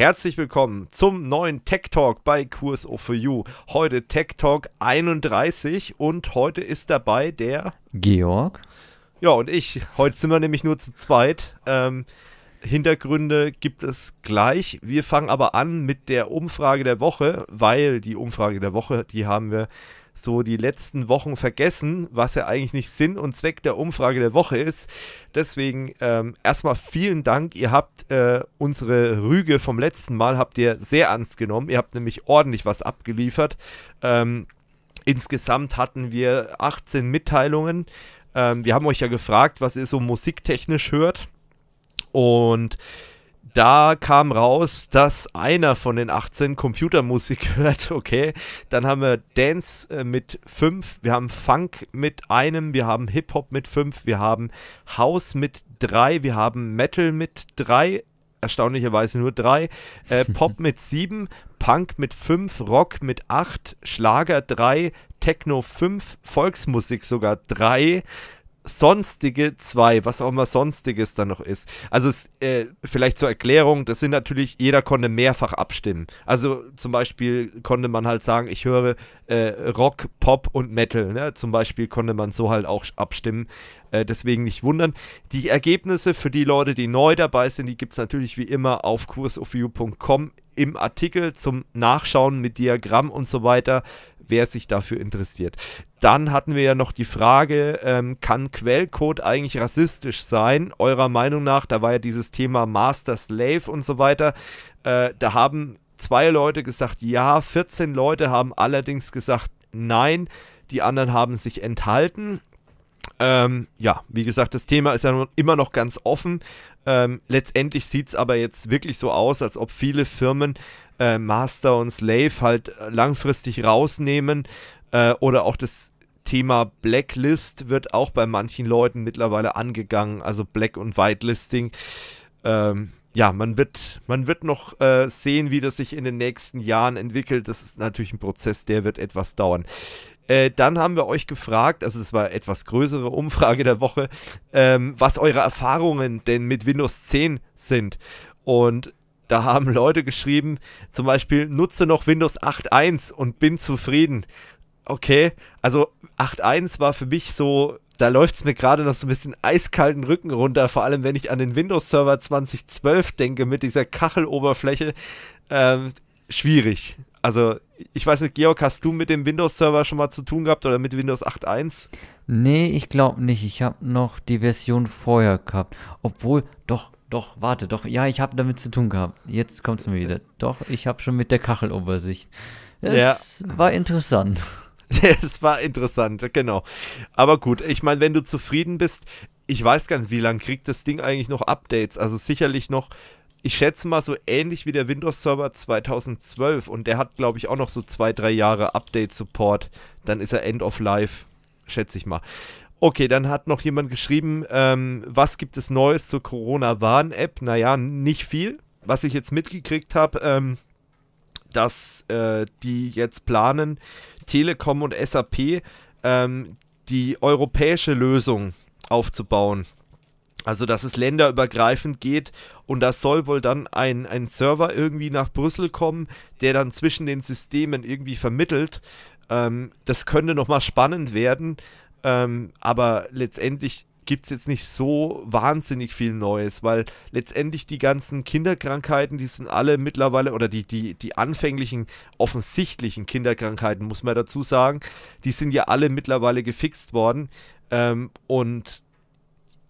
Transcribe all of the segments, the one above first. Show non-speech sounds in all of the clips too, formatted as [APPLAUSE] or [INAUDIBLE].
Herzlich willkommen zum neuen Tech Talk bei Kurs for You. Heute Tech Talk 31 und heute ist dabei der Georg. Ja, und ich. Heute sind wir nämlich nur zu zweit. Ähm, Hintergründe gibt es gleich. Wir fangen aber an mit der Umfrage der Woche, weil die Umfrage der Woche, die haben wir so die letzten Wochen vergessen, was ja eigentlich nicht Sinn und Zweck der Umfrage der Woche ist. Deswegen ähm, erstmal vielen Dank. Ihr habt äh, unsere Rüge vom letzten Mal habt ihr sehr ernst genommen. Ihr habt nämlich ordentlich was abgeliefert. Ähm, insgesamt hatten wir 18 Mitteilungen. Ähm, wir haben euch ja gefragt, was ihr so musiktechnisch hört. Und da kam raus, dass einer von den 18 Computermusik [LAUGHS] hört, okay. Dann haben wir Dance äh, mit 5, wir haben Funk mit einem, wir haben Hip-Hop mit 5, wir haben House mit 3, wir haben Metal mit 3, erstaunlicherweise nur 3, äh, [LAUGHS] Pop mit 7, Punk mit 5, Rock mit 8, Schlager 3, Techno 5, Volksmusik sogar 3 sonstige 2, was auch immer sonstiges dann noch ist. Also es, äh, vielleicht zur Erklärung, das sind natürlich, jeder konnte mehrfach abstimmen. Also zum Beispiel konnte man halt sagen, ich höre äh, Rock, Pop und Metal. Ne? Zum Beispiel konnte man so halt auch abstimmen. Äh, deswegen nicht wundern. Die Ergebnisse für die Leute, die neu dabei sind, die gibt es natürlich wie immer auf kursofview.com im Artikel zum Nachschauen mit Diagramm und so weiter wer sich dafür interessiert. Dann hatten wir ja noch die Frage, ähm, kann Quellcode eigentlich rassistisch sein? Eurer Meinung nach, da war ja dieses Thema Master Slave und so weiter. Äh, da haben zwei Leute gesagt, ja, 14 Leute haben allerdings gesagt, nein, die anderen haben sich enthalten. Ähm, ja, wie gesagt, das Thema ist ja immer noch ganz offen. Ähm, letztendlich sieht es aber jetzt wirklich so aus, als ob viele Firmen äh, Master und Slave halt äh, langfristig rausnehmen äh, oder auch das Thema Blacklist wird auch bei manchen Leuten mittlerweile angegangen, also Black- und Whitelisting. Ähm, ja, man wird, man wird noch äh, sehen, wie das sich in den nächsten Jahren entwickelt. Das ist natürlich ein Prozess, der wird etwas dauern. Äh, dann haben wir euch gefragt, also es war etwas größere Umfrage der Woche, ähm, was eure Erfahrungen denn mit Windows 10 sind. Und da haben Leute geschrieben, zum Beispiel, nutze noch Windows 8.1 und bin zufrieden. Okay, also 8.1 war für mich so, da läuft es mir gerade noch so ein bisschen eiskalten Rücken runter, vor allem wenn ich an den Windows-Server 2012 denke mit dieser Kacheloberfläche. Ähm, schwierig. Also, ich weiß nicht, Georg, hast du mit dem Windows-Server schon mal zu tun gehabt oder mit Windows 8.1? Nee, ich glaube nicht. Ich habe noch die Version vorher gehabt. Obwohl, doch, doch, warte, doch, ja, ich habe damit zu tun gehabt. Jetzt kommt es mir wieder. Doch, ich habe schon mit der Kachelobersicht. Es ja. war interessant. [LAUGHS] Es war interessant, genau. Aber gut, ich meine, wenn du zufrieden bist, ich weiß gar nicht, wie lange kriegt das Ding eigentlich noch Updates. Also sicherlich noch, ich schätze mal so ähnlich wie der Windows Server 2012 und der hat, glaube ich, auch noch so zwei, drei Jahre Update-Support. Dann ist er End of Life, schätze ich mal. Okay, dann hat noch jemand geschrieben, ähm, was gibt es Neues zur Corona-Warn-App? Naja, nicht viel. Was ich jetzt mitgekriegt habe, ähm, dass äh, die jetzt planen, Telekom und SAP ähm, die europäische Lösung aufzubauen. Also, dass es länderübergreifend geht und da soll wohl dann ein, ein Server irgendwie nach Brüssel kommen, der dann zwischen den Systemen irgendwie vermittelt. Ähm, das könnte nochmal spannend werden, ähm, aber letztendlich gibt es jetzt nicht so wahnsinnig viel Neues, weil letztendlich die ganzen Kinderkrankheiten, die sind alle mittlerweile, oder die, die, die anfänglichen, offensichtlichen Kinderkrankheiten, muss man dazu sagen, die sind ja alle mittlerweile gefixt worden. Ähm, und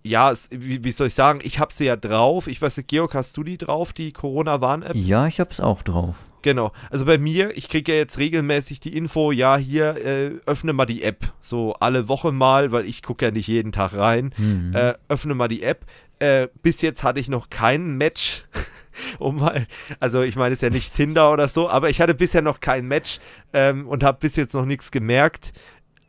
ja, es, wie, wie, soll ich sagen, ich habe sie ja drauf. Ich weiß nicht, Georg, hast du die drauf, die Corona-Warn-App? Ja, ich habe es auch drauf. Genau. Also bei mir, ich kriege ja jetzt regelmäßig die Info, ja, hier, äh, öffne mal die App. So alle Woche mal, weil ich gucke ja nicht jeden Tag rein. Mhm. Äh, öffne mal die App. Äh, bis jetzt hatte ich noch keinen Match. [LAUGHS] um mal, also ich meine, es ist ja nicht [LAUGHS] Tinder oder so, aber ich hatte bisher noch kein Match ähm, und habe bis jetzt noch nichts gemerkt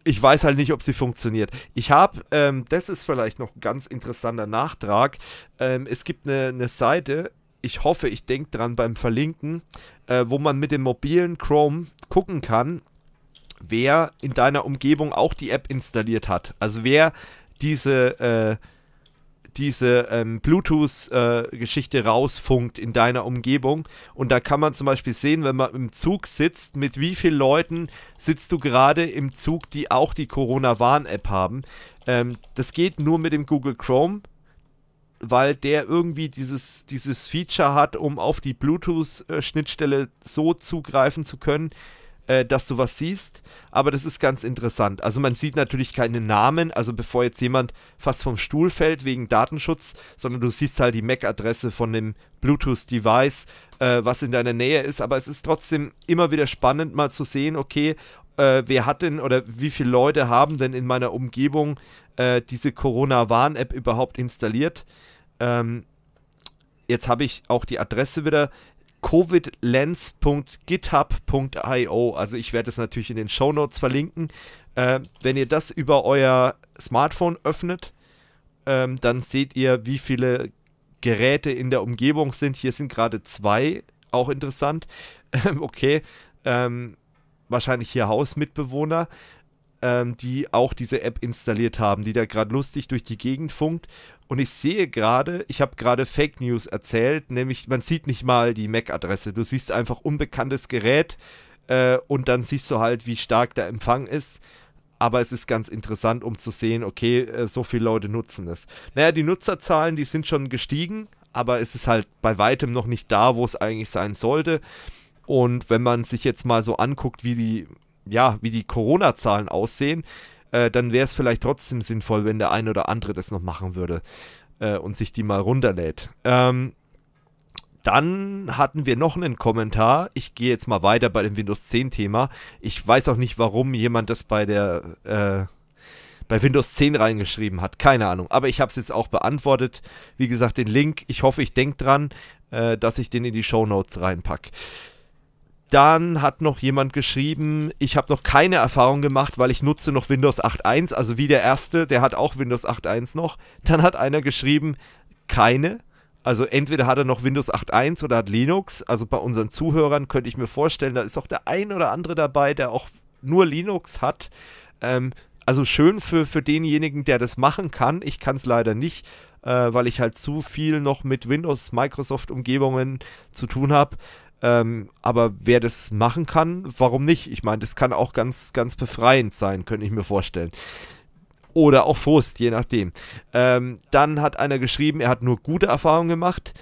ich weiß halt nicht, ob sie funktioniert. Ich habe, ähm, das ist vielleicht noch ein ganz interessanter Nachtrag. Ähm, es gibt eine, eine Seite, ich hoffe, ich denke dran beim Verlinken, äh, wo man mit dem mobilen Chrome gucken kann, wer in deiner Umgebung auch die App installiert hat. Also wer diese äh, diese ähm, Bluetooth-Geschichte äh, rausfunkt in deiner Umgebung. Und da kann man zum Beispiel sehen, wenn man im Zug sitzt, mit wie vielen Leuten sitzt du gerade im Zug, die auch die Corona-Warn-App haben. Ähm, das geht nur mit dem Google Chrome, weil der irgendwie dieses, dieses Feature hat, um auf die Bluetooth-Schnittstelle äh, so zugreifen zu können, äh, dass du was siehst, aber das ist ganz interessant. Also man sieht natürlich keine Namen, also bevor jetzt jemand fast vom Stuhl fällt wegen Datenschutz, sondern du siehst halt die MAC-Adresse von dem Bluetooth-Device, äh, was in deiner Nähe ist, aber es ist trotzdem immer wieder spannend mal zu sehen, okay, äh, wer hat denn oder wie viele Leute haben denn in meiner Umgebung äh, diese Corona-Warn-App überhaupt installiert. Ähm, jetzt habe ich auch die Adresse wieder covidlens.github.io. Also ich werde es natürlich in den Show Notes verlinken. Äh, wenn ihr das über euer Smartphone öffnet, ähm, dann seht ihr, wie viele Geräte in der Umgebung sind. Hier sind gerade zwei, auch interessant. [LAUGHS] okay, ähm, wahrscheinlich hier Hausmitbewohner ähm, die auch diese App installiert haben, die da gerade lustig durch die Gegend funkt. Und ich sehe gerade, ich habe gerade Fake News erzählt, nämlich man sieht nicht mal die MAC-Adresse. Du siehst einfach unbekanntes Gerät äh, und dann siehst du halt, wie stark der Empfang ist aber es ist ganz interessant, um zu sehen, okay, äh, so viele Leute nutzen es. Naja, die Nutzerzahlen, die sind schon gestiegen, aber es ist halt bei weitem noch nicht da, wo es eigentlich sein sollte. Und wenn man sich jetzt mal so anguckt, wie die ja, wie die Corona-Zahlen aussehen, äh, dann wäre es vielleicht trotzdem sinnvoll, wenn der ein oder andere das noch machen würde äh, und sich die mal runterlädt. Ähm, dann hatten wir noch einen Kommentar. Ich gehe jetzt mal weiter bei dem Windows 10 Thema. Ich weiß auch nicht, warum jemand das bei der äh, bei Windows 10 reingeschrieben hat. Keine Ahnung. Aber ich habe es jetzt auch beantwortet. Wie gesagt, den Link. Ich hoffe, ich denke dran, äh, dass ich den in die Show Notes reinpacke. Dann hat noch jemand geschrieben, ich habe noch keine Erfahrung gemacht, weil ich nutze noch Windows 8.1, also wie der erste, der hat auch Windows 8.1 noch. Dann hat einer geschrieben, keine. Also entweder hat er noch Windows 8.1 oder hat Linux. Also bei unseren Zuhörern könnte ich mir vorstellen, da ist auch der ein oder andere dabei, der auch nur Linux hat. Ähm, also schön für, für denjenigen, der das machen kann. Ich kann es leider nicht, äh, weil ich halt zu viel noch mit Windows, Microsoft-Umgebungen zu tun habe. Ähm, aber wer das machen kann, warum nicht? Ich meine, das kann auch ganz, ganz befreiend sein, könnte ich mir vorstellen. Oder auch Frust, je nachdem. Ähm, dann hat einer geschrieben, er hat nur gute Erfahrungen gemacht.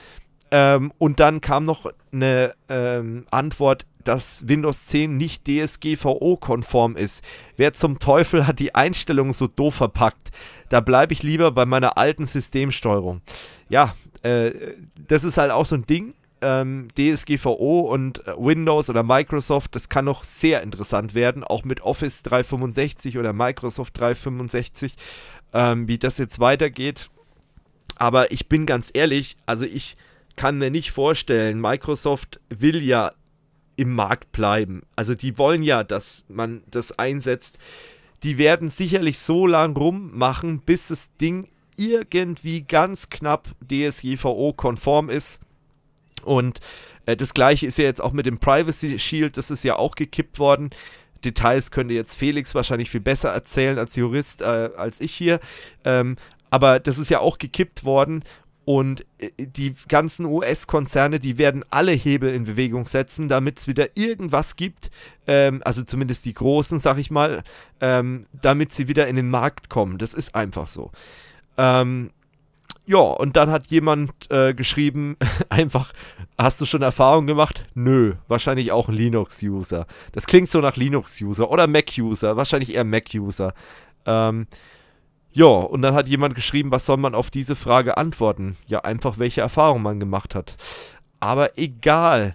Ähm, und dann kam noch eine ähm, Antwort, dass Windows 10 nicht DSGVO-konform ist. Wer zum Teufel hat die Einstellungen so doof verpackt? Da bleibe ich lieber bei meiner alten Systemsteuerung. Ja, äh, das ist halt auch so ein Ding ähm, DSGVO und äh, Windows oder Microsoft, das kann noch sehr interessant werden, auch mit Office 365 oder Microsoft 365, ähm, wie das jetzt weitergeht. Aber ich bin ganz ehrlich, also ich kann mir nicht vorstellen, Microsoft will ja im Markt bleiben. Also die wollen ja, dass man das einsetzt. Die werden sicherlich so lang rummachen, bis das Ding irgendwie ganz knapp DSGVO-konform ist. Und äh, das gleiche ist ja jetzt auch mit dem Privacy Shield, das ist ja auch gekippt worden. Details könnte jetzt Felix wahrscheinlich viel besser erzählen als Jurist, äh, als ich hier. Ähm, aber das ist ja auch gekippt worden und äh, die ganzen US-Konzerne, die werden alle Hebel in Bewegung setzen, damit es wieder irgendwas gibt, ähm, also zumindest die großen, sag ich mal, ähm, damit sie wieder in den Markt kommen. Das ist einfach so. Ähm, ja, und dann hat jemand äh, geschrieben, [LAUGHS] einfach, hast du schon Erfahrung gemacht? Nö, wahrscheinlich auch ein Linux-User. Das klingt so nach Linux-User oder Mac-User, wahrscheinlich eher Mac-User. Ähm, ja, und dann hat jemand geschrieben, was soll man auf diese Frage antworten? Ja, einfach welche Erfahrung man gemacht hat. Aber egal.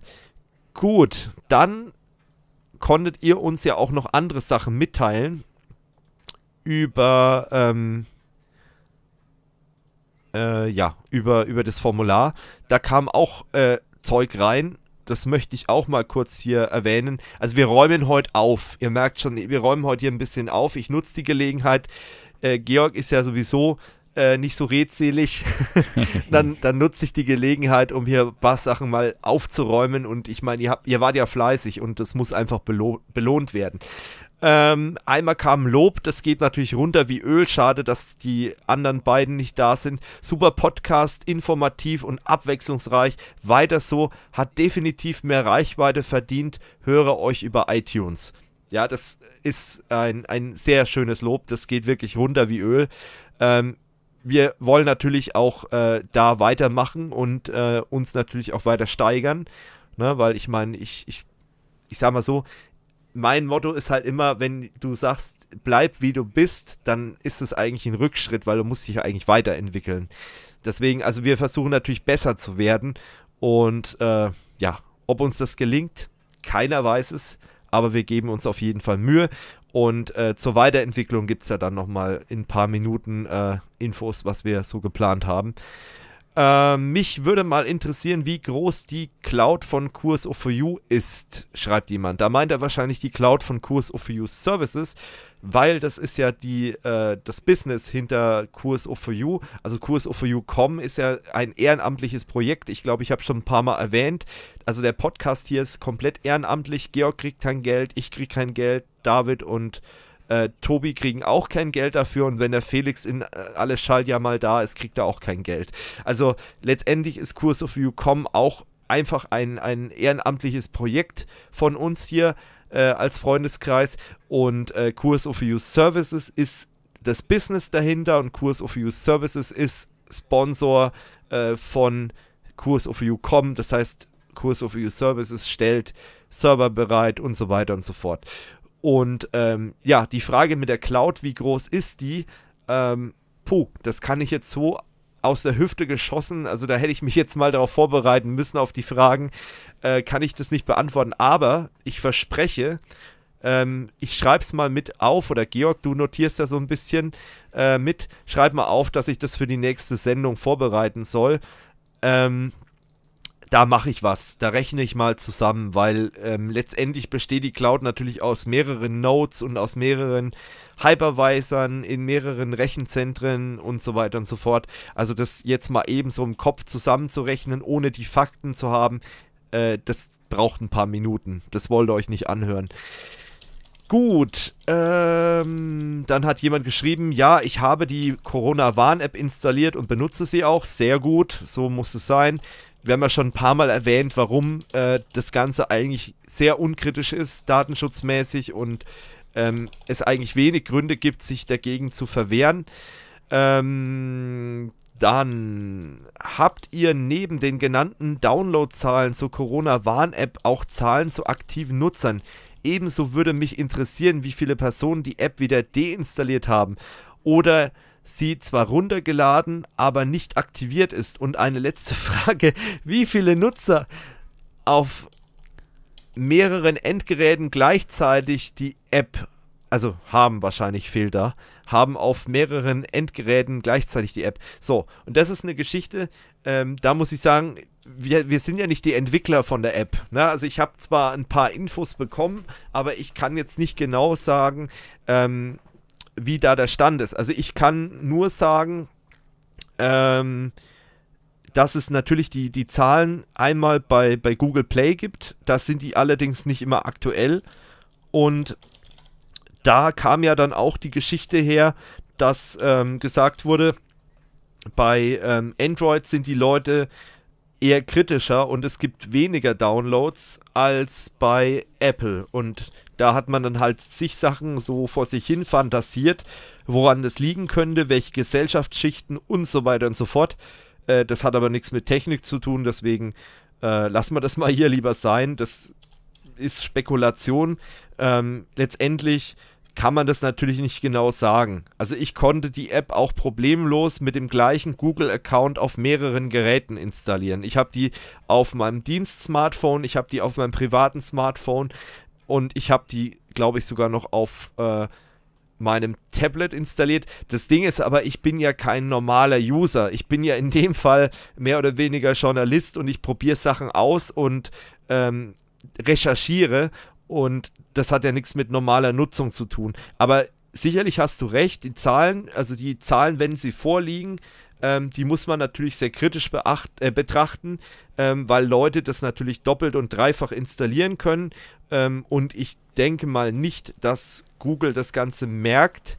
Gut, dann konntet ihr uns ja auch noch andere Sachen mitteilen über, ähm, äh, ja, über, über das Formular. Da kam auch äh, Zeug rein. Das möchte ich auch mal kurz hier erwähnen. Also wir räumen heute auf. Ihr merkt schon, wir räumen heute hier ein bisschen auf. Ich nutze die Gelegenheit. Äh, Georg ist ja sowieso äh, nicht so redselig, [LAUGHS] dann, dann nutze ich die Gelegenheit, um hier ein paar Sachen mal aufzuräumen. Und ich meine, ihr, habt, ihr wart ja fleißig und das muss einfach belohnt werden. Ähm, einmal kam Lob, das geht natürlich runter wie Öl. Schade, dass die anderen beiden nicht da sind. Super Podcast, informativ und abwechslungsreich. Weiter so, hat definitiv mehr Reichweite verdient. Höre euch über iTunes. Ja, das ist ein, ein sehr schönes Lob. Das geht wirklich runter wie Öl. Ähm, wir wollen natürlich auch äh, da weitermachen und äh, uns natürlich auch weiter steigern. Ne? Weil ich meine, ich, ich, ich sag mal so, mein Motto ist halt immer, wenn du sagst, bleib wie du bist, dann ist es eigentlich ein Rückschritt, weil du musst dich eigentlich weiterentwickeln. Deswegen, also wir versuchen natürlich besser zu werden und äh, ja, ob uns das gelingt, keiner weiß es, aber wir geben uns auf jeden Fall Mühe und äh, zur Weiterentwicklung gibt es ja dann nochmal in ein paar Minuten äh, Infos, was wir so geplant haben. Äh, mich würde mal interessieren, wie groß die Cloud von Kurs of You ist, schreibt jemand. Da meint er wahrscheinlich die Cloud von Kurs of You Services, weil das ist ja die, äh, das Business hinter Kurs of You. Also Kurs of You.com ist ja ein ehrenamtliches Projekt. Ich glaube, ich habe schon ein paar Mal erwähnt. Also der Podcast hier ist komplett ehrenamtlich. Georg kriegt kein Geld, ich kriege kein Geld, David und äh, Tobi kriegen auch kein Geld dafür und wenn der Felix in äh, alle Schaltjahr mal da ist, kriegt er auch kein Geld. Also letztendlich ist Kurs of Viewcom auch einfach ein, ein ehrenamtliches Projekt von uns hier äh, als Freundeskreis und äh, Kurs of Use Services ist das Business dahinter und Kurs of Use Services ist Sponsor äh, von Kurs of You.com, das heißt Kurs of You Services stellt Server bereit und so weiter und so fort. Und ähm, ja, die Frage mit der Cloud, wie groß ist die? Ähm, puh, das kann ich jetzt so aus der Hüfte geschossen. Also da hätte ich mich jetzt mal darauf vorbereiten müssen auf die Fragen. Äh, kann ich das nicht beantworten. Aber ich verspreche, ähm, ich schreibe es mal mit auf. Oder Georg, du notierst ja so ein bisschen äh, mit. Schreib mal auf, dass ich das für die nächste Sendung vorbereiten soll. Ähm, da mache ich was, da rechne ich mal zusammen, weil ähm, letztendlich besteht die Cloud natürlich aus mehreren Nodes und aus mehreren Hypervisern in mehreren Rechenzentren und so weiter und so fort. Also das jetzt mal eben so im Kopf zusammenzurechnen, ohne die Fakten zu haben, äh, das braucht ein paar Minuten. Das wollt ihr euch nicht anhören. Gut, ähm, dann hat jemand geschrieben, ja, ich habe die Corona-Warn-App installiert und benutze sie auch. Sehr gut, so muss es sein wir haben ja schon ein paar Mal erwähnt, warum äh, das Ganze eigentlich sehr unkritisch ist, datenschutzmäßig und ähm, es eigentlich wenig Gründe gibt, sich dagegen zu verwehren. Ähm, dann habt ihr neben den genannten Downloadzahlen zur Corona-Warn-App auch Zahlen zu aktiven Nutzern. Ebenso würde mich interessieren, wie viele Personen die App wieder deinstalliert haben oder sie zwar runtergeladen, aber nicht aktiviert ist. Und eine letzte [LAUGHS] Frage, wie viele Nutzer auf mehreren Endgeräten gleichzeitig die App, also haben wahrscheinlich fehlt haben auf mehreren Endgeräten gleichzeitig die App. So, und das ist eine Geschichte, ähm, da muss ich sagen, wir, wir sind ja nicht die Entwickler von der App. Ne? Also ich habe zwar ein paar Infos bekommen, aber ich kann jetzt nicht genau sagen, ähm, wie da der Stand ist. Also ich kann nur sagen, ähm, dass es natürlich die, die Zahlen einmal bei, bei Google Play gibt. Da sind die allerdings nicht immer aktuell. Und da kam ja dann auch die Geschichte her, dass ähm, gesagt wurde, bei ähm, Android sind die Leute eher kritischer und es gibt weniger Downloads als bei Apple. Und da hat man dann halt zig Sachen so vor sich hin fantasiert, woran das liegen könnte, welche Gesellschaftsschichten und so weiter und so fort. Äh, das hat aber nichts mit Technik zu tun, deswegen äh, lassen wir das mal hier lieber sein. Das ist Spekulation. Ähm, letztendlich kann man das natürlich nicht genau sagen. Also ich konnte die App auch problemlos mit dem gleichen Google-Account auf mehreren Geräten installieren. Ich habe die auf meinem Dienst-Smartphone, ich habe die auf meinem privaten Smartphone, und ich habe die, glaube ich, sogar noch auf äh, meinem Tablet installiert. Das Ding ist aber, ich bin ja kein normaler User. Ich bin ja in dem Fall mehr oder weniger Journalist und ich probiere Sachen aus und ähm, recherchiere und das hat ja nichts mit normaler Nutzung zu tun. Aber sicherlich hast du recht, die Zahlen, also die Zahlen, wenn sie vorliegen, ähm, die muss man natürlich sehr kritisch beacht, äh, betrachten, ähm, weil Leute das natürlich doppelt und dreifach installieren können. Ähm, und ich denke mal nicht, dass Google das Ganze merkt.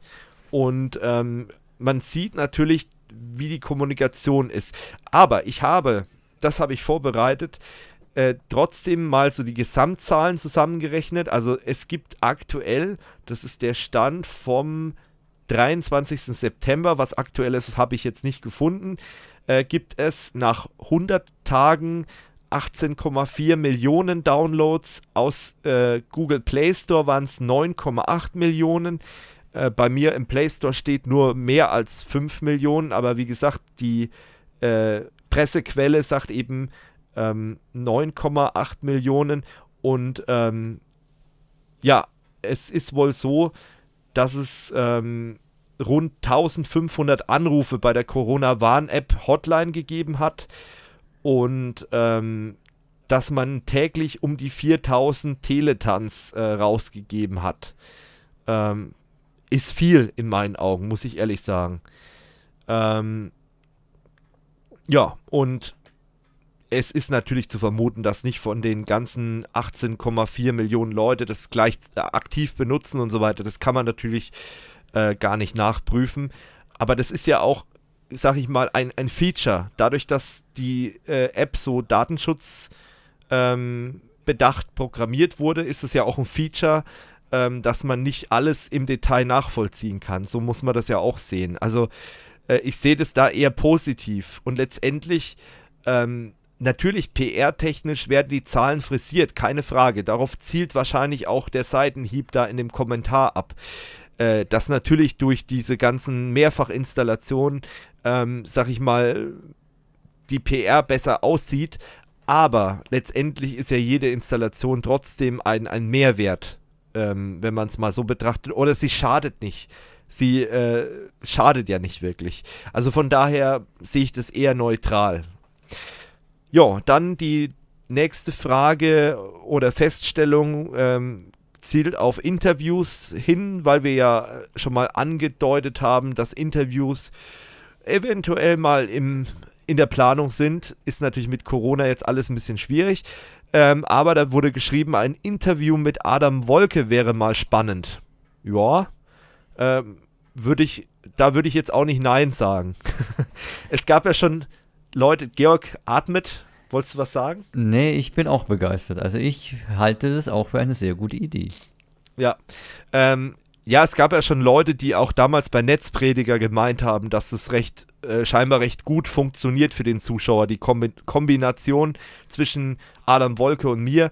Und ähm, man sieht natürlich, wie die Kommunikation ist. Aber ich habe, das habe ich vorbereitet, äh, trotzdem mal so die Gesamtzahlen zusammengerechnet. Also es gibt aktuell, das ist der Stand vom 23. September, was aktuell ist, habe ich jetzt nicht gefunden, äh, gibt es nach 100 Tagen 18,4 Millionen Downloads. Aus äh, Google Play Store waren es 9,8 Millionen. Äh, bei mir im Play Store steht nur mehr als 5 Millionen, aber wie gesagt, die äh, Pressequelle sagt eben ähm, 9,8 Millionen und ähm, ja, es ist wohl so, dass es ähm, rund 1500 Anrufe bei der Corona-Warn-App-Hotline gegeben hat und ähm, dass man täglich um die 4000 Teletans äh, rausgegeben hat. Ähm, ist viel in meinen Augen, muss ich ehrlich sagen. Ähm, ja, und es ist natürlich zu vermuten, dass nicht von den ganzen 18,4 Millionen Leute das gleich äh, aktiv benutzen und so weiter. Das kann man natürlich äh, gar nicht nachprüfen. Aber das ist ja auch, sag ich mal, ein, ein Feature. Dadurch, dass die äh, App so datenschutzbedacht ähm, programmiert wurde, ist es ja auch ein Feature, ähm, dass man nicht alles im Detail nachvollziehen kann. So muss man das ja auch sehen. Also äh, ich sehe das da eher positiv. Und letztendlich ähm, natürlich PR-technisch werden die Zahlen frisiert, keine Frage. Darauf zielt wahrscheinlich auch der Seitenhieb da in dem Kommentar ab. Äh, dass natürlich durch diese ganzen Mehrfachinstallationen, ähm, sag ich mal, die PR besser aussieht, aber letztendlich ist ja jede Installation trotzdem ein, ein Mehrwert, ähm, wenn man es mal so betrachtet. Oder sie schadet nicht. Sie äh, schadet ja nicht wirklich. Also von daher sehe ich das eher neutral. Ja, dann die nächste Frage oder Feststellung ähm, zielt auf Interviews hin, weil wir ja schon mal angedeutet haben, dass Interviews eventuell mal im, in der Planung sind. Ist natürlich mit Corona jetzt alles ein bisschen schwierig. Ähm, aber da wurde geschrieben, ein Interview mit Adam Wolke wäre mal spannend. Ja, ähm, würde ich, da würde ich jetzt auch nicht Nein sagen. [LAUGHS] es gab ja schon Leute, Georg atmet, Wolltest du was sagen? Nee, ich bin auch begeistert. Also ich halte das auch für eine sehr gute Idee. Ja. Ähm, ja, es gab ja schon Leute, die auch damals bei Netzprediger gemeint haben, dass es recht, äh, scheinbar recht gut funktioniert für den Zuschauer, die Kombi Kombination zwischen Adam Wolke und mir.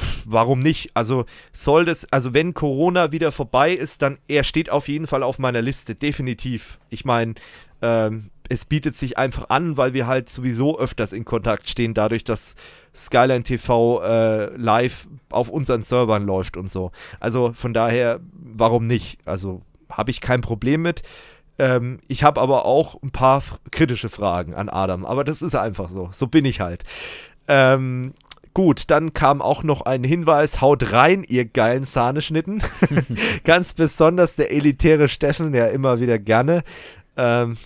Pff, warum nicht? Also soll das, also wenn Corona wieder vorbei ist, dann er steht auf jeden Fall auf meiner Liste, definitiv. Ich meine, ähm, es bietet sich einfach an, weil wir halt sowieso öfters in Kontakt stehen, dadurch, dass Skyline TV äh, live auf unseren Servern läuft und so. Also von daher, warum nicht? Also habe ich kein Problem mit. Ähm, ich habe aber auch ein paar kritische Fragen an Adam, aber das ist einfach so. So bin ich halt. Ähm, Gut, dann kam auch noch ein Hinweis: haut rein, ihr geilen Sahneschnitten. [LAUGHS] Ganz besonders der elitäre Steffen, der immer wieder gerne. Ähm,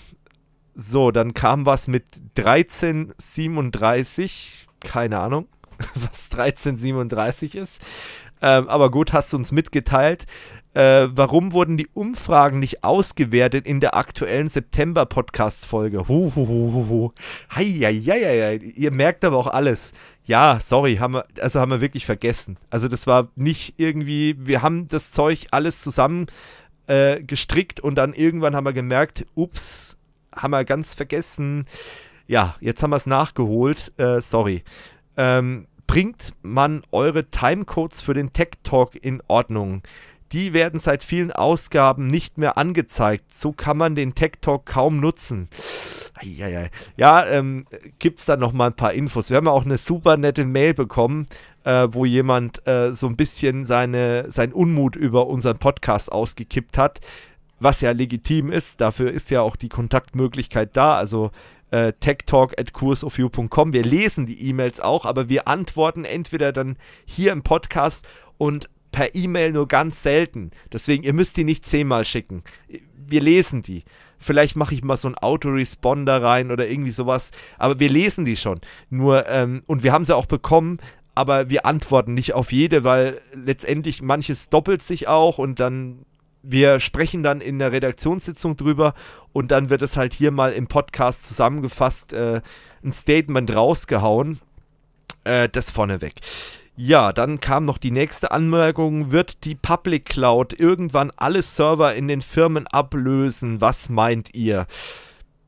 so, dann kam was mit 1337. Keine Ahnung, [LAUGHS] was 1337 ist. Ähm, aber gut, hast du uns mitgeteilt. Äh, warum wurden die Umfragen nicht ausgewertet in der aktuellen September-Podcast-Folge? Ihr merkt aber auch alles. Ja, sorry, haben wir, also haben wir wirklich vergessen. Also das war nicht irgendwie, wir haben das Zeug alles zusammen äh, gestrickt und dann irgendwann haben wir gemerkt, ups, haben wir ganz vergessen. Ja, jetzt haben wir es nachgeholt. Äh, sorry. Ähm, bringt man eure Timecodes für den Tech Talk in Ordnung? Die werden seit vielen Ausgaben nicht mehr angezeigt. So kann man den Tech Talk kaum nutzen. Eieiei. Ja, ähm, gibt es da nochmal ein paar Infos. Wir haben ja auch eine super nette Mail bekommen, äh, wo jemand äh, so ein bisschen seine, seinen Unmut über unseren Podcast ausgekippt hat was ja legitim ist. Dafür ist ja auch die Kontaktmöglichkeit da. Also äh, techtalk.kursofview.com. Wir lesen die E-Mails auch, aber wir antworten entweder dann hier im Podcast und per E-Mail nur ganz selten. Deswegen, ihr müsst die nicht zehnmal schicken. Wir lesen die. Vielleicht mache ich mal so einen Autoresponder rein oder irgendwie sowas. Aber wir lesen die schon. Nur, ähm, und wir haben sie auch bekommen, aber wir antworten nicht auf jede, weil letztendlich manches doppelt sich auch und dann wir sprechen dann in der Redaktionssitzung drüber und dann wird es halt hier mal im Podcast zusammengefasst, äh, ein Statement rausgehauen. Äh, das vorneweg. Ja, dann kam noch die nächste Anmerkung. Wird die Public Cloud irgendwann alle Server in den Firmen ablösen? Was meint ihr?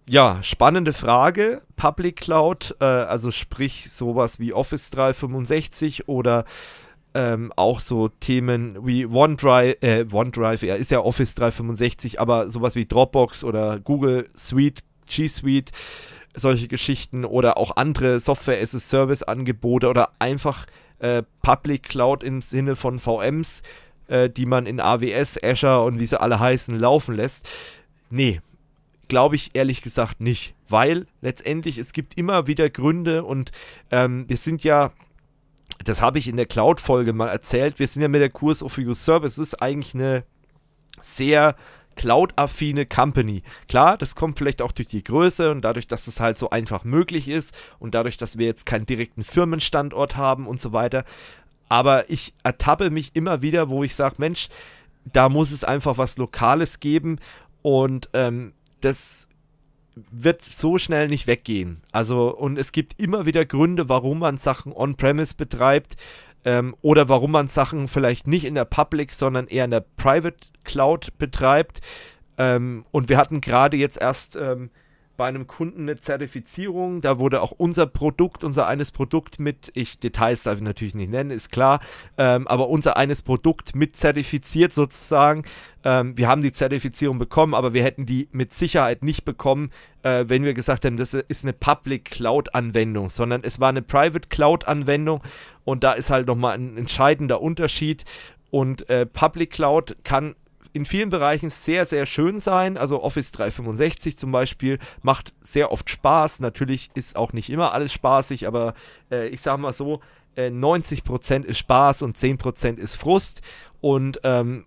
Ja, spannende Frage. Public Cloud, äh, also sprich sowas wie Office 365 oder ähm, auch so Themen wie OneDrive, äh, OneDrive, ja, ist ja Office 365, aber sowas wie Dropbox oder Google Suite, G Suite, solche Geschichten oder auch andere Software-as-a-Service-Angebote oder einfach äh, Public Cloud im Sinne von VMs, äh, die man in AWS, Azure und wie sie alle heißen, laufen lässt. Nee, glaube ich ehrlich gesagt nicht, weil letztendlich es gibt immer wieder Gründe und ähm, wir sind ja das habe ich in der Cloud-Folge mal erzählt. Wir sind ja mit der Kurs of Your Services eigentlich eine sehr Cloud-affine Company. Klar, das kommt vielleicht auch durch die Größe und dadurch, dass es halt so einfach möglich ist und dadurch, dass wir jetzt keinen direkten Firmenstandort haben und so weiter. Aber ich ertappe mich immer wieder, wo ich sage, Mensch, da muss es einfach was Lokales geben und ähm, das wird so schnell nicht weggehen. Also, und es gibt immer wieder Gründe, warum man Sachen on-premise betreibt ähm, oder warum man Sachen vielleicht nicht in der Public, sondern eher in der Private Cloud betreibt. Ähm, und wir hatten gerade jetzt erst ähm, bei einem Kunden eine Zertifizierung. Da wurde auch unser Produkt, unser eines Produkt mit, ich Details darf ich natürlich nicht nennen, ist klar, ähm, aber unser eines Produkt mit zertifiziert sozusagen. Ähm, wir haben die Zertifizierung bekommen, aber wir hätten die mit Sicherheit nicht bekommen, äh, wenn wir gesagt hätten, das ist eine Public Cloud Anwendung, sondern es war eine Private Cloud Anwendung und da ist halt nochmal ein entscheidender Unterschied. Und äh, Public Cloud kann in vielen Bereichen sehr, sehr schön sein. Also Office 365 zum Beispiel macht sehr oft Spaß. Natürlich ist auch nicht immer alles spaßig, aber äh, ich sage mal so, äh, 90% ist Spaß und 10% ist Frust. Und ähm,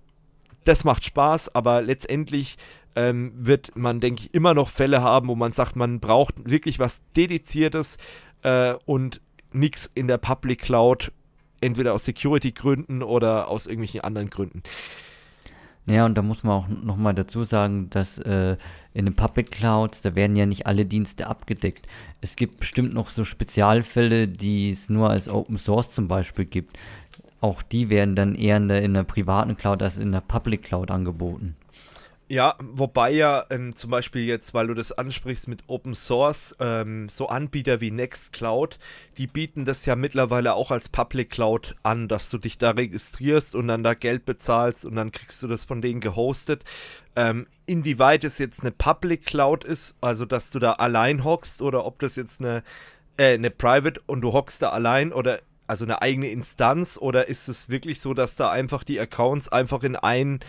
das macht Spaß, aber letztendlich ähm, wird man, denke ich, immer noch Fälle haben, wo man sagt, man braucht wirklich was Dediziertes äh, und nichts in der Public Cloud, entweder aus Security-Gründen oder aus irgendwelchen anderen Gründen. Ja, und da muss man auch nochmal dazu sagen, dass äh, in den Public Clouds, da werden ja nicht alle Dienste abgedeckt. Es gibt bestimmt noch so Spezialfälle, die es nur als Open Source zum Beispiel gibt. Auch die werden dann eher in der, in der privaten Cloud als in der Public Cloud angeboten. Ja, wobei ja ähm, zum Beispiel jetzt, weil du das ansprichst mit Open Source, ähm, so Anbieter wie Nextcloud, die bieten das ja mittlerweile auch als Public Cloud an, dass du dich da registrierst und dann da Geld bezahlst und dann kriegst du das von denen gehostet. Ähm, inwieweit es jetzt eine Public Cloud ist, also dass du da allein hockst oder ob das jetzt eine, äh, eine Private und du hockst da allein oder also eine eigene Instanz oder ist es wirklich so, dass da einfach die Accounts einfach in einen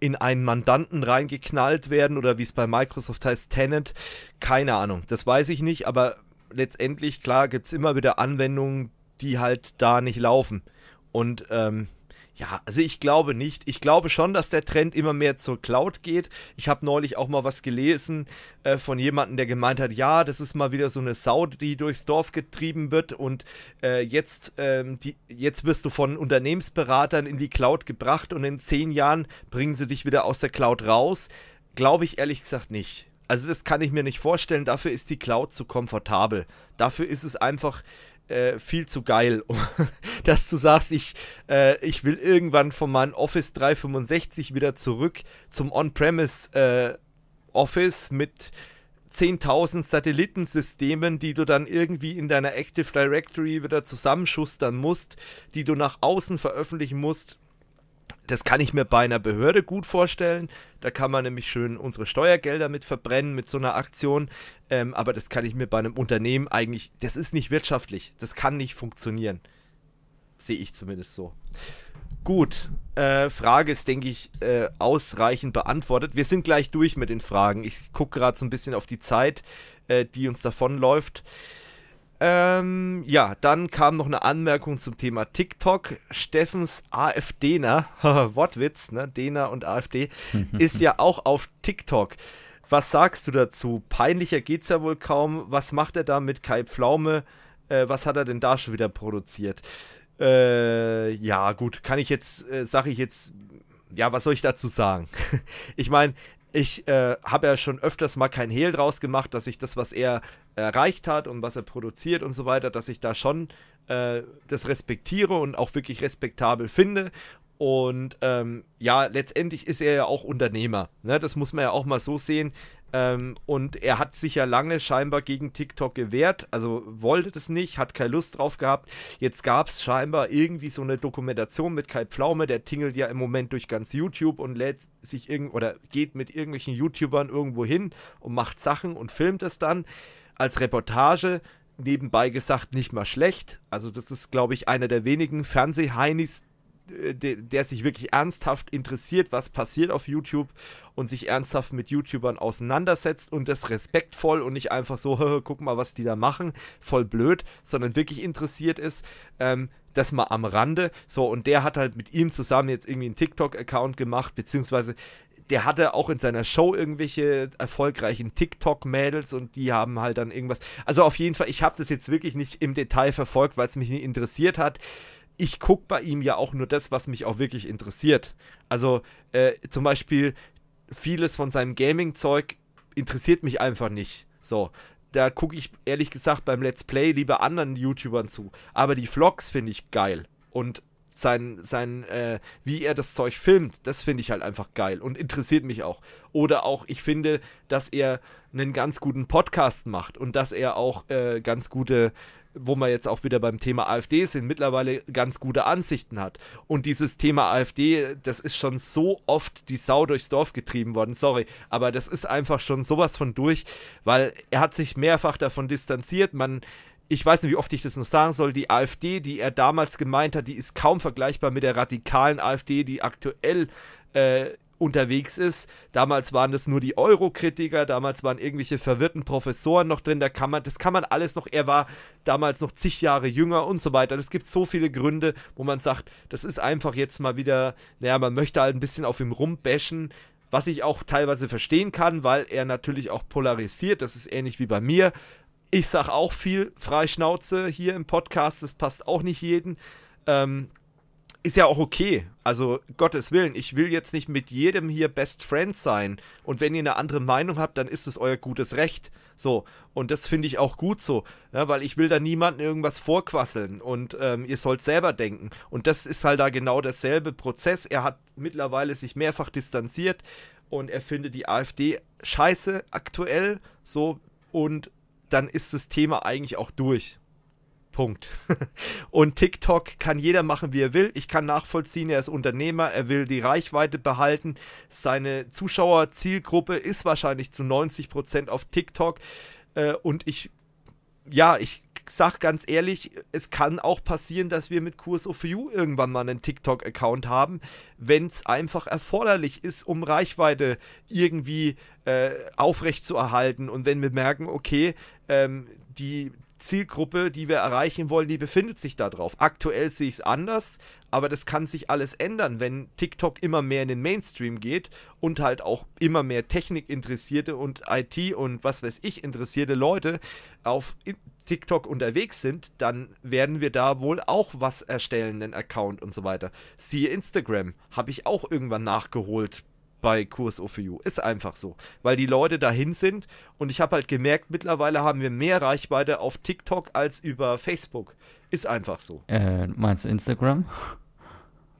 in einen Mandanten reingeknallt werden oder wie es bei Microsoft heißt, Tenant. Keine Ahnung, das weiß ich nicht, aber letztendlich, klar, gibt es immer wieder Anwendungen, die halt da nicht laufen. Und ähm, ja, also ich glaube nicht. Ich glaube schon, dass der Trend immer mehr zur Cloud geht. Ich habe neulich auch mal was gelesen äh, von jemandem, der gemeint hat, ja, das ist mal wieder so eine Sau, die durchs Dorf getrieben wird und äh, jetzt, ähm, die, jetzt wirst du von Unternehmensberatern in die Cloud gebracht und in zehn Jahren bringen sie dich wieder aus der Cloud raus. Glaube ich ehrlich gesagt nicht. Also das kann ich mir nicht vorstellen. Dafür ist die Cloud zu komfortabel. Dafür ist es einfach äh, viel zu geil, [LAUGHS] dass du sagst, ich, äh, ich will irgendwann von meinem Office 365 wieder zurück zum On-Premise äh, Office mit 10.000 Satellitensystemen, die du dann irgendwie in deiner Active Directory wieder zusammenschustern musst, die du nach außen veröffentlichen musst das kann ich mir bei einer Behörde gut vorstellen. Da kann man nämlich schön unsere Steuergelder mit verbrennen mit so einer Aktion. Ähm, aber das kann ich mir bei einem Unternehmen eigentlich, das ist nicht wirtschaftlich. Das kann nicht funktionieren. Sehe ich zumindest so. Gut, äh, Frage ist, denke ich, äh, ausreichend beantwortet. Wir sind gleich durch mit den Fragen. Ich gucke gerade so ein bisschen auf die Zeit, äh, die uns davonläuft. läuft. Ähm, ja, dann kam noch eine Anmerkung zum Thema TikTok. Steffens AfDner, [LAUGHS] Wortwitz, ne, Dena und AfD, [LAUGHS] ist ja auch auf TikTok. Was sagst du dazu? Peinlicher geht's ja wohl kaum. Was macht er da mit Kai Pflaume? Äh, was hat er denn da schon wieder produziert? Äh, ja, gut, kann ich jetzt, äh, sage ich jetzt, ja, was soll ich dazu sagen? [LAUGHS] ich meine, ich äh, habe ja schon öfters mal kein Hehl draus gemacht, dass ich das, was er erreicht hat und was er produziert und so weiter, dass ich da schon äh, das respektiere und auch wirklich respektabel finde. Und ähm, ja, letztendlich ist er ja auch Unternehmer. Ne? Das muss man ja auch mal so sehen. Ähm, und er hat sich ja lange scheinbar gegen TikTok gewehrt, also wollte das nicht, hat keine Lust drauf gehabt. Jetzt gab es scheinbar irgendwie so eine Dokumentation mit Kai Pflaume, der tingelt ja im Moment durch ganz YouTube und lädt sich irgend oder geht mit irgendwelchen YouTubern irgendwo hin und macht Sachen und filmt es dann als Reportage. Nebenbei gesagt, nicht mal schlecht. Also, das ist, glaube ich, einer der wenigen Fernsehheinis, äh, der, der sich wirklich ernsthaft interessiert, was passiert auf YouTube und sich ernsthaft mit YouTubern auseinandersetzt und das respektvoll und nicht einfach so, [LAUGHS] guck mal, was die da machen, voll blöd, sondern wirklich interessiert ist. Ähm, das mal am Rande. So, und der hat halt mit ihm zusammen jetzt irgendwie einen TikTok-Account gemacht, beziehungsweise der hatte auch in seiner Show irgendwelche erfolgreichen TikTok-Mädels und die haben halt dann irgendwas. Also auf jeden Fall, ich habe das jetzt wirklich nicht im Detail verfolgt, weil es mich nicht interessiert hat ich gucke bei ihm ja auch nur das, was mich auch wirklich interessiert. Also äh, zum Beispiel vieles von seinem Gaming-Zeug interessiert mich einfach nicht. So, da gucke ich ehrlich gesagt beim Let's Play lieber anderen YouTubern zu. Aber die Vlogs finde ich geil. Und sein, sein äh, wie er das Zeug filmt, das finde ich halt einfach geil und interessiert mich auch. Oder auch, ich finde, dass er einen ganz guten Podcast macht und dass er auch äh, ganz gute wo wir jetzt auch wieder beim Thema AfD sind, mittlerweile ganz gute Ansichten hat. Und dieses Thema AfD, das ist schon so oft die Sau durchs Dorf getrieben worden, sorry, aber das ist einfach schon sowas von durch, weil er hat sich mehrfach davon distanziert, man ich weiß nicht, wie oft ich das noch sagen soll, die AfD, die er damals gemeint hat, die ist kaum vergleichbar mit der radikalen AfD, die aktuell äh, unterwegs ist. Damals waren das nur die Euro-Kritiker, damals waren irgendwelche verwirrten Professoren noch drin, da kann man, das kann man alles noch, er war damals noch zig Jahre jünger und so weiter. Es gibt so viele Gründe, wo man sagt, das ist einfach jetzt mal wieder, naja, man möchte halt ein bisschen auf ihm rumbashen, was ich auch teilweise verstehen kann, weil er natürlich auch polarisiert, das ist ähnlich wie bei mir. Ich sage auch viel Freischnauze hier im Podcast, das passt auch nicht jeden. Ähm, ist ja auch okay. Also Gottes Willen, ich will jetzt nicht mit jedem hier Best Friend sein. Und wenn ihr eine andere Meinung habt, dann ist es euer gutes Recht. So, und das finde ich auch gut so, ja, ne, weil ich will da niemandem irgendwas vorquasseln und ähm, ihr sollt selber denken. Und das ist halt da genau derselbe Prozess. Er hat mittlerweile sich mehrfach distanziert und er findet die AfD scheiße aktuell so und dann ist das Thema eigentlich auch durch. Punkt. [LAUGHS] und TikTok kann jeder machen, wie er will. Ich kann nachvollziehen, er ist Unternehmer, er will die Reichweite behalten. Seine Zuschauerzielgruppe ist wahrscheinlich zu 90% Prozent auf TikTok. Äh, und ich, ja, ich sag ganz ehrlich, es kann auch passieren, dass wir mit Kurs of You irgendwann mal einen TikTok-Account haben, wenn es einfach erforderlich ist, um Reichweite irgendwie äh, aufrechtzuerhalten. Und wenn wir merken, okay, ähm, die Zielgruppe, die wir erreichen wollen, die befindet sich da drauf. Aktuell sehe ich es anders, aber das kann sich alles ändern, wenn TikTok immer mehr in den Mainstream geht und halt auch immer mehr Technikinteressierte und IT und was weiß ich interessierte Leute auf TikTok unterwegs sind, dann werden wir da wohl auch was erstellen, einen Account und so weiter. Siehe Instagram, habe ich auch irgendwann nachgeholt bei QSO for You. Ist einfach so, weil die Leute dahin sind und ich habe halt gemerkt, mittlerweile haben wir mehr Reichweite auf TikTok als über Facebook. Ist einfach so. Äh, meinst du Instagram?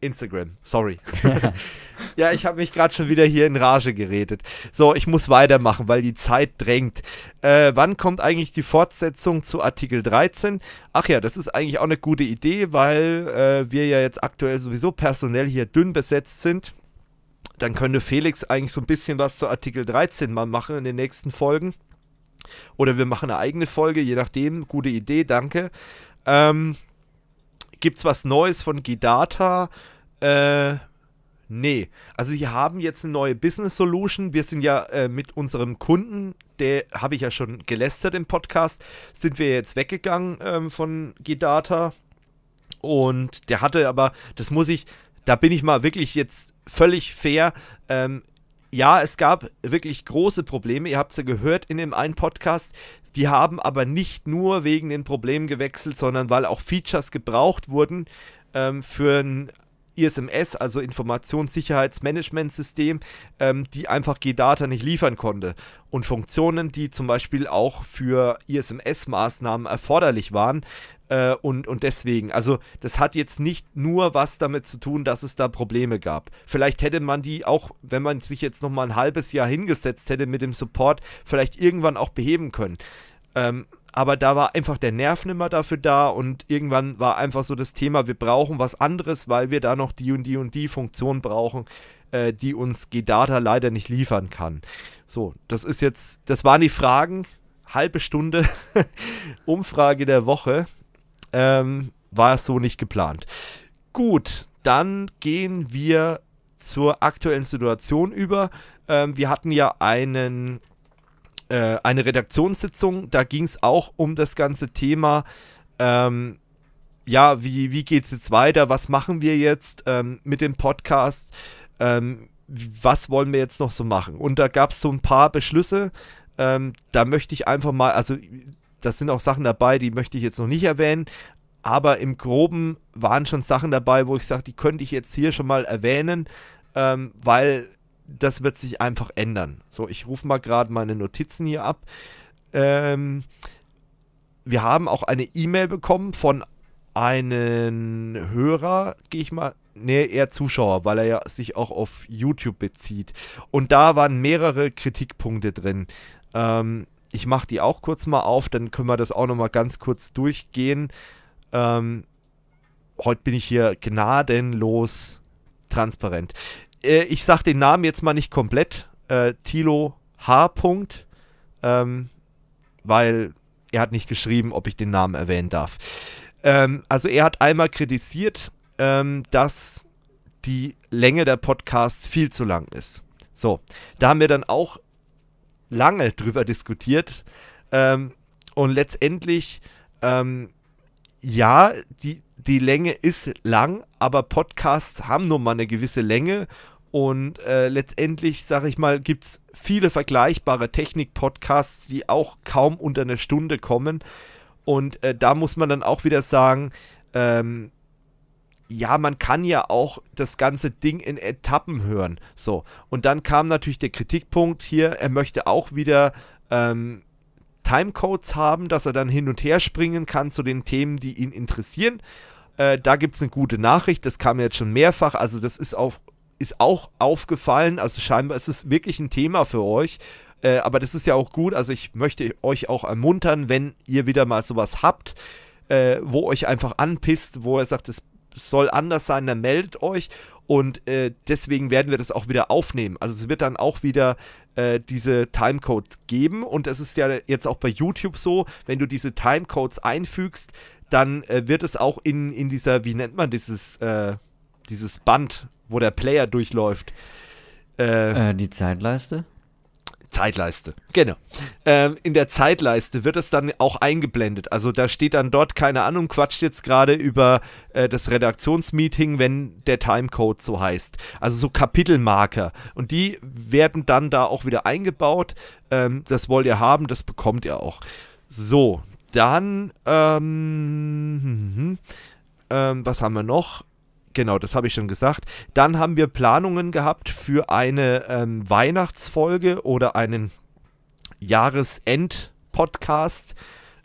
Instagram, sorry. Ja, [LAUGHS] ja ich habe mich gerade schon wieder hier in Rage geredet. So, ich muss weitermachen, weil die Zeit drängt. Äh, wann kommt eigentlich die Fortsetzung zu Artikel 13? Ach ja, das ist eigentlich auch eine gute Idee, weil äh, wir ja jetzt aktuell sowieso personell hier dünn besetzt sind dann könnte Felix eigentlich so ein bisschen was zu Artikel 13 mal machen in den nächsten Folgen. Oder wir machen eine eigene Folge, je nachdem. Gute Idee, danke. Ähm, es was Neues von Gidata? Äh, nee. Also, wir haben jetzt eine neue Business Solution. Wir sind ja äh, mit unserem Kunden, der habe ich ja schon gelästert im Podcast, sind wir jetzt weggegangen ähm, von Gidata. Und der hatte aber, das muss ich, da bin ich mal wirklich jetzt völlig fair. Ähm, ja, es gab wirklich große Probleme. Ihr habt es ja gehört in dem einen Podcast. Die haben aber nicht nur wegen den Problemen gewechselt, sondern weil auch Features gebraucht wurden ähm, für ein ISMS, also Informationssicherheitsmanagementsystem, ähm, die einfach GData nicht liefern konnte. Und Funktionen, die zum Beispiel auch für ISMS-Maßnahmen erforderlich waren. Äh, und, und deswegen, also das hat jetzt nicht nur was damit zu tun, dass es da Probleme gab. Vielleicht hätte man die auch, wenn man sich jetzt nochmal ein halbes Jahr hingesetzt hätte mit dem Support, vielleicht irgendwann auch beheben können. Ähm, aber da war einfach der Nerv nimmer dafür da und irgendwann war einfach so das Thema, wir brauchen was anderes, weil wir da noch die und die und die Funktion brauchen, äh, die uns GData leider nicht liefern kann. So, das ist jetzt, das waren die Fragen, halbe Stunde [LAUGHS] Umfrage der Woche, ähm, war es so nicht geplant. Gut, dann gehen wir zur aktuellen Situation über. Ähm, wir hatten ja einen äh, eine Redaktionssitzung. Da ging es auch um das ganze Thema. Ähm, ja, wie, wie geht es jetzt weiter? Was machen wir jetzt ähm, mit dem Podcast? Ähm, was wollen wir jetzt noch so machen? Und da gab es so ein paar Beschlüsse. Ähm, da möchte ich einfach mal, also das sind auch Sachen dabei, die möchte ich jetzt noch nicht erwähnen. Aber im Groben waren schon Sachen dabei, wo ich sage, die könnte ich jetzt hier schon mal erwähnen, ähm, weil das wird sich einfach ändern. So, ich rufe mal gerade meine Notizen hier ab. Ähm, wir haben auch eine E-Mail bekommen von einem Hörer, gehe ich mal, nee, eher Zuschauer, weil er ja sich auch auf YouTube bezieht. Und da waren mehrere Kritikpunkte drin. Ähm, ich mache die auch kurz mal auf, dann können wir das auch nochmal ganz kurz durchgehen. Ähm, heute bin ich hier gnadenlos transparent äh, ich sage den Namen jetzt mal nicht komplett, äh, Tilo H. -Punkt, ähm, weil er hat nicht geschrieben, ob ich den Namen erwähnen darf. Ähm, also er hat einmal kritisiert, ähm, dass die Länge der Podcasts viel zu lang ist. So, da haben wir dann auch lange drüber diskutiert. Ähm, und letztendlich, ähm, ja, die, die Länge ist lang, aber Podcasts haben nun mal eine gewisse Länge. Und äh, letztendlich, sage ich mal, gibt es viele vergleichbare Technik-Podcasts, die auch kaum unter eine Stunde kommen. Und äh, da muss man dann auch wieder sagen, ähm, ja, man kann ja auch das ganze Ding in Etappen hören. So. Und dann kam natürlich der Kritikpunkt hier, er möchte auch wieder ähm, Timecodes haben, dass er dann hin und her springen kann zu den Themen, die ihn interessieren. Äh, da gibt es eine gute Nachricht, das kam jetzt schon mehrfach, also das ist auch, ist auch aufgefallen, also scheinbar ist es wirklich ein Thema für euch. Äh, aber das ist ja auch gut, also ich möchte euch auch ermuntern, wenn ihr wieder mal sowas habt, äh, wo euch einfach anpisst, wo er sagt, es soll anders sein, dann meldet euch und äh, deswegen werden wir das auch wieder aufnehmen. Also es wird dann auch wieder äh, diese Timecodes geben und es ist ja jetzt auch bei YouTube so, wenn du diese Timecodes einfügst, dann äh, wird es auch in, in dieser, wie nennt man dieses, äh, dieses Band, wo der Player durchläuft. Äh, äh, die Zeitleiste? Zeitleiste, genau. Ähm, in der Zeitleiste wird es dann auch eingeblendet. Also da steht dann dort, keine Ahnung, quatscht jetzt gerade über äh, das Redaktionsmeeting, wenn der Timecode so heißt. Also so Kapitelmarker. Und die werden dann da auch wieder eingebaut. Ähm, das wollt ihr haben, das bekommt ihr auch. So, dann, ähm, ähm, was haben wir noch? Genau, das habe ich schon gesagt. Dann haben wir Planungen gehabt für eine ähm, Weihnachtsfolge oder einen Jahresend-Podcast.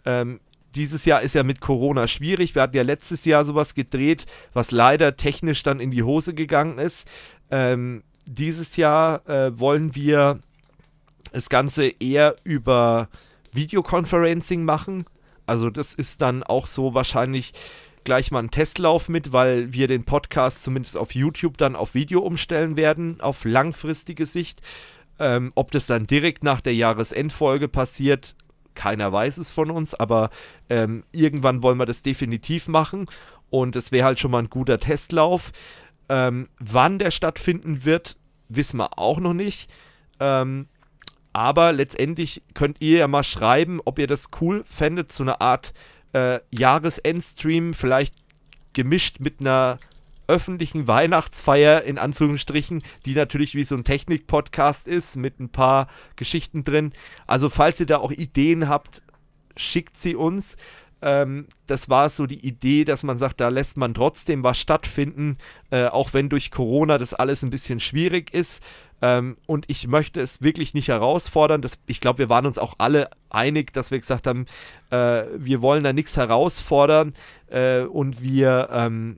Ähm, dieses Jahr ist ja mit Corona schwierig. Wir hatten ja letztes Jahr sowas gedreht, was leider technisch dann in die Hose gegangen ist. Ähm, dieses Jahr äh, wollen wir das Ganze eher über Videoconferencing machen. Also das ist dann auch so wahrscheinlich gleich mal ein Testlauf mit, weil wir den Podcast zumindest auf YouTube dann auf Video umstellen werden, auf langfristige Sicht. Ähm, ob das dann direkt nach der Jahresendfolge passiert, keiner weiß es von uns, aber ähm, irgendwann wollen wir das definitiv machen und es wäre halt schon mal ein guter Testlauf. Ähm, wann der stattfinden wird, wissen wir auch noch nicht. Ähm, aber letztendlich könnt ihr ja mal schreiben, ob ihr das cool fändet, so eine Art äh, Jahresendstream, vielleicht gemischt mit einer öffentlichen Weihnachtsfeier in Anführungsstrichen, die natürlich wie so ein Technik-Podcast ist mit ein paar Geschichten drin. Also falls ihr da auch Ideen habt, schickt sie uns. Ähm, das war so die Idee, dass man sagt, da lässt man trotzdem was stattfinden, äh, auch wenn durch Corona das alles ein bisschen schwierig ist. Ähm, und ich möchte es wirklich nicht herausfordern. Das, ich glaube, wir waren uns auch alle einig, dass wir gesagt haben, äh, wir wollen da nichts herausfordern äh, und wir, ähm,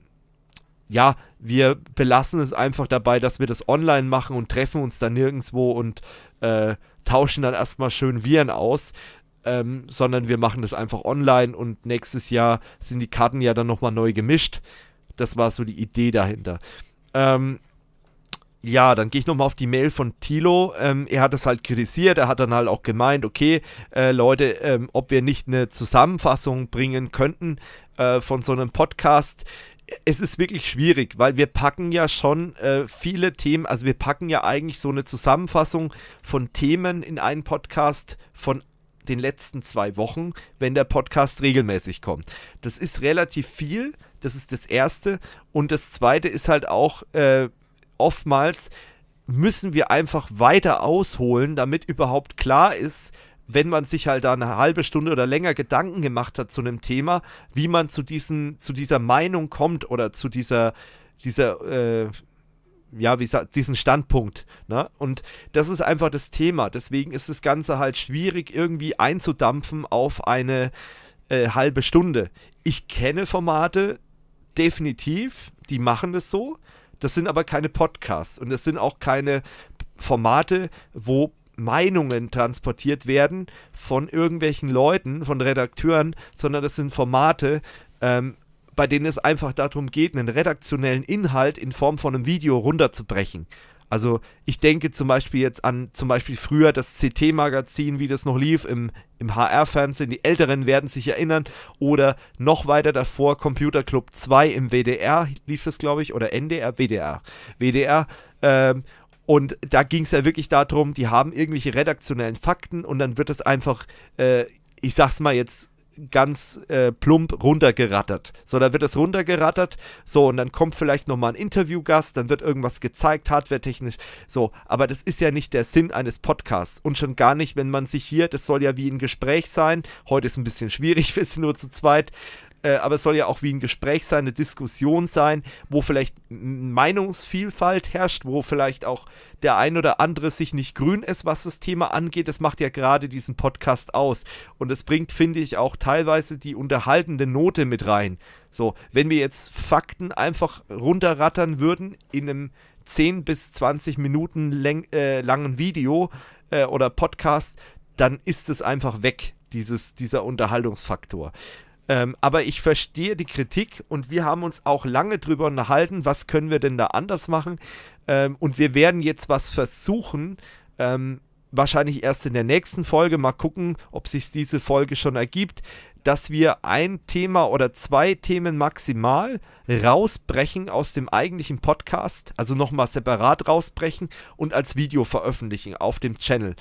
ja, wir belassen es einfach dabei, dass wir das online machen und treffen uns dann nirgendwo und äh, tauschen dann erstmal schön Viren aus. Ähm, sondern wir machen das einfach online und nächstes Jahr sind die Karten ja dann nochmal neu gemischt. Das war so die Idee dahinter. Ähm, ja, dann gehe ich nochmal auf die Mail von Thilo. Ähm, er hat das halt kritisiert, er hat dann halt auch gemeint, okay, äh, Leute, ähm, ob wir nicht eine Zusammenfassung bringen könnten äh, von so einem Podcast. Es ist wirklich schwierig, weil wir packen ja schon äh, viele Themen, also wir packen ja eigentlich so eine Zusammenfassung von Themen in einen Podcast von den letzten zwei Wochen, wenn der Podcast regelmäßig kommt. Das ist relativ viel, das ist das Erste. Und das Zweite ist halt auch, äh, oftmals müssen wir einfach weiter ausholen, damit überhaupt klar ist, wenn man sich halt da eine halbe Stunde oder länger Gedanken gemacht hat zu einem Thema, wie man zu diesen, zu dieser Meinung kommt oder zu dieser, dieser, äh, ja, wie gesagt, diesen Standpunkt. Ne? Und das ist einfach das Thema. Deswegen ist das Ganze halt schwierig, irgendwie einzudampfen auf eine äh, halbe Stunde. Ich kenne Formate definitiv, die machen das so. Das sind aber keine Podcasts und das sind auch keine Formate, wo Meinungen transportiert werden von irgendwelchen Leuten, von Redakteuren, sondern das sind Formate, ähm, bei denen es einfach darum geht, einen redaktionellen Inhalt in Form von einem Video runterzubrechen also ich denke zum Beispiel jetzt an zum Beispiel früher das CT-Magazin, wie das noch lief im, im HR-Fernsehen. Die Älteren werden sich erinnern. Oder noch weiter davor Computer Club 2 im WDR lief das, glaube ich. Oder NDR, WDR. WDR. Ähm, und da ging es ja wirklich darum, die haben irgendwelche redaktionellen Fakten und dann wird das einfach, äh, ich sag's mal jetzt ganz äh, plump runtergerattert. So, da wird es runtergerattert, so, und dann kommt vielleicht nochmal ein Interviewgast, dann wird irgendwas gezeigt, hardwaretechnisch, so. Aber das ist ja nicht der Sinn eines Podcasts. Und schon gar nicht, wenn man sich hier, das soll ja wie ein Gespräch sein, heute ist ein bisschen schwierig, [LAUGHS] wir sind nur zu zweit, äh, aber es soll ja auch wie ein Gespräch sein, eine Diskussion sein, wo vielleicht Meinungsvielfalt herrscht, wo vielleicht auch der ein oder andere sich nicht grün ist, was das Thema angeht. Das macht ja gerade diesen Podcast aus. Und das bringt, finde ich, auch teilweise die unterhaltende Note mit rein. So, wenn wir jetzt Fakten einfach runterrattern würden in einem 10 bis 20 Minuten läng äh, langen Video äh, oder Podcast, dann ist es einfach weg, dieses, dieser Unterhaltungsfaktor. Ähm, aber ich verstehe die Kritik und wir haben uns auch lange drüber unterhalten, was können wir denn da anders machen. Ähm, und wir werden jetzt was versuchen. Ähm, wahrscheinlich erst in der nächsten Folge. Mal gucken, ob sich diese Folge schon ergibt, dass wir ein Thema oder zwei Themen maximal rausbrechen aus dem eigentlichen Podcast, also nochmal separat rausbrechen und als Video veröffentlichen auf dem Channel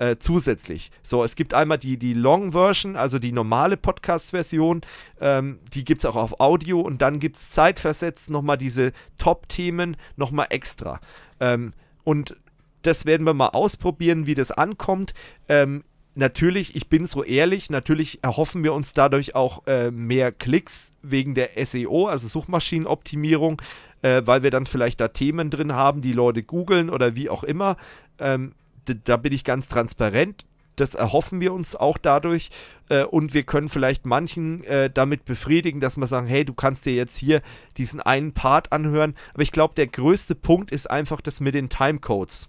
äh, zusätzlich. So, es gibt einmal die, die Long Version, also die normale Podcast-Version, ähm, die gibt es auch auf Audio und dann gibt es zeitversetzt nochmal diese Top-Themen nochmal extra. Ähm, und das werden wir mal ausprobieren, wie das ankommt. Ähm, natürlich, ich bin so ehrlich, natürlich erhoffen wir uns dadurch auch äh, mehr Klicks wegen der SEO, also Suchmaschinenoptimierung, äh, weil wir dann vielleicht da Themen drin haben, die Leute googeln oder wie auch immer. Ähm, da bin ich ganz transparent. Das erhoffen wir uns auch dadurch. Äh, und wir können vielleicht manchen äh, damit befriedigen, dass wir sagen, hey, du kannst dir jetzt hier diesen einen Part anhören. Aber ich glaube, der größte Punkt ist einfach das mit den Timecodes.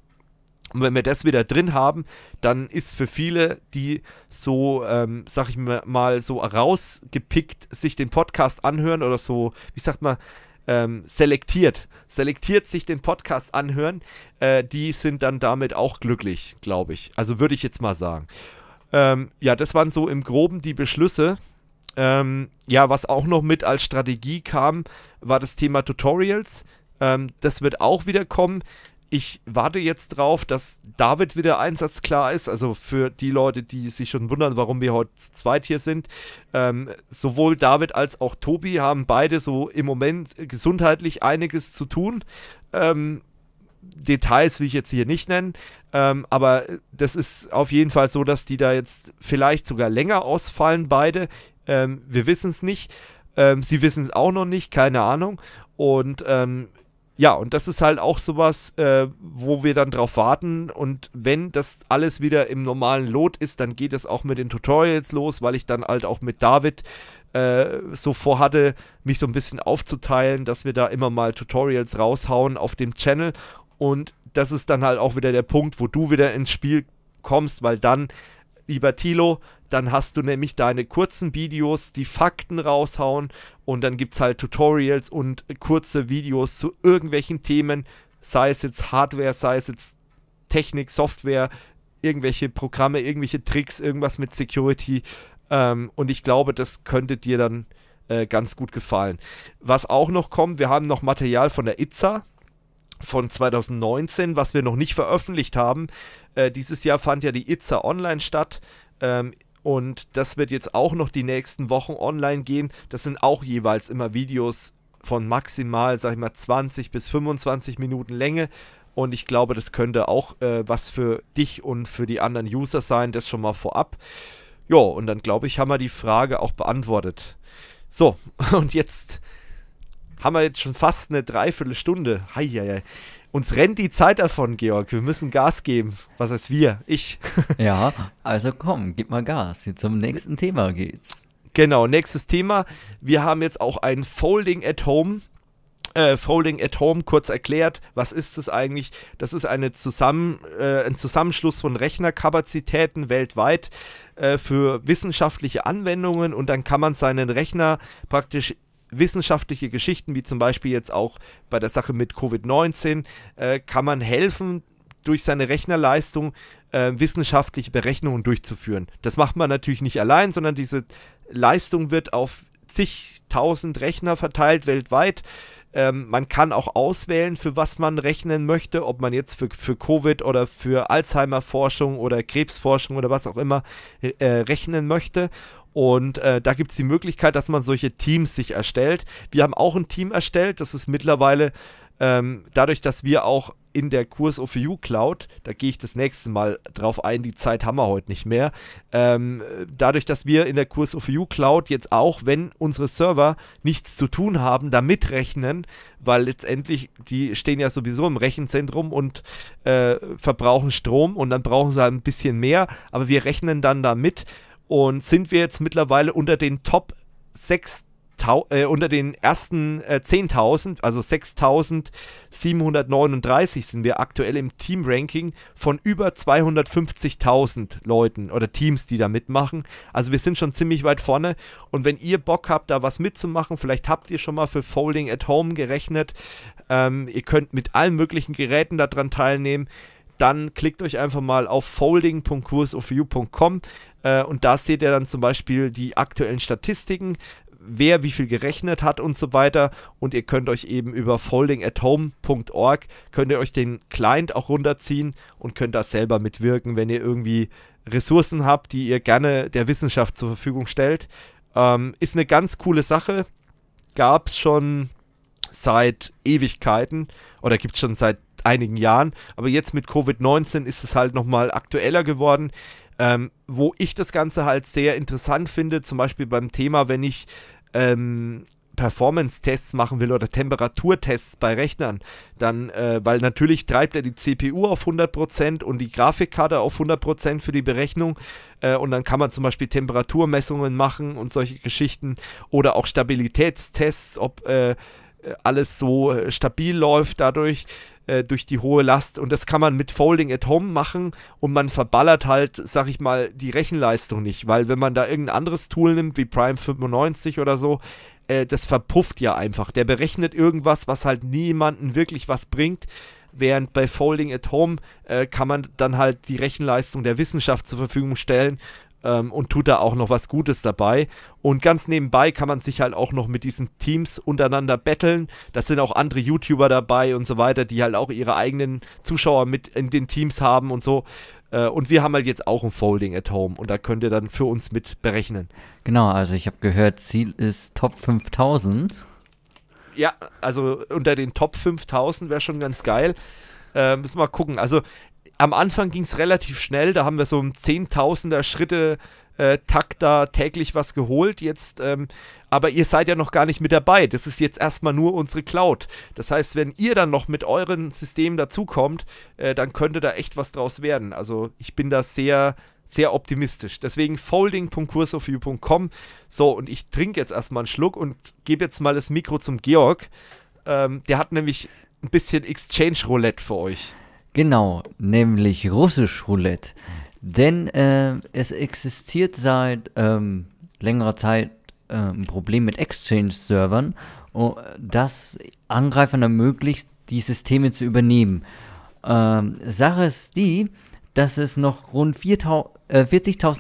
Und wenn wir das wieder drin haben, dann ist für viele, die so, ähm, sag ich mal, so rausgepickt sich den Podcast anhören oder so, wie sagt man, ähm, selektiert, selektiert sich den Podcast anhören, äh, die sind dann damit auch glücklich, glaube ich. Also würde ich jetzt mal sagen. Ähm, ja, das waren so im groben die Beschlüsse. Ähm, ja, was auch noch mit als Strategie kam, war das Thema Tutorials. Ähm, das wird auch wieder kommen ich warte jetzt drauf, dass David wieder einsatzklar ist. Also für die Leute, die sich schon wundern, warum wir heute zweit hier sind. Ähm, sowohl David als auch Tobi haben beide so im Moment gesundheitlich einiges zu tun. Ähm, Details will ich jetzt hier nicht nennen. Ähm, aber das ist auf jeden Fall so, dass die da jetzt vielleicht sogar länger ausfallen, beide. Ähm, wir wissen es nicht. Ähm, sie wissen es auch noch nicht, keine Ahnung. Und ähm, ja, und das ist halt auch sowas, äh, wo wir dann drauf warten. Und wenn das alles wieder im normalen Lot ist, dann geht es auch mit den Tutorials los, weil ich dann halt auch mit David äh, so vorhatte, mich so ein bisschen aufzuteilen, dass wir da immer mal Tutorials raushauen auf dem Channel. Und das ist dann halt auch wieder der Punkt, wo du wieder ins Spiel kommst, weil dann, lieber Tilo, dann hast du nämlich deine kurzen Videos, die Fakten raushauen und dann gibt es halt Tutorials und kurze Videos zu irgendwelchen Themen, sei es jetzt Hardware, sei es jetzt Technik, Software, irgendwelche Programme, irgendwelche Tricks, irgendwas mit Security. Ähm, und ich glaube, das könnte dir dann äh, ganz gut gefallen. Was auch noch kommt, wir haben noch Material von der ITSA von 2019, was wir noch nicht veröffentlicht haben. Äh, dieses Jahr fand ja die ITSA online statt. Ähm, und das wird jetzt auch noch die nächsten Wochen online gehen. Das sind auch jeweils immer Videos von maximal, sag ich mal, 20 bis 25 Minuten Länge. Und ich glaube, das könnte auch äh, was für dich und für die anderen User sein, das schon mal vorab. Ja, und dann glaube ich, haben wir die Frage auch beantwortet. So, [LAUGHS] und jetzt haben wir jetzt schon fast eine Dreiviertelstunde. Heieiei. Uns rennt die Zeit davon, Georg. Wir müssen Gas geben. Was heißt wir? Ich. [LAUGHS] ja, also komm, gib mal Gas. Zum nächsten Thema geht's. Genau, nächstes Thema. Wir haben jetzt auch ein Folding at Home. Äh, Folding at Home kurz erklärt. Was ist es eigentlich? Das ist eine zusammen, äh, ein Zusammenschluss von Rechnerkapazitäten weltweit äh, für wissenschaftliche Anwendungen und dann kann man seinen Rechner praktisch wissenschaftliche Geschichten, wie zum Beispiel jetzt auch bei der Sache mit Covid-19, äh, kann man helfen, durch seine Rechnerleistung äh, wissenschaftliche Berechnungen durchzuführen. Das macht man natürlich nicht allein, sondern diese Leistung wird auf zigtausend Rechner verteilt weltweit. Ähm, man kann auch auswählen, für was man rechnen möchte, ob man jetzt für, für Covid oder für Alzheimer-Forschung oder Krebsforschung oder was auch immer äh, rechnen möchte. Und äh, da gibt es die Möglichkeit, dass man solche Teams sich erstellt. Wir haben auch ein Team erstellt, das ist mittlerweile ähm, dadurch, dass wir auch in der Kurs of You Cloud, da gehe ich das nächste Mal drauf ein, die Zeit haben wir heute nicht mehr. Ähm, dadurch, dass wir in der Kurs of You Cloud jetzt auch, wenn unsere Server nichts zu tun haben, da mitrechnen, weil letztendlich die stehen ja sowieso im Rechenzentrum und äh, verbrauchen Strom und dann brauchen sie halt ein bisschen mehr, aber wir rechnen dann da mit und sind wir jetzt mittlerweile unter den Top 6 äh, unter den ersten äh, 10.000, also 6.739 sind wir aktuell im Team-Ranking von über 250.000 Leuten oder Teams, die da mitmachen. Also wir sind schon ziemlich weit vorne. Und wenn ihr Bock habt, da was mitzumachen, vielleicht habt ihr schon mal für Folding at Home gerechnet. Ähm, ihr könnt mit allen möglichen Geräten daran teilnehmen dann klickt euch einfach mal auf folding.kursofview.com äh, und da seht ihr dann zum Beispiel die aktuellen Statistiken, wer wie viel gerechnet hat und so weiter. Und ihr könnt euch eben über foldingathome.org könnt ihr euch den Client auch runterziehen und könnt da selber mitwirken, wenn ihr irgendwie Ressourcen habt, die ihr gerne der Wissenschaft zur Verfügung stellt. Ähm, ist eine ganz coole Sache. Gab es schon seit Ewigkeiten oder gibt es schon seit einigen Jahren. Aber jetzt mit Covid-19 ist es halt nochmal aktueller geworden. Ähm, wo ich das Ganze halt sehr interessant finde, zum Beispiel beim Thema, wenn ich ähm, Performance-Tests machen will oder Temperaturtests bei Rechnern, dann, äh, weil natürlich treibt er die CPU auf 100% und die Grafikkarte auf 100% für die Berechnung äh, und dann kann man zum Beispiel Temperaturmessungen machen und solche Geschichten oder auch Stabilitätstests, ob äh, alles so äh, stabil läuft dadurch äh, durch die hohe Last. Und das kann man mit Folding at Home machen und man verballert halt, sag ich mal, die Rechenleistung nicht. Weil wenn man da irgendein anderes Tool nimmt, wie Prime 95 oder so, äh, das verpufft ja einfach. Der berechnet irgendwas, was halt niemanden wirklich was bringt. Während bei Folding at Home äh, kann man dann halt die Rechenleistung der Wissenschaft zur Verfügung stellen ähm, und tut da auch noch was Gutes dabei. Und ganz nebenbei kann man sich halt auch noch mit diesen Teams untereinander betteln. Das sind auch andere YouTuber dabei und so weiter, die halt auch ihre eigenen Zuschauer mit in den Teams haben und so. Äh, und wir haben halt jetzt auch ein Folding at Home und da könnt ihr dann für uns mit berechnen. Genau, also ich habe gehört, Ziel ist Top 5000. Ja, also unter den Top 5000 wäre schon ganz geil. Äh, müssen wir mal gucken. Also am Anfang ging es relativ schnell, da haben wir so um Zehntausender Schritte äh, Takt da täglich was geholt. Jetzt, ähm, aber ihr seid ja noch gar nicht mit dabei. Das ist jetzt erstmal nur unsere Cloud. Das heißt, wenn ihr dann noch mit euren Systemen dazukommt, äh, dann könnte da echt was draus werden. Also ich bin da sehr, sehr optimistisch. Deswegen folding.cursofview.com. So, und ich trinke jetzt erstmal einen Schluck und gebe jetzt mal das Mikro zum Georg. Ähm, der hat nämlich ein bisschen Exchange Roulette für euch. Genau, nämlich russisch Roulette. Denn äh, es existiert seit ähm, längerer Zeit äh, ein Problem mit Exchange-Servern, oh, das Angreifern ermöglicht, die Systeme zu übernehmen. Ähm, Sache ist die, dass es noch rund 40.000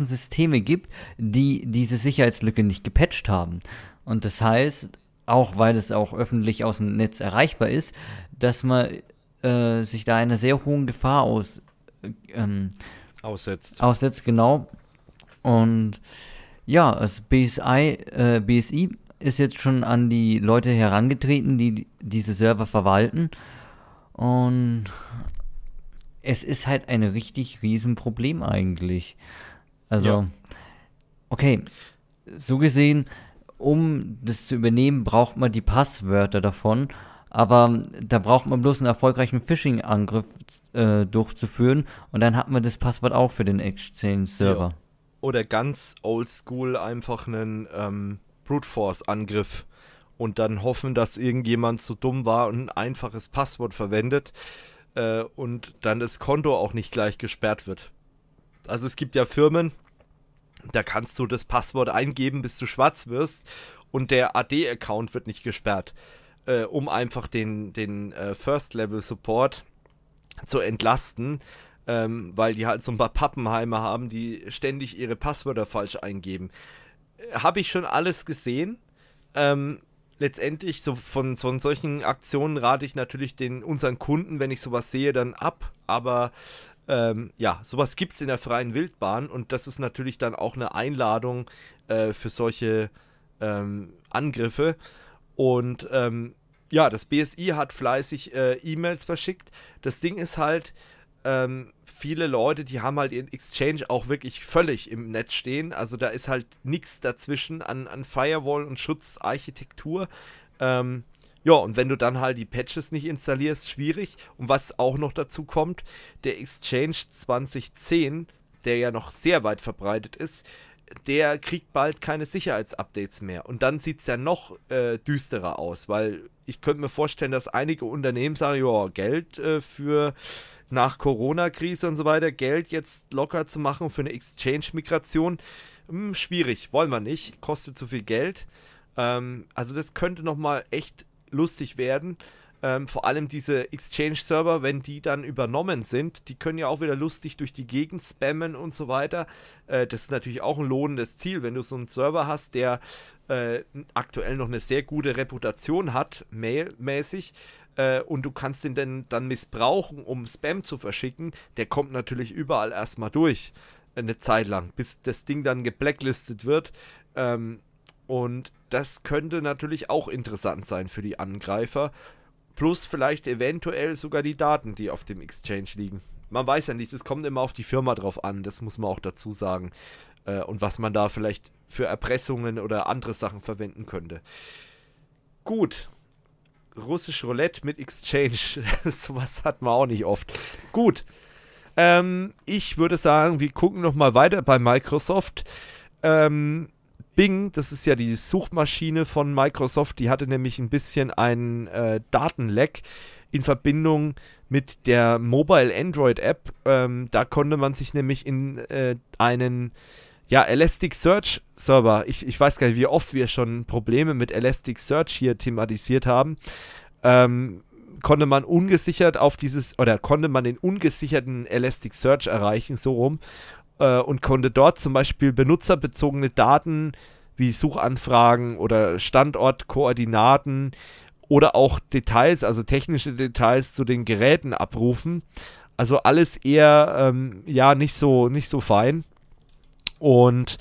äh, Systeme gibt, die diese Sicherheitslücke nicht gepatcht haben. Und das heißt, auch weil es auch öffentlich aus dem Netz erreichbar ist, dass man äh, sich da einer sehr hohen Gefahr aus, ähm, aussetzt. Aussetzt, genau. Und ja, das also BSI, äh, BSI ist jetzt schon an die Leute herangetreten, die diese Server verwalten. Und es ist halt ein richtig Riesenproblem eigentlich. Also, ja. okay, so gesehen, um das zu übernehmen, braucht man die Passwörter davon aber da braucht man bloß einen erfolgreichen Phishing-Angriff äh, durchzuführen und dann hat man das Passwort auch für den Exchange-Server. Ja. Oder ganz oldschool einfach einen ähm, Brute Force-Angriff und dann hoffen, dass irgendjemand zu dumm war und ein einfaches Passwort verwendet äh, und dann das Konto auch nicht gleich gesperrt wird. Also es gibt ja Firmen, da kannst du das Passwort eingeben, bis du schwarz wirst und der AD-Account wird nicht gesperrt äh, um einfach den, den äh, First-Level-Support zu entlasten, ähm, weil die halt so ein paar Pappenheimer haben, die ständig ihre Passwörter falsch eingeben. Äh, Habe ich schon alles gesehen. Ähm, letztendlich so von, von solchen Aktionen rate ich natürlich den unseren Kunden, wenn ich sowas sehe, dann ab. Aber ähm, ja, sowas gibt es in der freien Wildbahn und das ist natürlich dann auch eine Einladung äh, für solche ähm, Angriffe. Und ähm, ja, das BSI hat fleißig äh, E-Mails verschickt. Das Ding ist halt, ähm, viele Leute, die haben halt ihren Exchange auch wirklich völlig im Netz stehen. Also da ist halt nichts dazwischen an, an Firewall und Schutzarchitektur. Ähm, ja, und wenn du dann halt die Patches nicht installierst, schwierig. Und was auch noch dazu kommt, der Exchange 2010, der ja noch sehr weit verbreitet ist, der kriegt bald keine Sicherheitsupdates mehr. Und dann sieht es ja noch äh, düsterer aus, weil ich könnte mir vorstellen, dass einige Unternehmen sagen, ja, Geld äh, für nach Corona-Krise und so weiter, Geld jetzt locker zu machen für eine Exchange-Migration, hm, schwierig, wollen wir nicht, kostet zu viel Geld. Ähm, also das könnte nochmal echt lustig werden ähm, vor allem diese Exchange-Server, wenn die dann übernommen sind, die können ja auch wieder lustig durch die Gegend spammen und so weiter. Äh, das ist natürlich auch ein lohnendes Ziel, wenn du so einen Server hast, der äh, aktuell noch eine sehr gute Reputation hat, mailmäßig. Äh, und du kannst den denn dann missbrauchen, um Spam zu verschicken, der kommt natürlich überall erstmal durch, eine Zeit lang, bis das Ding dann geblacklistet wird. Ähm, und das könnte natürlich auch interessant sein für die Angreifer. Plus vielleicht eventuell sogar die Daten, die auf dem Exchange liegen. Man weiß ja nicht, es kommt immer auf die Firma drauf an, das muss man auch dazu sagen. Äh, und was man da vielleicht für Erpressungen oder andere Sachen verwenden könnte. Gut. Russisch Roulette mit Exchange. [LAUGHS] Sowas hat man auch nicht oft. Gut. Ähm, ich würde sagen, wir gucken nochmal weiter bei Microsoft. Ähm, Bing, das ist ja die Suchmaschine von Microsoft, die hatte nämlich ein bisschen einen äh, Datenleck in Verbindung mit der Mobile Android App. Ähm, da konnte man sich nämlich in äh, einen ja, Elasticsearch Server, ich, ich weiß gar nicht, wie oft wir schon Probleme mit Elasticsearch hier thematisiert haben, ähm, konnte man ungesichert auf dieses, oder konnte man den ungesicherten Elasticsearch erreichen, so rum äh, und konnte dort zum Beispiel benutzerbezogene Daten wie Suchanfragen oder Standortkoordinaten oder auch Details, also technische Details zu den Geräten abrufen. Also alles eher ähm, ja nicht so nicht so fein. Und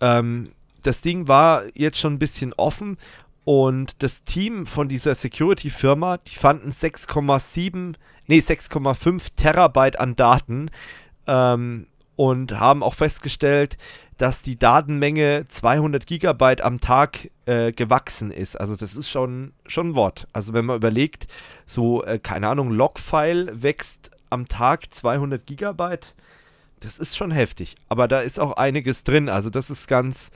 ähm, das Ding war jetzt schon ein bisschen offen und das Team von dieser Security-Firma, die fanden 6,7, nee 6,5 Terabyte an Daten ähm, und haben auch festgestellt, dass die Datenmenge 200 Gigabyte am Tag äh, gewachsen ist. Also das ist schon, schon ein Wort. Also wenn man überlegt, so, äh, keine Ahnung, Logfile wächst am Tag 200 Gigabyte, das ist schon heftig. Aber da ist auch einiges drin. Also das ist ganz,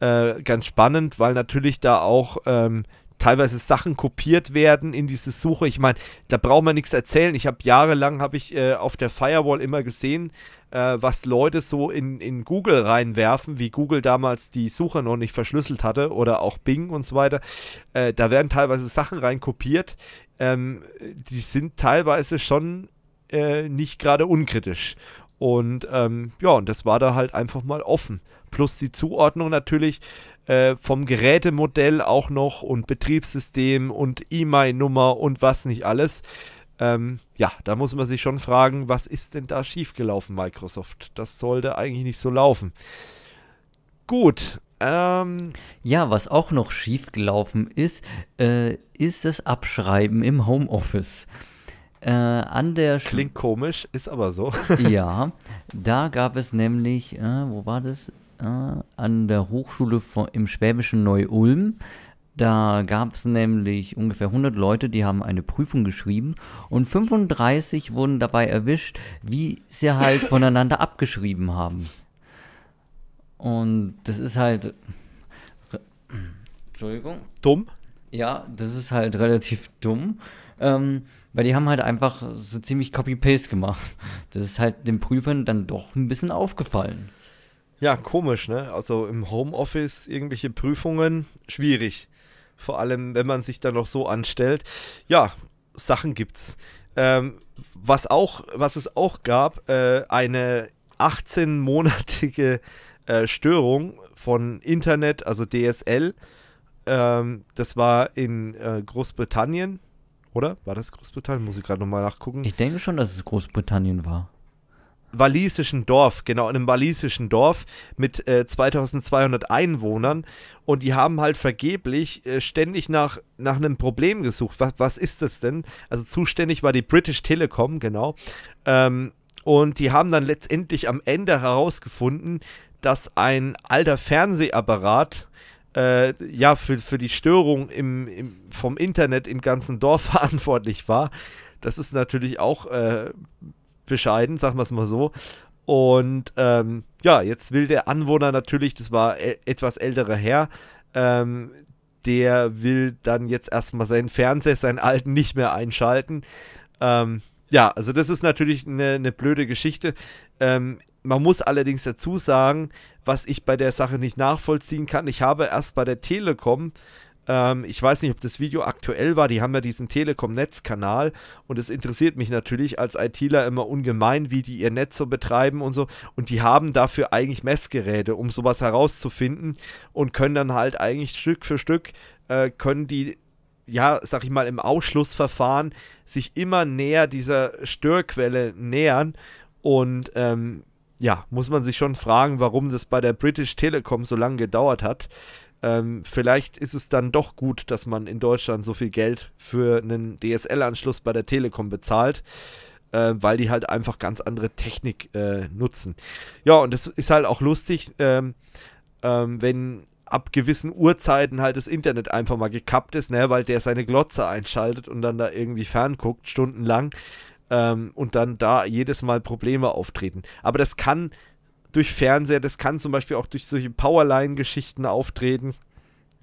äh, ganz spannend, weil natürlich da auch... Ähm, teilweise Sachen kopiert werden in diese Suche. Ich meine, da braucht man nichts erzählen. Ich habe jahrelang habe ich äh, auf der Firewall immer gesehen, äh, was Leute so in, in Google reinwerfen, wie Google damals die Suche noch nicht verschlüsselt hatte oder auch Bing und so weiter. Äh, da werden teilweise Sachen reinkopiert. Ähm, die sind teilweise schon äh, nicht gerade unkritisch. Und ähm, ja, und das war da halt einfach mal offen. Plus die Zuordnung natürlich äh, vom Gerätemodell auch noch und Betriebssystem und E-Mail-Nummer und was nicht alles. Ähm, ja, da muss man sich schon fragen, was ist denn da schiefgelaufen, Microsoft? Das sollte eigentlich nicht so laufen. Gut. Ähm, ja, was auch noch schiefgelaufen ist, äh, ist das Abschreiben im Homeoffice. Äh, an der Sch Klingt komisch, ist aber so. [LAUGHS] ja, da gab es nämlich, äh, wo war das? Äh, an der Hochschule von, im schwäbischen Neu-Ulm da gab es nämlich ungefähr 100 Leute, die haben eine Prüfung geschrieben und 35 wurden dabei erwischt, wie sie halt [LAUGHS] voneinander abgeschrieben haben. Und das ist halt... Entschuldigung. Dumm? Ja, das ist halt relativ dumm. Ähm, weil die haben halt einfach so ziemlich Copy-Paste gemacht. Das ist halt den Prüfern dann doch ein bisschen aufgefallen. Ja, komisch, ne? Also im Homeoffice irgendwelche Prüfungen, schwierig. Vor allem, wenn man sich dann noch so anstellt. Ja, Sachen gibt's. Ähm, was, auch, was es auch gab, äh, eine 18-monatige äh, Störung von Internet, also DSL. Ähm, das war in äh, Großbritannien, oder? War das Großbritannien? Muss ich gerade nochmal nachgucken. Ich denke schon, dass es Großbritannien war walisischen Dorf, genau, in einem walisischen Dorf mit äh, 2200 Einwohnern und die haben halt vergeblich äh, ständig nach, nach einem Problem gesucht. Was, was ist das denn? Also zuständig war die British Telecom, genau. Ähm, und die haben dann letztendlich am Ende herausgefunden, dass ein alter Fernsehapparat äh, ja für, für die Störung im, im, vom Internet im ganzen Dorf [LAUGHS] verantwortlich war. Das ist natürlich auch äh, bescheiden, sagen wir es mal so. Und ähm, ja, jetzt will der Anwohner natürlich, das war e-, etwas älterer Herr, ähm, der will dann jetzt erstmal seinen Fernseher, seinen alten nicht mehr einschalten. Ähm, ja, also das ist natürlich eine, eine blöde Geschichte. Ähm, man muss allerdings dazu sagen, was ich bei der Sache nicht nachvollziehen kann. Ich habe erst bei der Telekom ähm, ich weiß nicht, ob das Video aktuell war. Die haben ja diesen Telekom-Netzkanal und es interessiert mich natürlich als ITler immer ungemein, wie die ihr Netz so betreiben und so. Und die haben dafür eigentlich Messgeräte, um sowas herauszufinden und können dann halt eigentlich Stück für Stück, äh, können die ja, sag ich mal, im Ausschlussverfahren sich immer näher dieser Störquelle nähern. Und ähm, ja, muss man sich schon fragen, warum das bei der British Telekom so lange gedauert hat. Ähm, vielleicht ist es dann doch gut, dass man in Deutschland so viel Geld für einen DSL-Anschluss bei der Telekom bezahlt, äh, weil die halt einfach ganz andere Technik äh, nutzen. Ja, und es ist halt auch lustig, ähm, ähm, wenn ab gewissen Uhrzeiten halt das Internet einfach mal gekappt ist, ne, weil der seine Glotze einschaltet und dann da irgendwie fernguckt, stundenlang, ähm, und dann da jedes Mal Probleme auftreten. Aber das kann durch Fernseher, das kann zum Beispiel auch durch solche Powerline-Geschichten auftreten.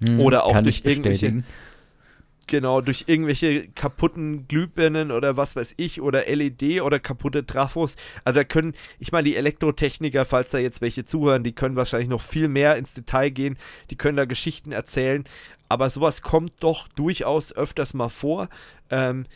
Hm, oder auch durch irgendwelche. Genau, durch irgendwelche kaputten Glühbirnen oder was weiß ich oder LED oder kaputte Trafos. Also da können, ich meine, die Elektrotechniker, falls da jetzt welche zuhören, die können wahrscheinlich noch viel mehr ins Detail gehen, die können da Geschichten erzählen. Aber sowas kommt doch durchaus öfters mal vor. Ähm,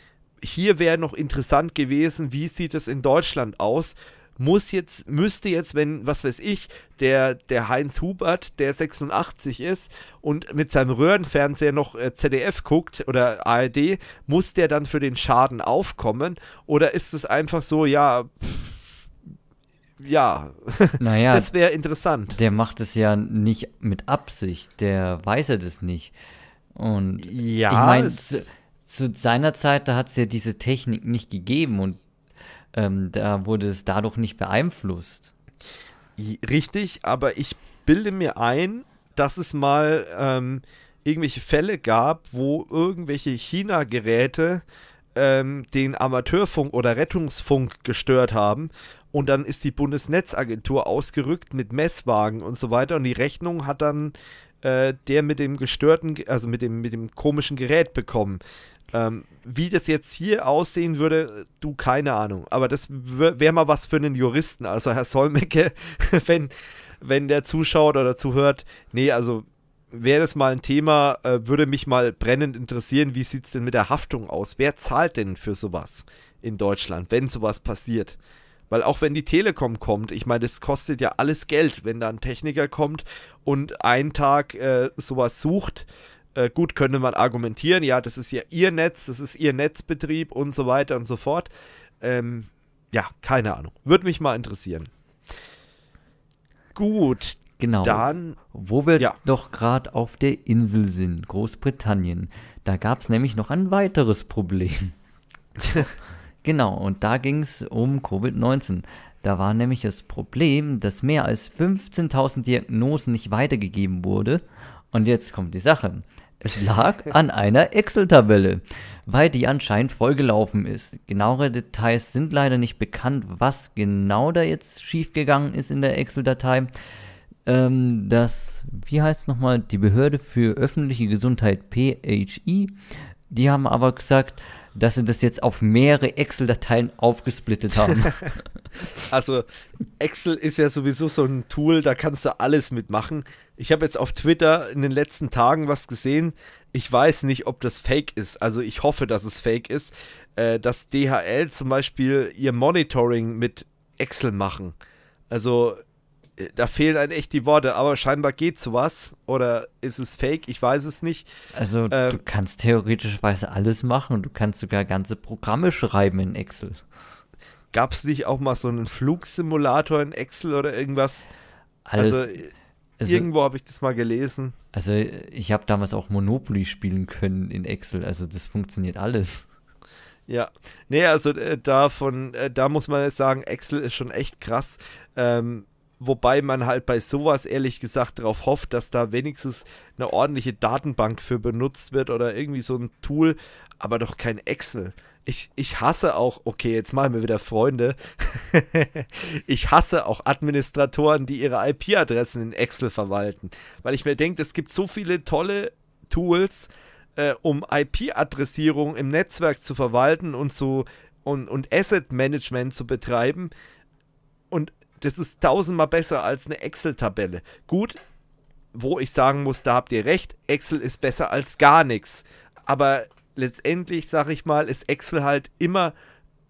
hier wäre noch interessant gewesen, wie sieht es in Deutschland aus? muss jetzt, müsste jetzt, wenn, was weiß ich, der, der Heinz Hubert, der 86 ist und mit seinem Röhrenfernseher noch äh, ZDF guckt oder ARD, muss der dann für den Schaden aufkommen? Oder ist es einfach so, ja, pff, ja, [LAUGHS] naja, das wäre interessant. Der macht es ja nicht mit Absicht, der weiß ja das nicht. Und ja, ich meine, zu, zu, seiner Zeit, da hat es ja diese Technik nicht gegeben und ähm, da wurde es dadurch nicht beeinflusst. Richtig, aber ich bilde mir ein, dass es mal ähm, irgendwelche Fälle gab, wo irgendwelche China-Geräte ähm, den Amateurfunk oder Rettungsfunk gestört haben. Und dann ist die Bundesnetzagentur ausgerückt mit Messwagen und so weiter. Und die Rechnung hat dann äh, der mit dem gestörten, also mit dem, mit dem komischen Gerät bekommen. Ähm, wie das jetzt hier aussehen würde, du keine Ahnung. Aber das wäre mal was für einen Juristen. Also Herr Solmecke, [LAUGHS] wenn, wenn der zuschaut oder zuhört, nee, also wäre das mal ein Thema, äh, würde mich mal brennend interessieren, wie sieht es denn mit der Haftung aus? Wer zahlt denn für sowas in Deutschland, wenn sowas passiert? Weil auch wenn die Telekom kommt, ich meine, das kostet ja alles Geld, wenn da ein Techniker kommt und einen Tag äh, sowas sucht. Äh, gut, könnte man argumentieren, ja, das ist ja ihr Netz, das ist ihr Netzbetrieb und so weiter und so fort. Ähm, ja, keine Ahnung. Würde mich mal interessieren. Gut. Genau. Dann, wo wir ja. doch gerade auf der Insel sind, Großbritannien. Da gab es nämlich noch ein weiteres Problem. [LAUGHS] Genau, und da ging es um Covid-19. Da war nämlich das Problem, dass mehr als 15.000 Diagnosen nicht weitergegeben wurde. Und jetzt kommt die Sache. Es lag an einer Excel-Tabelle, weil die anscheinend vollgelaufen ist. Genauere Details sind leider nicht bekannt, was genau da jetzt schiefgegangen ist in der Excel-Datei. Ähm, das, wie heißt es nochmal, die Behörde für öffentliche Gesundheit, PHI, die haben aber gesagt, dass sie das jetzt auf mehrere Excel-Dateien aufgesplittet haben. [LAUGHS] also Excel ist ja sowieso so ein Tool, da kannst du alles mitmachen. Ich habe jetzt auf Twitter in den letzten Tagen was gesehen. Ich weiß nicht, ob das fake ist. Also ich hoffe, dass es fake ist, äh, dass DHL zum Beispiel ihr Monitoring mit Excel machen. Also äh, da fehlen einem echt die Worte, aber scheinbar geht sowas oder ist es fake, ich weiß es nicht. Also ähm, du kannst theoretischweise alles machen, du kannst sogar ganze Programme schreiben in Excel. Gab es nicht auch mal so einen Flugsimulator in Excel oder irgendwas? Alles, also, also irgendwo habe ich das mal gelesen. Also ich habe damals auch Monopoly spielen können in Excel, also das funktioniert alles. Ja, nee, also äh, davon, äh, da muss man jetzt sagen, Excel ist schon echt krass. Ähm, wobei man halt bei sowas ehrlich gesagt darauf hofft, dass da wenigstens eine ordentliche Datenbank für benutzt wird oder irgendwie so ein Tool, aber doch kein Excel. Ich, ich hasse auch, okay, jetzt machen wir wieder Freunde. [LAUGHS] ich hasse auch Administratoren, die ihre IP-Adressen in Excel verwalten, weil ich mir denke, es gibt so viele tolle Tools, äh, um IP-Adressierung im Netzwerk zu verwalten und so und, und Asset Management zu betreiben das ist tausendmal besser als eine Excel-Tabelle. Gut, wo ich sagen muss, da habt ihr recht, Excel ist besser als gar nichts. Aber letztendlich, sag ich mal, ist Excel halt immer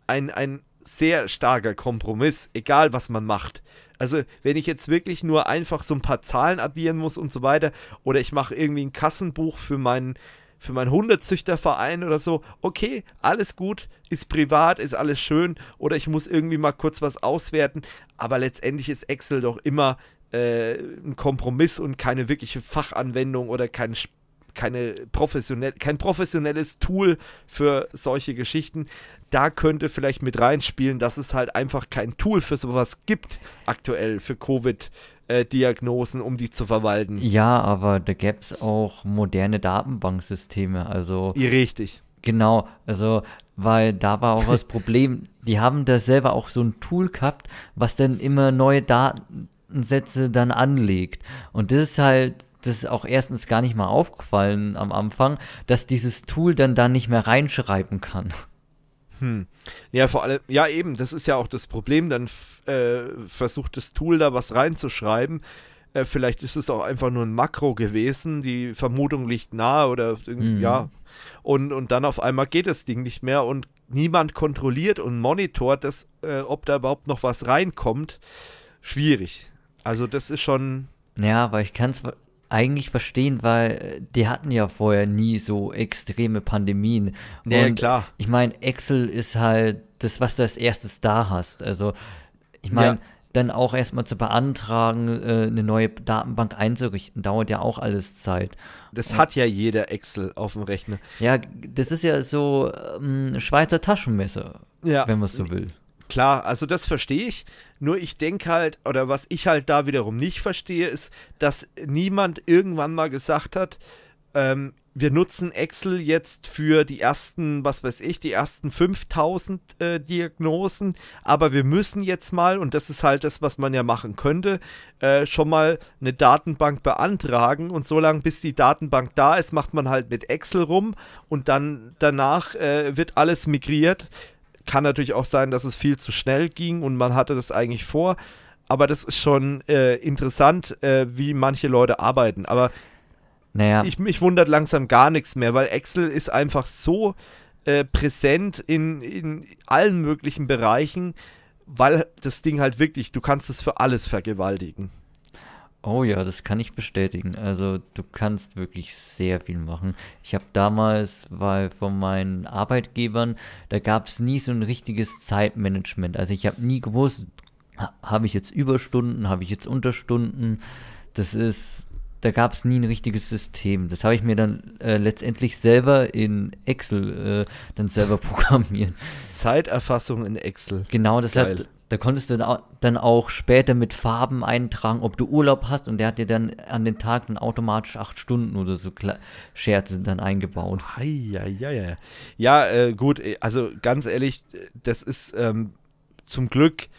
ein, ein sehr starker Kompromiss, egal was man macht. Also, wenn ich jetzt wirklich nur einfach so ein paar Zahlen addieren muss und so weiter, oder ich mache irgendwie ein Kassenbuch für meinen für meinen Hundezüchterverein oder so, okay, alles gut, ist privat, ist alles schön oder ich muss irgendwie mal kurz was auswerten, aber letztendlich ist Excel doch immer äh, ein Kompromiss und keine wirkliche Fachanwendung oder kein keine professionell, kein professionelles Tool für solche Geschichten. Da könnte vielleicht mit reinspielen, dass es halt einfach kein Tool für sowas gibt aktuell für Covid. Äh, Diagnosen, um die zu verwalten. Ja, aber da gäbe es auch moderne Datenbanksysteme. Also. Ja, richtig. Genau, also, weil da war auch das [LAUGHS] Problem, die haben da selber auch so ein Tool gehabt, was dann immer neue Datensätze dann anlegt. Und das ist halt das ist auch erstens gar nicht mal aufgefallen am Anfang, dass dieses Tool dann da nicht mehr reinschreiben kann. Hm. Ja, vor allem, ja eben, das ist ja auch das Problem. Dann äh, versucht das Tool da was reinzuschreiben. Äh, vielleicht ist es auch einfach nur ein Makro gewesen. Die Vermutung liegt nahe oder mhm. ja. Und, und dann auf einmal geht das Ding nicht mehr und niemand kontrolliert und monitort das, äh, ob da überhaupt noch was reinkommt. Schwierig. Also das ist schon. Ja, weil ich kann es eigentlich verstehen, weil äh, die hatten ja vorher nie so extreme Pandemien. Nee, Und klar. Ich meine, Excel ist halt das, was du als erstes da hast. Also, ich meine, ja. dann auch erstmal zu beantragen, äh, eine neue Datenbank einzurichten, dauert ja auch alles Zeit. Das Und hat ja jeder Excel auf dem Rechner. Ja, das ist ja so ähm, Schweizer Taschenmesser, ja. wenn man es so will. Klar, also das verstehe ich. Nur ich denke halt, oder was ich halt da wiederum nicht verstehe, ist, dass niemand irgendwann mal gesagt hat, ähm, wir nutzen Excel jetzt für die ersten, was weiß ich, die ersten 5000 äh, Diagnosen, aber wir müssen jetzt mal, und das ist halt das, was man ja machen könnte, äh, schon mal eine Datenbank beantragen und solange bis die Datenbank da ist, macht man halt mit Excel rum und dann danach äh, wird alles migriert kann natürlich auch sein, dass es viel zu schnell ging und man hatte das eigentlich vor. Aber das ist schon äh, interessant, äh, wie manche Leute arbeiten. Aber naja. ich, mich wundert langsam gar nichts mehr, weil Excel ist einfach so äh, präsent in, in allen möglichen Bereichen, weil das Ding halt wirklich, du kannst es für alles vergewaltigen. Oh ja, das kann ich bestätigen. Also du kannst wirklich sehr viel machen. Ich habe damals, weil von meinen Arbeitgebern, da gab es nie so ein richtiges Zeitmanagement. Also ich habe nie gewusst, habe ich jetzt Überstunden, habe ich jetzt Unterstunden. Das ist, da gab es nie ein richtiges System. Das habe ich mir dann äh, letztendlich selber in Excel äh, dann selber [LAUGHS] programmiert. Zeiterfassung in Excel. Genau, das Geil. hat da konntest du dann auch später mit Farben eintragen, ob du Urlaub hast und der hat dir dann an den Tag dann automatisch acht Stunden oder so Scherze dann eingebaut. Ja, ja, ja. Ja, äh, gut, äh, also ganz ehrlich, äh, das ist ähm, zum Glück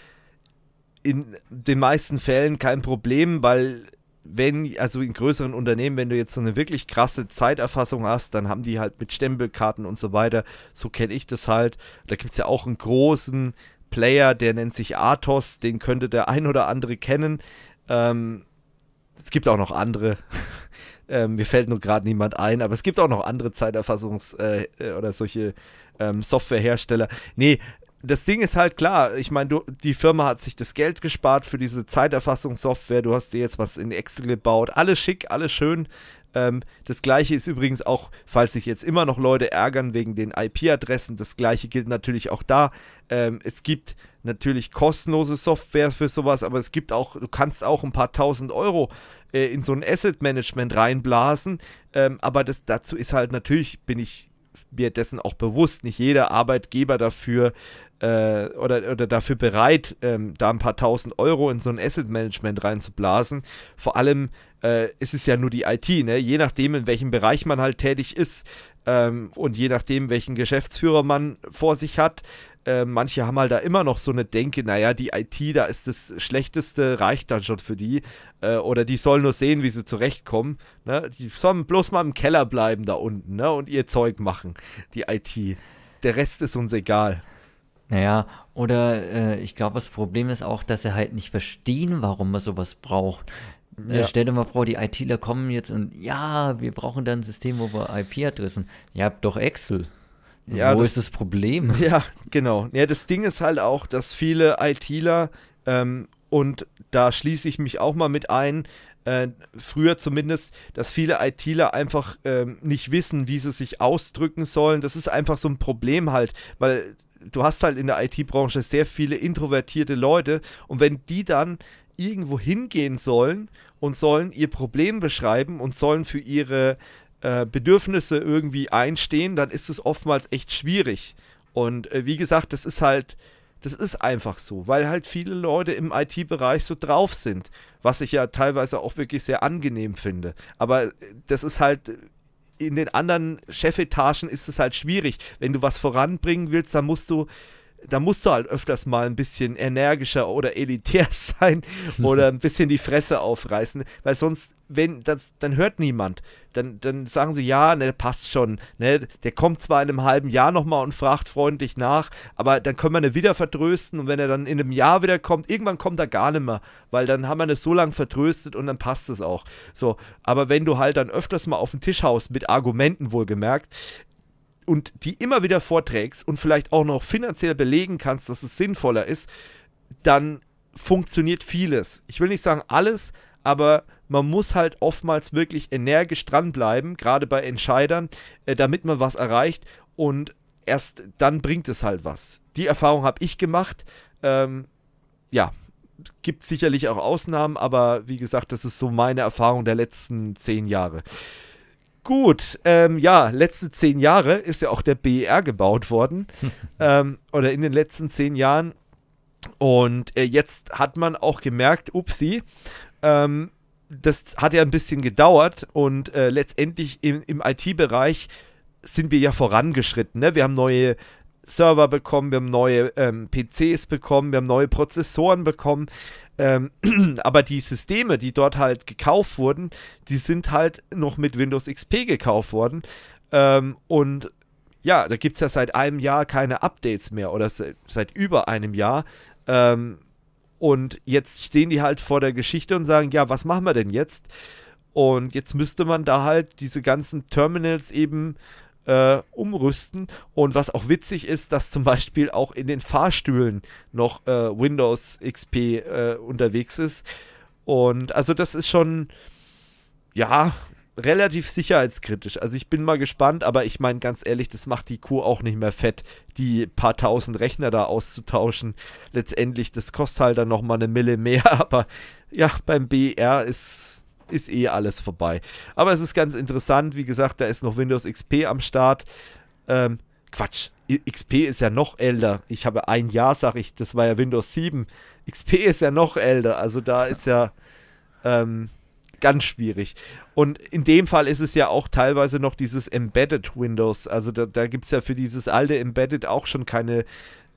in den meisten Fällen kein Problem, weil wenn, also in größeren Unternehmen, wenn du jetzt so eine wirklich krasse Zeiterfassung hast, dann haben die halt mit Stempelkarten und so weiter, so kenne ich das halt, da gibt es ja auch einen großen Player, der nennt sich Athos, den könnte der ein oder andere kennen. Ähm, es gibt auch noch andere. [LAUGHS] ähm, mir fällt nur gerade niemand ein, aber es gibt auch noch andere Zeiterfassungs- äh, äh, oder solche ähm, Softwarehersteller. Nee, das Ding ist halt klar, ich meine, die Firma hat sich das Geld gespart für diese Zeiterfassungssoftware, du hast dir jetzt was in Excel gebaut, alles schick, alles schön, ähm, das gleiche ist übrigens auch, falls sich jetzt immer noch Leute ärgern wegen den IP-Adressen, das gleiche gilt natürlich auch da. Ähm, es gibt natürlich kostenlose Software für sowas, aber es gibt auch, du kannst auch ein paar tausend Euro äh, in so ein Asset Management reinblasen. Ähm, aber das dazu ist halt natürlich, bin ich mir dessen auch bewusst, nicht jeder Arbeitgeber dafür äh, oder, oder dafür bereit, ähm, da ein paar tausend Euro in so ein Asset Management reinzublasen. Vor allem äh, ist es ja nur die IT, ne? je nachdem, in welchem Bereich man halt tätig ist. Ähm, und je nachdem, welchen Geschäftsführer man vor sich hat, äh, manche haben halt da immer noch so eine Denke, naja, die IT, da ist das Schlechteste, reicht dann schon für die. Äh, oder die sollen nur sehen, wie sie zurechtkommen. Ne? Die sollen bloß mal im Keller bleiben da unten ne? und ihr Zeug machen, die IT. Der Rest ist uns egal. Naja, oder äh, ich glaube, das Problem ist auch, dass sie halt nicht verstehen, warum man sowas braucht. Ja. Stell dir mal vor, die ITler kommen jetzt und ja, wir brauchen dann ein System, wo wir IP-Adressen. Ihr habt doch Excel. Ja, wo das, ist das Problem? [LAUGHS] Ja, genau. Ja, das Ding ist halt auch, dass viele ITler ähm, und da schließe ich mich auch mal mit ein, äh, früher zumindest, dass viele ITler einfach ähm, nicht wissen, wie sie sich ausdrücken sollen. Das ist einfach so ein Problem halt, weil du hast halt in der IT-Branche sehr viele introvertierte Leute und wenn die dann irgendwo hingehen sollen und sollen ihr Problem beschreiben und sollen für ihre äh, Bedürfnisse irgendwie einstehen, dann ist es oftmals echt schwierig. Und äh, wie gesagt, das ist halt, das ist einfach so, weil halt viele Leute im IT-Bereich so drauf sind, was ich ja teilweise auch wirklich sehr angenehm finde. Aber äh, das ist halt äh, in den anderen Chefetagen ist es halt schwierig. Wenn du was voranbringen willst, dann musst du da musst du halt öfters mal ein bisschen energischer oder elitär [LAUGHS] sein oder [LAUGHS] ein bisschen die Fresse aufreißen, weil sonst, wenn das, dann hört niemand. Dann, dann sagen sie, ja, ne, passt schon. Ne? Der kommt zwar in einem halben Jahr nochmal und fragt freundlich nach, aber dann können wir ihn wieder vertrösten und wenn er dann in einem Jahr wieder kommt, irgendwann kommt er gar nicht mehr, weil dann haben wir es so lange vertröstet und dann passt es auch. So, aber wenn du halt dann öfters mal auf den Tisch haust, mit Argumenten wohlgemerkt, und die immer wieder vorträgst und vielleicht auch noch finanziell belegen kannst, dass es sinnvoller ist, dann funktioniert vieles. Ich will nicht sagen alles, aber man muss halt oftmals wirklich energisch dranbleiben, gerade bei Entscheidern, äh, damit man was erreicht und erst dann bringt es halt was. Die Erfahrung habe ich gemacht. Ähm, ja, gibt sicherlich auch Ausnahmen, aber wie gesagt, das ist so meine Erfahrung der letzten zehn Jahre. Gut, ähm, ja, letzte zehn Jahre ist ja auch der BER gebaut worden. [LAUGHS] ähm, oder in den letzten zehn Jahren. Und äh, jetzt hat man auch gemerkt, upsi, ähm, das hat ja ein bisschen gedauert und äh, letztendlich im, im IT-Bereich sind wir ja vorangeschritten. Ne? Wir haben neue Server bekommen, wir haben neue ähm, PCs bekommen, wir haben neue Prozessoren bekommen. Ähm, [CLEARS THROAT] aber die Systeme, die dort halt gekauft wurden, die sind halt noch mit Windows XP gekauft worden. Ähm, und ja, da gibt es ja seit einem Jahr keine Updates mehr oder se seit über einem Jahr. Ähm, und jetzt stehen die halt vor der Geschichte und sagen, ja, was machen wir denn jetzt? Und jetzt müsste man da halt diese ganzen Terminals eben äh, umrüsten. Und was auch witzig ist, dass zum Beispiel auch in den Fahrstühlen noch äh, Windows XP äh, unterwegs ist. Und also das ist schon, ja, relativ sicherheitskritisch. Also ich bin mal gespannt, aber ich meine ganz ehrlich, das macht die Kuh auch nicht mehr fett, die paar tausend Rechner da auszutauschen. Letztendlich, das kostet halt dann nochmal eine Mille mehr, [LAUGHS] aber ja, beim BR ist ist eh alles vorbei. Aber es ist ganz interessant, wie gesagt, da ist noch Windows XP am Start. Ähm, Quatsch, XP ist ja noch älter. Ich habe ein Jahr, sag ich, das war ja Windows 7. XP ist ja noch älter, also da ist ja ähm, ganz schwierig. Und in dem Fall ist es ja auch teilweise noch dieses Embedded Windows. Also da, da gibt es ja für dieses alte Embedded auch schon keine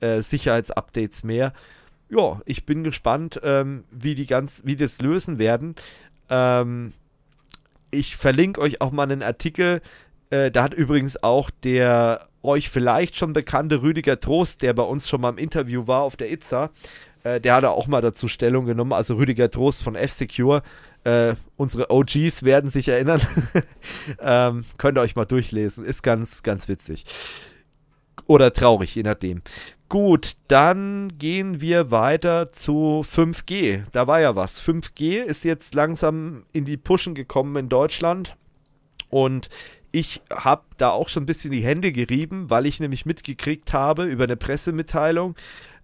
äh, Sicherheitsupdates mehr ja, ich bin gespannt, ähm, wie die ganz, wie das lösen werden. Ähm, ich verlinke euch auch mal einen Artikel. Äh, da hat übrigens auch der euch vielleicht schon bekannte Rüdiger Trost, der bei uns schon mal im Interview war auf der Itza, äh, der hat auch mal dazu Stellung genommen. Also Rüdiger Trost von F-Secure. Äh, unsere OGs werden sich erinnern. [LAUGHS] ähm, könnt ihr euch mal durchlesen. Ist ganz, ganz witzig. Oder traurig, je nachdem. Gut, dann gehen wir weiter zu 5G. Da war ja was. 5G ist jetzt langsam in die Puschen gekommen in Deutschland. Und ich habe da auch schon ein bisschen die Hände gerieben, weil ich nämlich mitgekriegt habe über eine Pressemitteilung,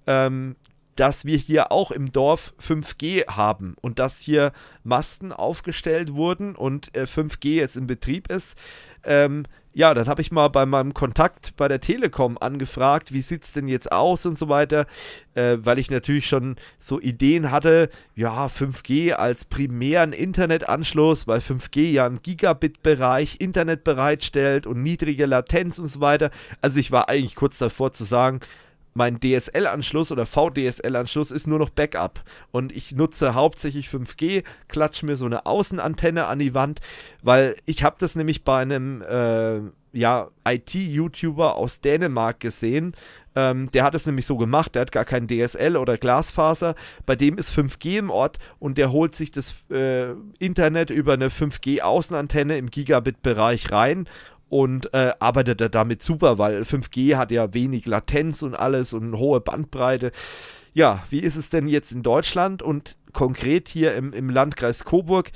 ähm, dass wir hier auch im Dorf 5G haben und dass hier Masten aufgestellt wurden und äh, 5G jetzt in Betrieb ist. Ähm, ja, dann habe ich mal bei meinem Kontakt bei der Telekom angefragt, wie sieht es denn jetzt aus und so weiter, äh, weil ich natürlich schon so Ideen hatte, ja, 5G als primären Internetanschluss, weil 5G ja im Gigabit-Bereich Internet bereitstellt und niedrige Latenz und so weiter. Also ich war eigentlich kurz davor zu sagen, mein DSL-Anschluss oder VDSL-Anschluss ist nur noch Backup. Und ich nutze hauptsächlich 5G, klatsche mir so eine Außenantenne an die Wand, weil ich habe das nämlich bei einem äh, ja, IT-YouTuber aus Dänemark gesehen. Ähm, der hat es nämlich so gemacht, der hat gar kein DSL oder Glasfaser. Bei dem ist 5G im Ort und der holt sich das äh, Internet über eine 5G-Außenantenne im Gigabit-Bereich rein und äh, arbeitet er damit super, weil 5G hat ja wenig Latenz und alles und hohe Bandbreite. Ja, wie ist es denn jetzt in Deutschland und konkret hier im, im Landkreis Coburg?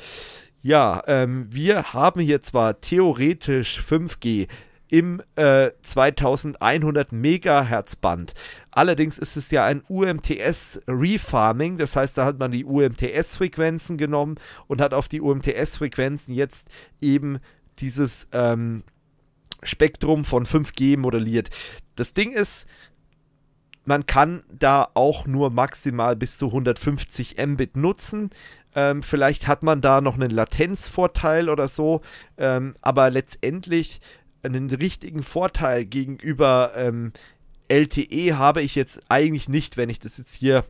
Ja, ähm, wir haben hier zwar theoretisch 5G im äh, 2100 Megahertz Band. Allerdings ist es ja ein UMTS Refarming, das heißt, da hat man die UMTS Frequenzen genommen und hat auf die UMTS Frequenzen jetzt eben dieses ähm, Spektrum von 5G modelliert. Das Ding ist, man kann da auch nur maximal bis zu 150 Mbit nutzen. Ähm, vielleicht hat man da noch einen Latenzvorteil oder so, ähm, aber letztendlich einen richtigen Vorteil gegenüber ähm, LTE habe ich jetzt eigentlich nicht, wenn ich das jetzt hier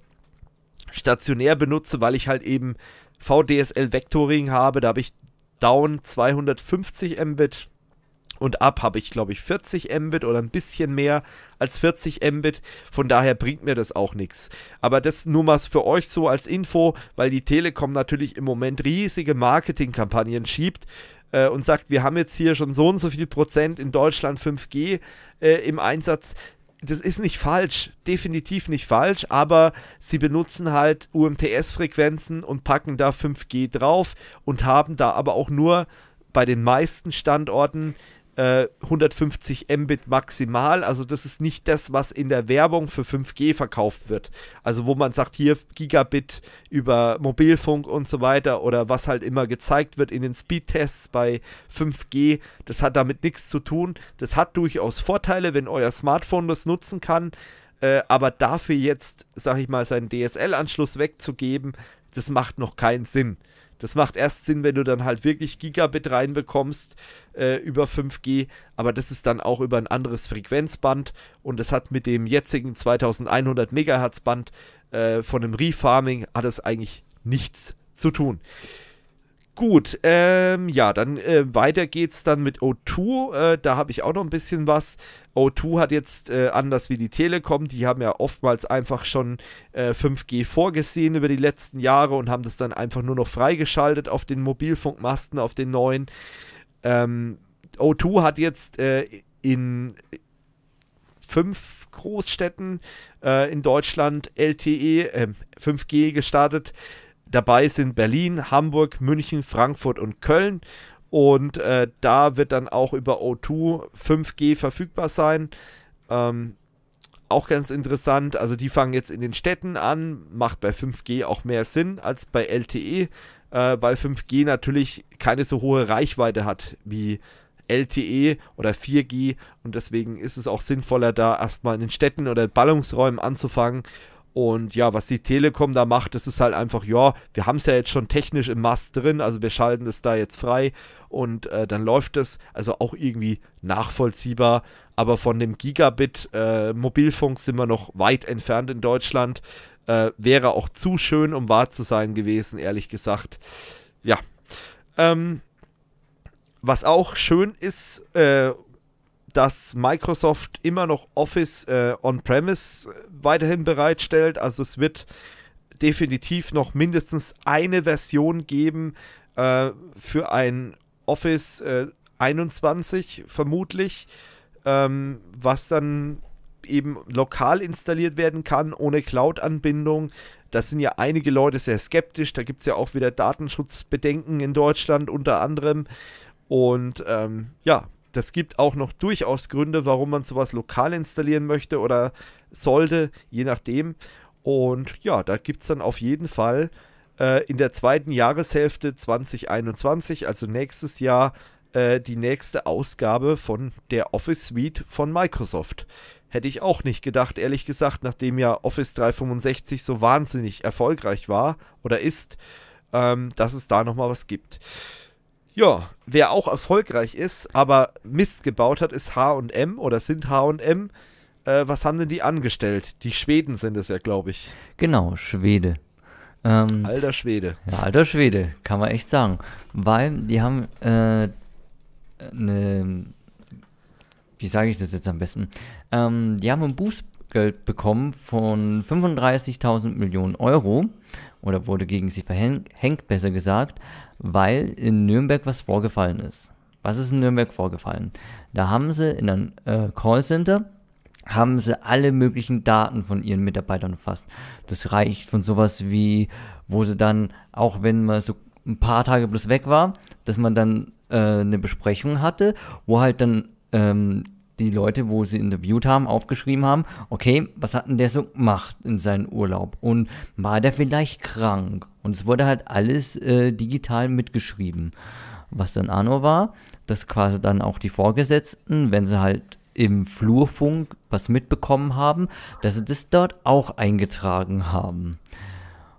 stationär benutze, weil ich halt eben VDSL Vectoring habe. Da habe ich Down 250 Mbit und ab habe ich, glaube ich, 40 Mbit oder ein bisschen mehr als 40 Mbit. Von daher bringt mir das auch nichts. Aber das nur mal für euch so als Info, weil die Telekom natürlich im Moment riesige Marketingkampagnen schiebt äh, und sagt, wir haben jetzt hier schon so und so viel Prozent in Deutschland 5G äh, im Einsatz. Das ist nicht falsch, definitiv nicht falsch, aber sie benutzen halt UMTS-Frequenzen und packen da 5G drauf und haben da aber auch nur bei den meisten Standorten 150 äh, Mbit maximal. Also das ist nicht das, was in der Werbung für 5G verkauft wird. Also wo man sagt, hier Gigabit über Mobilfunk und so weiter oder was halt immer gezeigt wird in den Speedtests bei 5G, das hat damit nichts zu tun. Das hat durchaus Vorteile, wenn euer Smartphone das nutzen kann. Äh, aber dafür jetzt, sag ich mal, seinen DSL-Anschluss wegzugeben, das macht noch keinen Sinn. Das macht erst Sinn, wenn du dann halt wirklich Gigabit reinbekommst äh, über 5G, aber das ist dann auch über ein anderes Frequenzband und das hat mit dem jetzigen 2100 Megahertz Band äh, von dem Refarming hat es eigentlich nichts zu tun. Gut, ähm, ja, dann äh, weiter geht's dann mit O2. Äh, da habe ich auch noch ein bisschen was. O2 hat jetzt, äh, anders wie die Telekom, die haben ja oftmals einfach schon 5G äh, vorgesehen über die letzten Jahre und haben das dann einfach nur noch freigeschaltet auf den Mobilfunkmasten, auf den neuen. Ähm, O2 hat jetzt äh, in fünf Großstädten äh, in Deutschland LTE, 5G ähm, gestartet. Dabei sind Berlin, Hamburg, München, Frankfurt und Köln. Und äh, da wird dann auch über O2 5G verfügbar sein. Ähm, auch ganz interessant. Also die fangen jetzt in den Städten an, macht bei 5G auch mehr Sinn als bei LTE, äh, weil 5G natürlich keine so hohe Reichweite hat wie LTE oder 4G und deswegen ist es auch sinnvoller, da erstmal in den Städten oder Ballungsräumen anzufangen und ja, was die Telekom da macht, das ist halt einfach, ja, wir haben es ja jetzt schon technisch im Mast drin, also wir schalten es da jetzt frei und äh, dann läuft es. Also auch irgendwie nachvollziehbar. Aber von dem Gigabit-Mobilfunk äh, sind wir noch weit entfernt in Deutschland. Äh, wäre auch zu schön, um wahr zu sein gewesen, ehrlich gesagt. Ja. Ähm, was auch schön ist, äh, dass Microsoft immer noch Office äh, on-premise äh, weiterhin bereitstellt. Also es wird definitiv noch mindestens eine Version geben äh, für ein Office äh, 21 vermutlich, ähm, was dann eben lokal installiert werden kann, ohne Cloud-Anbindung. Da sind ja einige Leute sehr skeptisch. Da gibt es ja auch wieder Datenschutzbedenken in Deutschland unter anderem. Und ähm, ja, das gibt auch noch durchaus Gründe, warum man sowas lokal installieren möchte oder sollte, je nachdem. Und ja, da gibt es dann auf jeden Fall äh, in der zweiten Jahreshälfte 2021, also nächstes Jahr, äh, die nächste Ausgabe von der Office Suite von Microsoft. Hätte ich auch nicht gedacht, ehrlich gesagt, nachdem ja Office 365 so wahnsinnig erfolgreich war oder ist, ähm, dass es da nochmal was gibt. Ja, wer auch erfolgreich ist, aber Mist gebaut hat, ist HM oder sind HM. Äh, was haben denn die angestellt? Die Schweden sind es ja, glaube ich. Genau, Schwede. Ähm, alter Schwede. Ja, alter Schwede, kann man echt sagen. Weil die haben äh, eine. Äh, wie sage ich das jetzt am besten? Ähm, die haben ein Bußgeld bekommen von 35.000 Millionen Euro. Oder wurde gegen sie verhängt, besser gesagt weil in Nürnberg was vorgefallen ist. Was ist in Nürnberg vorgefallen? Da haben sie in einem äh, Callcenter haben sie alle möglichen Daten von ihren Mitarbeitern erfasst. Das reicht von sowas wie, wo sie dann, auch wenn man so ein paar Tage bloß weg war, dass man dann äh, eine Besprechung hatte, wo halt dann ähm, die Leute, wo sie interviewt haben, aufgeschrieben haben, okay, was hat denn der so gemacht in seinem Urlaub und war der vielleicht krank? Und es wurde halt alles äh, digital mitgeschrieben. Was dann auch Arno war, dass quasi dann auch die Vorgesetzten, wenn sie halt im Flurfunk was mitbekommen haben, dass sie das dort auch eingetragen haben.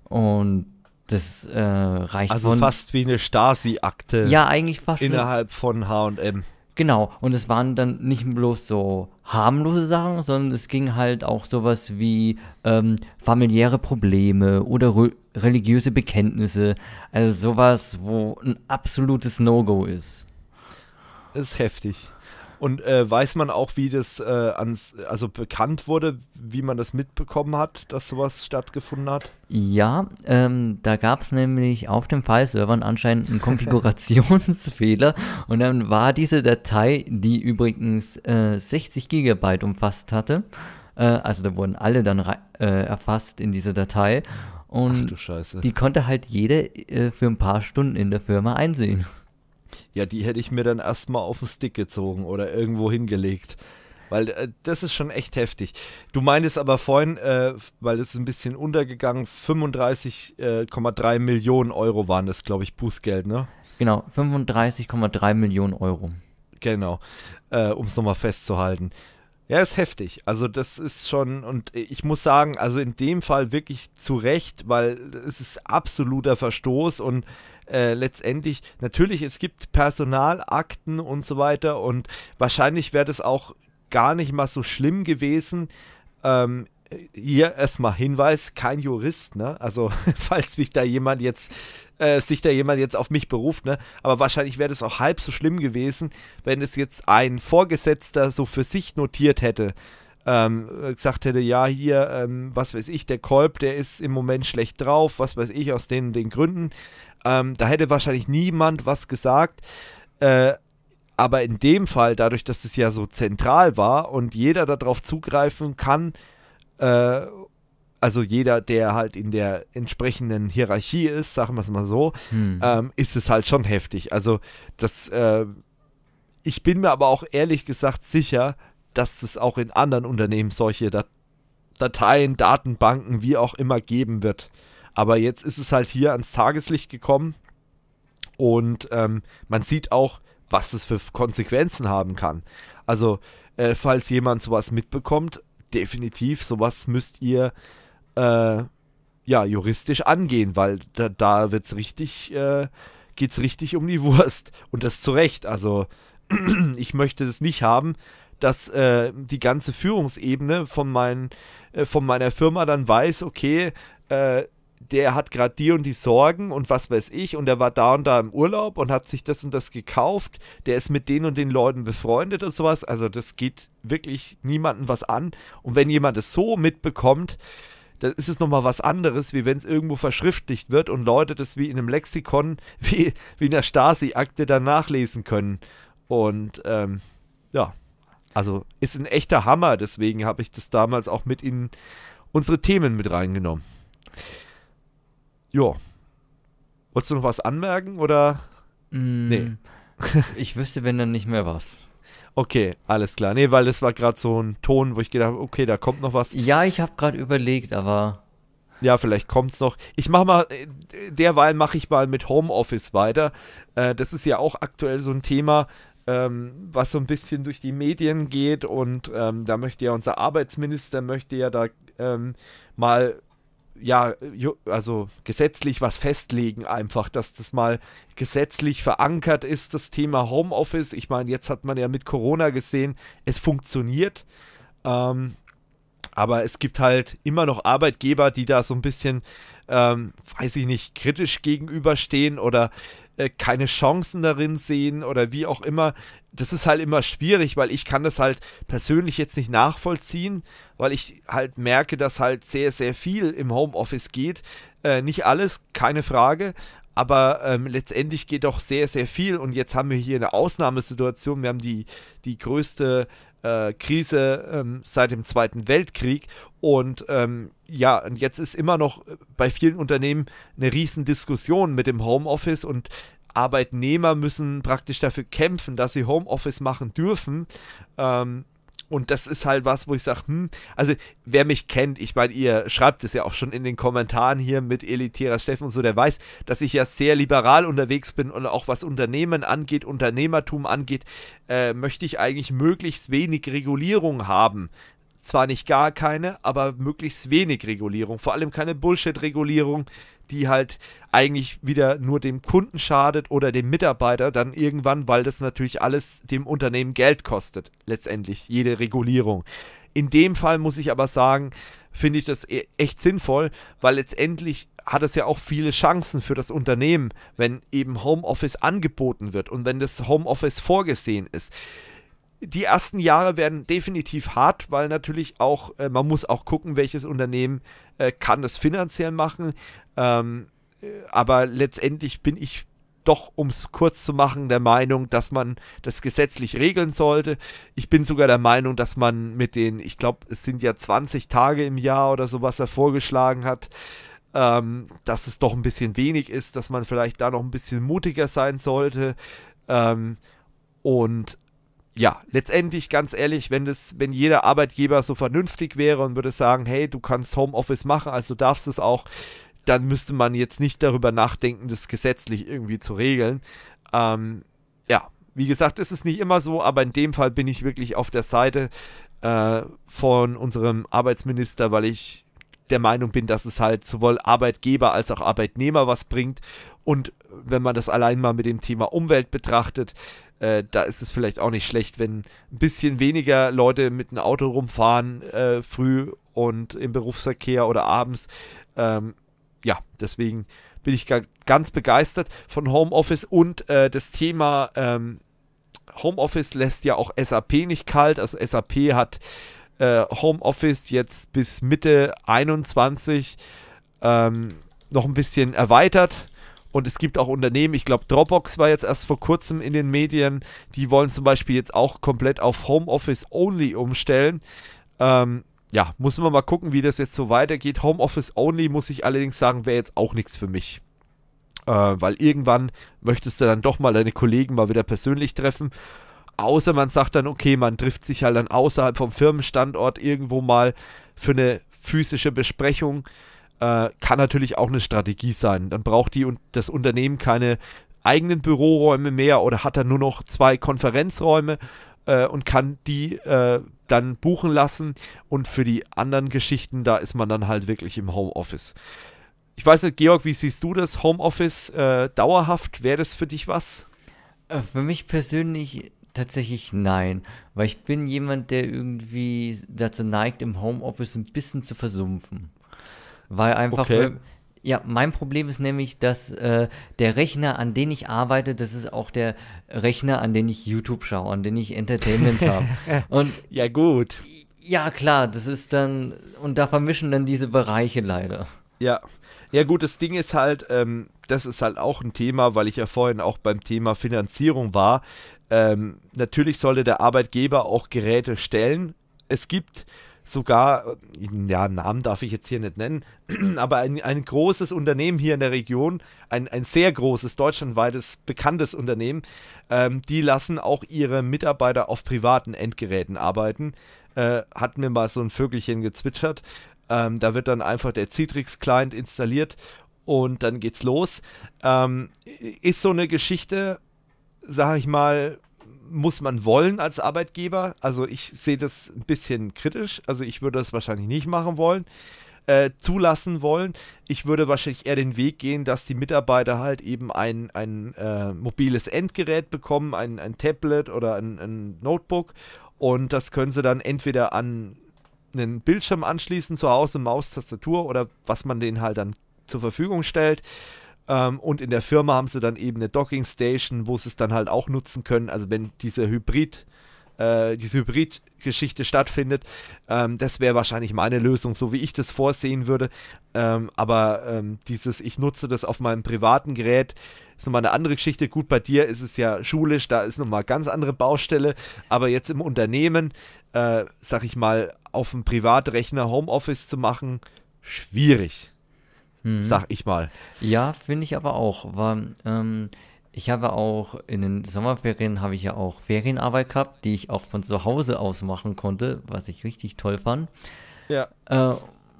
Und das äh, reicht also fast wie eine Stasi-Akte. Ja, eigentlich fast. Innerhalb von HM. Genau, und es waren dann nicht bloß so harmlose Sachen, sondern es ging halt auch sowas wie ähm, familiäre Probleme oder re religiöse Bekenntnisse. Also sowas, wo ein absolutes No-Go ist. Ist heftig. Und äh, weiß man auch, wie das äh, ans, also bekannt wurde, wie man das mitbekommen hat, dass sowas stattgefunden hat? Ja, ähm, da gab es nämlich auf dem File-Servern anscheinend einen Konfigurationsfehler [LAUGHS] und dann war diese Datei, die übrigens äh, 60 Gigabyte umfasst hatte, äh, also da wurden alle dann äh, erfasst in dieser Datei und die konnte halt jede äh, für ein paar Stunden in der Firma einsehen. Ja, die hätte ich mir dann erstmal auf den Stick gezogen oder irgendwo hingelegt. Weil äh, das ist schon echt heftig. Du meintest aber vorhin, äh, weil es ist ein bisschen untergegangen, 35,3 äh, Millionen Euro waren das, glaube ich, Bußgeld, ne? Genau, 35,3 Millionen Euro. Genau, äh, um es nochmal festzuhalten. Ja, ist heftig. Also das ist schon, und ich muss sagen, also in dem Fall wirklich zu Recht, weil es ist absoluter Verstoß und äh, letztendlich, natürlich, es gibt Personalakten und so weiter und wahrscheinlich wäre das auch gar nicht mal so schlimm gewesen. Ähm, hier erstmal Hinweis, kein Jurist, ne? Also, [LAUGHS] falls mich da jemand jetzt, äh, sich da jemand jetzt auf mich beruft, ne? Aber wahrscheinlich wäre das auch halb so schlimm gewesen, wenn es jetzt ein Vorgesetzter so für sich notiert hätte. Ähm, gesagt hätte, ja, hier, ähm, was weiß ich, der Kolb, der ist im Moment schlecht drauf, was weiß ich, aus den, den Gründen. Ähm, da hätte wahrscheinlich niemand was gesagt. Äh, aber in dem Fall, dadurch, dass es ja so zentral war und jeder darauf zugreifen kann, äh, also jeder, der halt in der entsprechenden Hierarchie ist, sagen wir es mal so, hm. ähm, ist es halt schon heftig. Also das, äh, ich bin mir aber auch ehrlich gesagt sicher, dass es auch in anderen Unternehmen solche Dat Dateien, Datenbanken, wie auch immer geben wird. Aber jetzt ist es halt hier ans Tageslicht gekommen und ähm, man sieht auch, was das für Konsequenzen haben kann. Also, äh, falls jemand sowas mitbekommt, definitiv, sowas müsst ihr äh, ja juristisch angehen, weil da, da es richtig, äh, geht's richtig um die [LAUGHS] Wurst. Und das zu Recht. Also, [CLEARS THROAT] ich möchte das nicht haben, dass äh, die ganze Führungsebene von, mein, äh, von meiner Firma dann weiß, okay, äh, der hat gerade die und die Sorgen und was weiß ich und er war da und da im Urlaub und hat sich das und das gekauft, der ist mit den und den Leuten befreundet und sowas. Also das geht wirklich niemandem was an. Und wenn jemand es so mitbekommt, dann ist es nochmal was anderes, wie wenn es irgendwo verschriftlicht wird und Leute das wie in einem Lexikon, [LAUGHS] wie, wie in der Stasi-Akte dann nachlesen können. Und ähm, ja, also ist ein echter Hammer, deswegen habe ich das damals auch mit in unsere Themen mit reingenommen. Ja. Wolltest du noch was anmerken oder? Mm, nee. [LAUGHS] ich wüsste, wenn dann nicht mehr was. Okay, alles klar. Nee, weil das war gerade so ein Ton, wo ich gedacht habe, okay, da kommt noch was. Ja, ich habe gerade überlegt, aber. Ja, vielleicht kommt es noch. Ich mache mal, äh, derweil mache ich mal mit Homeoffice weiter. Äh, das ist ja auch aktuell so ein Thema, ähm, was so ein bisschen durch die Medien geht und ähm, da möchte ja unser Arbeitsminister möchte ja da ähm, mal ja, also gesetzlich was festlegen, einfach, dass das mal gesetzlich verankert ist, das Thema Homeoffice. Ich meine, jetzt hat man ja mit Corona gesehen, es funktioniert. Ähm, aber es gibt halt immer noch Arbeitgeber, die da so ein bisschen, ähm, weiß ich nicht, kritisch gegenüberstehen oder äh, keine Chancen darin sehen oder wie auch immer. Das ist halt immer schwierig, weil ich kann das halt persönlich jetzt nicht nachvollziehen, weil ich halt merke, dass halt sehr, sehr viel im Homeoffice geht. Äh, nicht alles, keine Frage, aber ähm, letztendlich geht doch sehr, sehr viel. Und jetzt haben wir hier eine Ausnahmesituation. Wir haben die, die größte äh, Krise ähm, seit dem Zweiten Weltkrieg. Und ähm, ja, und jetzt ist immer noch äh, bei vielen Unternehmen eine riesen Diskussion mit dem Homeoffice und Arbeitnehmer müssen praktisch dafür kämpfen, dass sie Homeoffice machen dürfen. Ähm, und das ist halt was, wo ich sage, hm, also wer mich kennt, ich meine, ihr schreibt es ja auch schon in den Kommentaren hier mit elitärer Steffen und so, der weiß, dass ich ja sehr liberal unterwegs bin und auch was Unternehmen angeht, Unternehmertum angeht, äh, möchte ich eigentlich möglichst wenig Regulierung haben. Zwar nicht gar keine, aber möglichst wenig Regulierung, vor allem keine Bullshit-Regulierung, die halt eigentlich wieder nur dem Kunden schadet oder dem Mitarbeiter dann irgendwann, weil das natürlich alles dem Unternehmen Geld kostet, letztendlich, jede Regulierung. In dem Fall muss ich aber sagen, finde ich das e-, echt sinnvoll, weil letztendlich hat es ja auch viele Chancen für das Unternehmen, wenn eben Homeoffice angeboten wird und wenn das Homeoffice vorgesehen ist die ersten Jahre werden definitiv hart, weil natürlich auch, äh, man muss auch gucken, welches Unternehmen äh, kann das finanziell machen. Ähm, äh, aber letztendlich bin ich doch, um es kurz zu machen, der Meinung, dass man das gesetzlich regeln sollte. Ich bin sogar der Meinung, dass man mit den, ich glaube, es sind ja 20 Tage im Jahr oder so, was er vorgeschlagen hat, ähm, dass es doch ein bisschen wenig ist, dass man vielleicht da noch ein bisschen mutiger sein sollte. Ähm, und ja, letztendlich ganz ehrlich, wenn das, wenn jeder Arbeitgeber so vernünftig wäre und würde sagen, hey, du kannst Homeoffice machen, also darfst es auch, dann müsste man jetzt nicht darüber nachdenken, das gesetzlich irgendwie zu regeln. Ähm, ja, wie gesagt, ist es nicht immer so, aber in dem Fall bin ich wirklich auf der Seite äh, von unserem Arbeitsminister, weil ich der Meinung bin, dass es halt sowohl Arbeitgeber als auch Arbeitnehmer was bringt. Und wenn man das allein mal mit dem Thema Umwelt betrachtet, äh, da ist es vielleicht auch nicht schlecht, wenn ein bisschen weniger Leute mit einem Auto rumfahren, äh, früh und im Berufsverkehr oder abends. Ähm, ja, deswegen bin ich ganz begeistert von Homeoffice und äh, das Thema ähm, Homeoffice lässt ja auch SAP nicht kalt. Also SAP hat äh, Homeoffice jetzt bis Mitte 21 ähm, noch ein bisschen erweitert und es gibt auch Unternehmen, ich glaube Dropbox war jetzt erst vor kurzem in den Medien, die wollen zum Beispiel jetzt auch komplett auf Homeoffice Only umstellen. Ähm, ja, muss man mal gucken, wie das jetzt so weitergeht. Homeoffice Only, muss ich allerdings sagen, wäre jetzt auch nichts für mich. Äh, weil irgendwann möchtest du dann doch mal deine Kollegen mal wieder persönlich treffen. Außer man sagt dann, okay, man trifft sich halt dann außerhalb vom Firmenstandort irgendwo mal für eine physische Besprechung äh, kann natürlich auch eine Strategie sein. Dann braucht die und das Unternehmen keine eigenen Büroräume mehr oder hat dann nur noch zwei Konferenzräume äh, und kann die äh, dann buchen lassen. Und für die anderen Geschichten, da ist man dann halt wirklich im Homeoffice. Ich weiß nicht, Georg, wie siehst du das? Homeoffice äh, dauerhaft, wäre das für dich was? Äh, für mich persönlich tatsächlich nein, weil ich bin jemand, der irgendwie dazu neigt, im Homeoffice ein bisschen zu versumpfen. Weil einfach. Okay. Ja, mein Problem ist nämlich, dass äh, der Rechner, an dem ich arbeite, das ist auch der Rechner, an den ich YouTube schaue, an den ich Entertainment habe. [LAUGHS] Und ja, gut. Ja, klar, das ist dann und da vermischen dann diese Bereiche leider. Ja. Ja, gut, das Ding ist halt, ähm, das ist halt auch ein Thema, weil ich ja vorhin auch beim Thema Finanzierung war. Ähm, natürlich sollte der Arbeitgeber auch Geräte stellen. Es gibt sogar, ja, Namen darf ich jetzt hier nicht nennen, [CLEARS THROAT] aber ein, ein großes Unternehmen hier in der Region, ein, ein sehr großes, deutschlandweites, bekanntes Unternehmen, ähm, die lassen auch ihre Mitarbeiter auf privaten Endgeräten arbeiten. Äh, hat mir mal so ein Vögelchen gezwitschert. Ähm, da wird dann einfach der Citrix-Client installiert und dann geht's los. Ähm, ist so eine Geschichte, sag ich mal, muss man wollen als Arbeitgeber. Also ich sehe das ein bisschen kritisch. Also ich würde das wahrscheinlich nicht machen wollen, äh, zulassen wollen. Ich würde wahrscheinlich eher den Weg gehen, dass die Mitarbeiter halt eben ein, ein äh, mobiles Endgerät bekommen, ein, ein Tablet oder ein, ein Notebook. Und das können sie dann entweder an einen Bildschirm anschließen, zu Hause Maus, Tastatur oder was man denen halt dann zur Verfügung stellt. Ähm, und in der Firma haben sie dann eben eine Docking Station, wo sie es dann halt auch nutzen können. Also wenn diese Hybrid, äh, diese Hybrid-Geschichte stattfindet, ähm, das wäre wahrscheinlich meine Lösung, so wie ich das vorsehen würde. Ähm, aber ähm, dieses, ich nutze das auf meinem privaten Gerät, ist nochmal eine andere Geschichte. Gut, bei dir ist es ja schulisch, da ist nochmal ganz andere Baustelle. Aber jetzt im Unternehmen, äh, sag ich mal, auf dem Privatrechner Homeoffice zu machen, schwierig mhm. sag ich mal. Ja, finde ich aber auch. War, ähm, ich habe auch in den Sommerferien habe ich ja auch Ferienarbeit gehabt, die ich auch von zu Hause aus machen konnte, was ich richtig toll fand. Ja. Äh,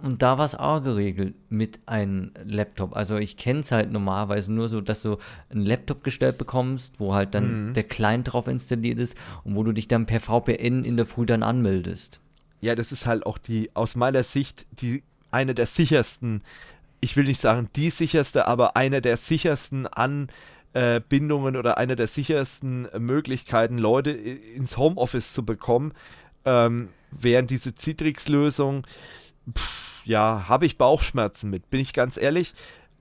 und da war es auch geregelt mit einem Laptop. Also ich kenne es halt normalerweise nur so, dass du einen Laptop gestellt bekommst, wo halt dann mhm. der Client drauf installiert ist und wo du dich dann per VPN in der Früh dann anmeldest. Ja, das ist halt auch die, aus meiner Sicht, die eine der sichersten ich will nicht sagen die sicherste, aber eine der sichersten Anbindungen äh, oder eine der sichersten Möglichkeiten, Leute ins Homeoffice zu bekommen. Ähm, während diese Citrix-Lösung, ja, habe ich Bauchschmerzen mit, bin ich ganz ehrlich.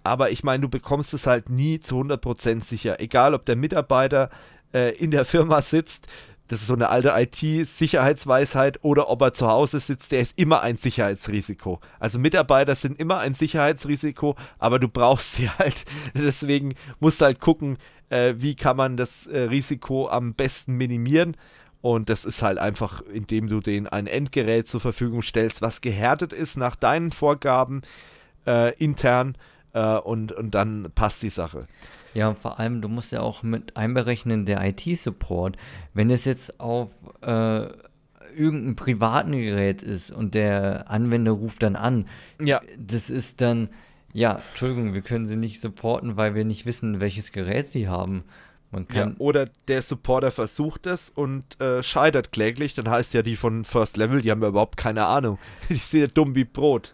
Aber ich meine, du bekommst es halt nie zu 100% sicher. Egal, ob der Mitarbeiter äh, in der Firma sitzt, das ist so eine alte IT-Sicherheitsweisheit, oder ob er zu Hause sitzt, der ist immer ein Sicherheitsrisiko. Also Mitarbeiter sind immer ein Sicherheitsrisiko, aber du brauchst sie [LAUGHS] halt. Deswegen musst du halt gucken, äh, wie kann man das äh, Risiko am besten minimieren. Und das ist halt einfach, indem du denen ein Endgerät zur Verfügung stellst, was gehärtet ist nach deinen Vorgaben äh, intern äh, und, und dann passt die Sache. Ja, vor allem, du musst ja auch mit einberechnen, der IT-Support. Wenn es jetzt auf äh, irgendeinem privaten Gerät ist und der Anwender ruft dann an, ja. das ist dann, ja, Entschuldigung, wir können sie nicht supporten, weil wir nicht wissen, welches Gerät sie haben. Man kann ja, oder der Supporter versucht es und äh, scheitert kläglich, dann heißt ja die von First Level, die haben ja überhaupt keine Ahnung. [LAUGHS] die sind ja dumm wie Brot.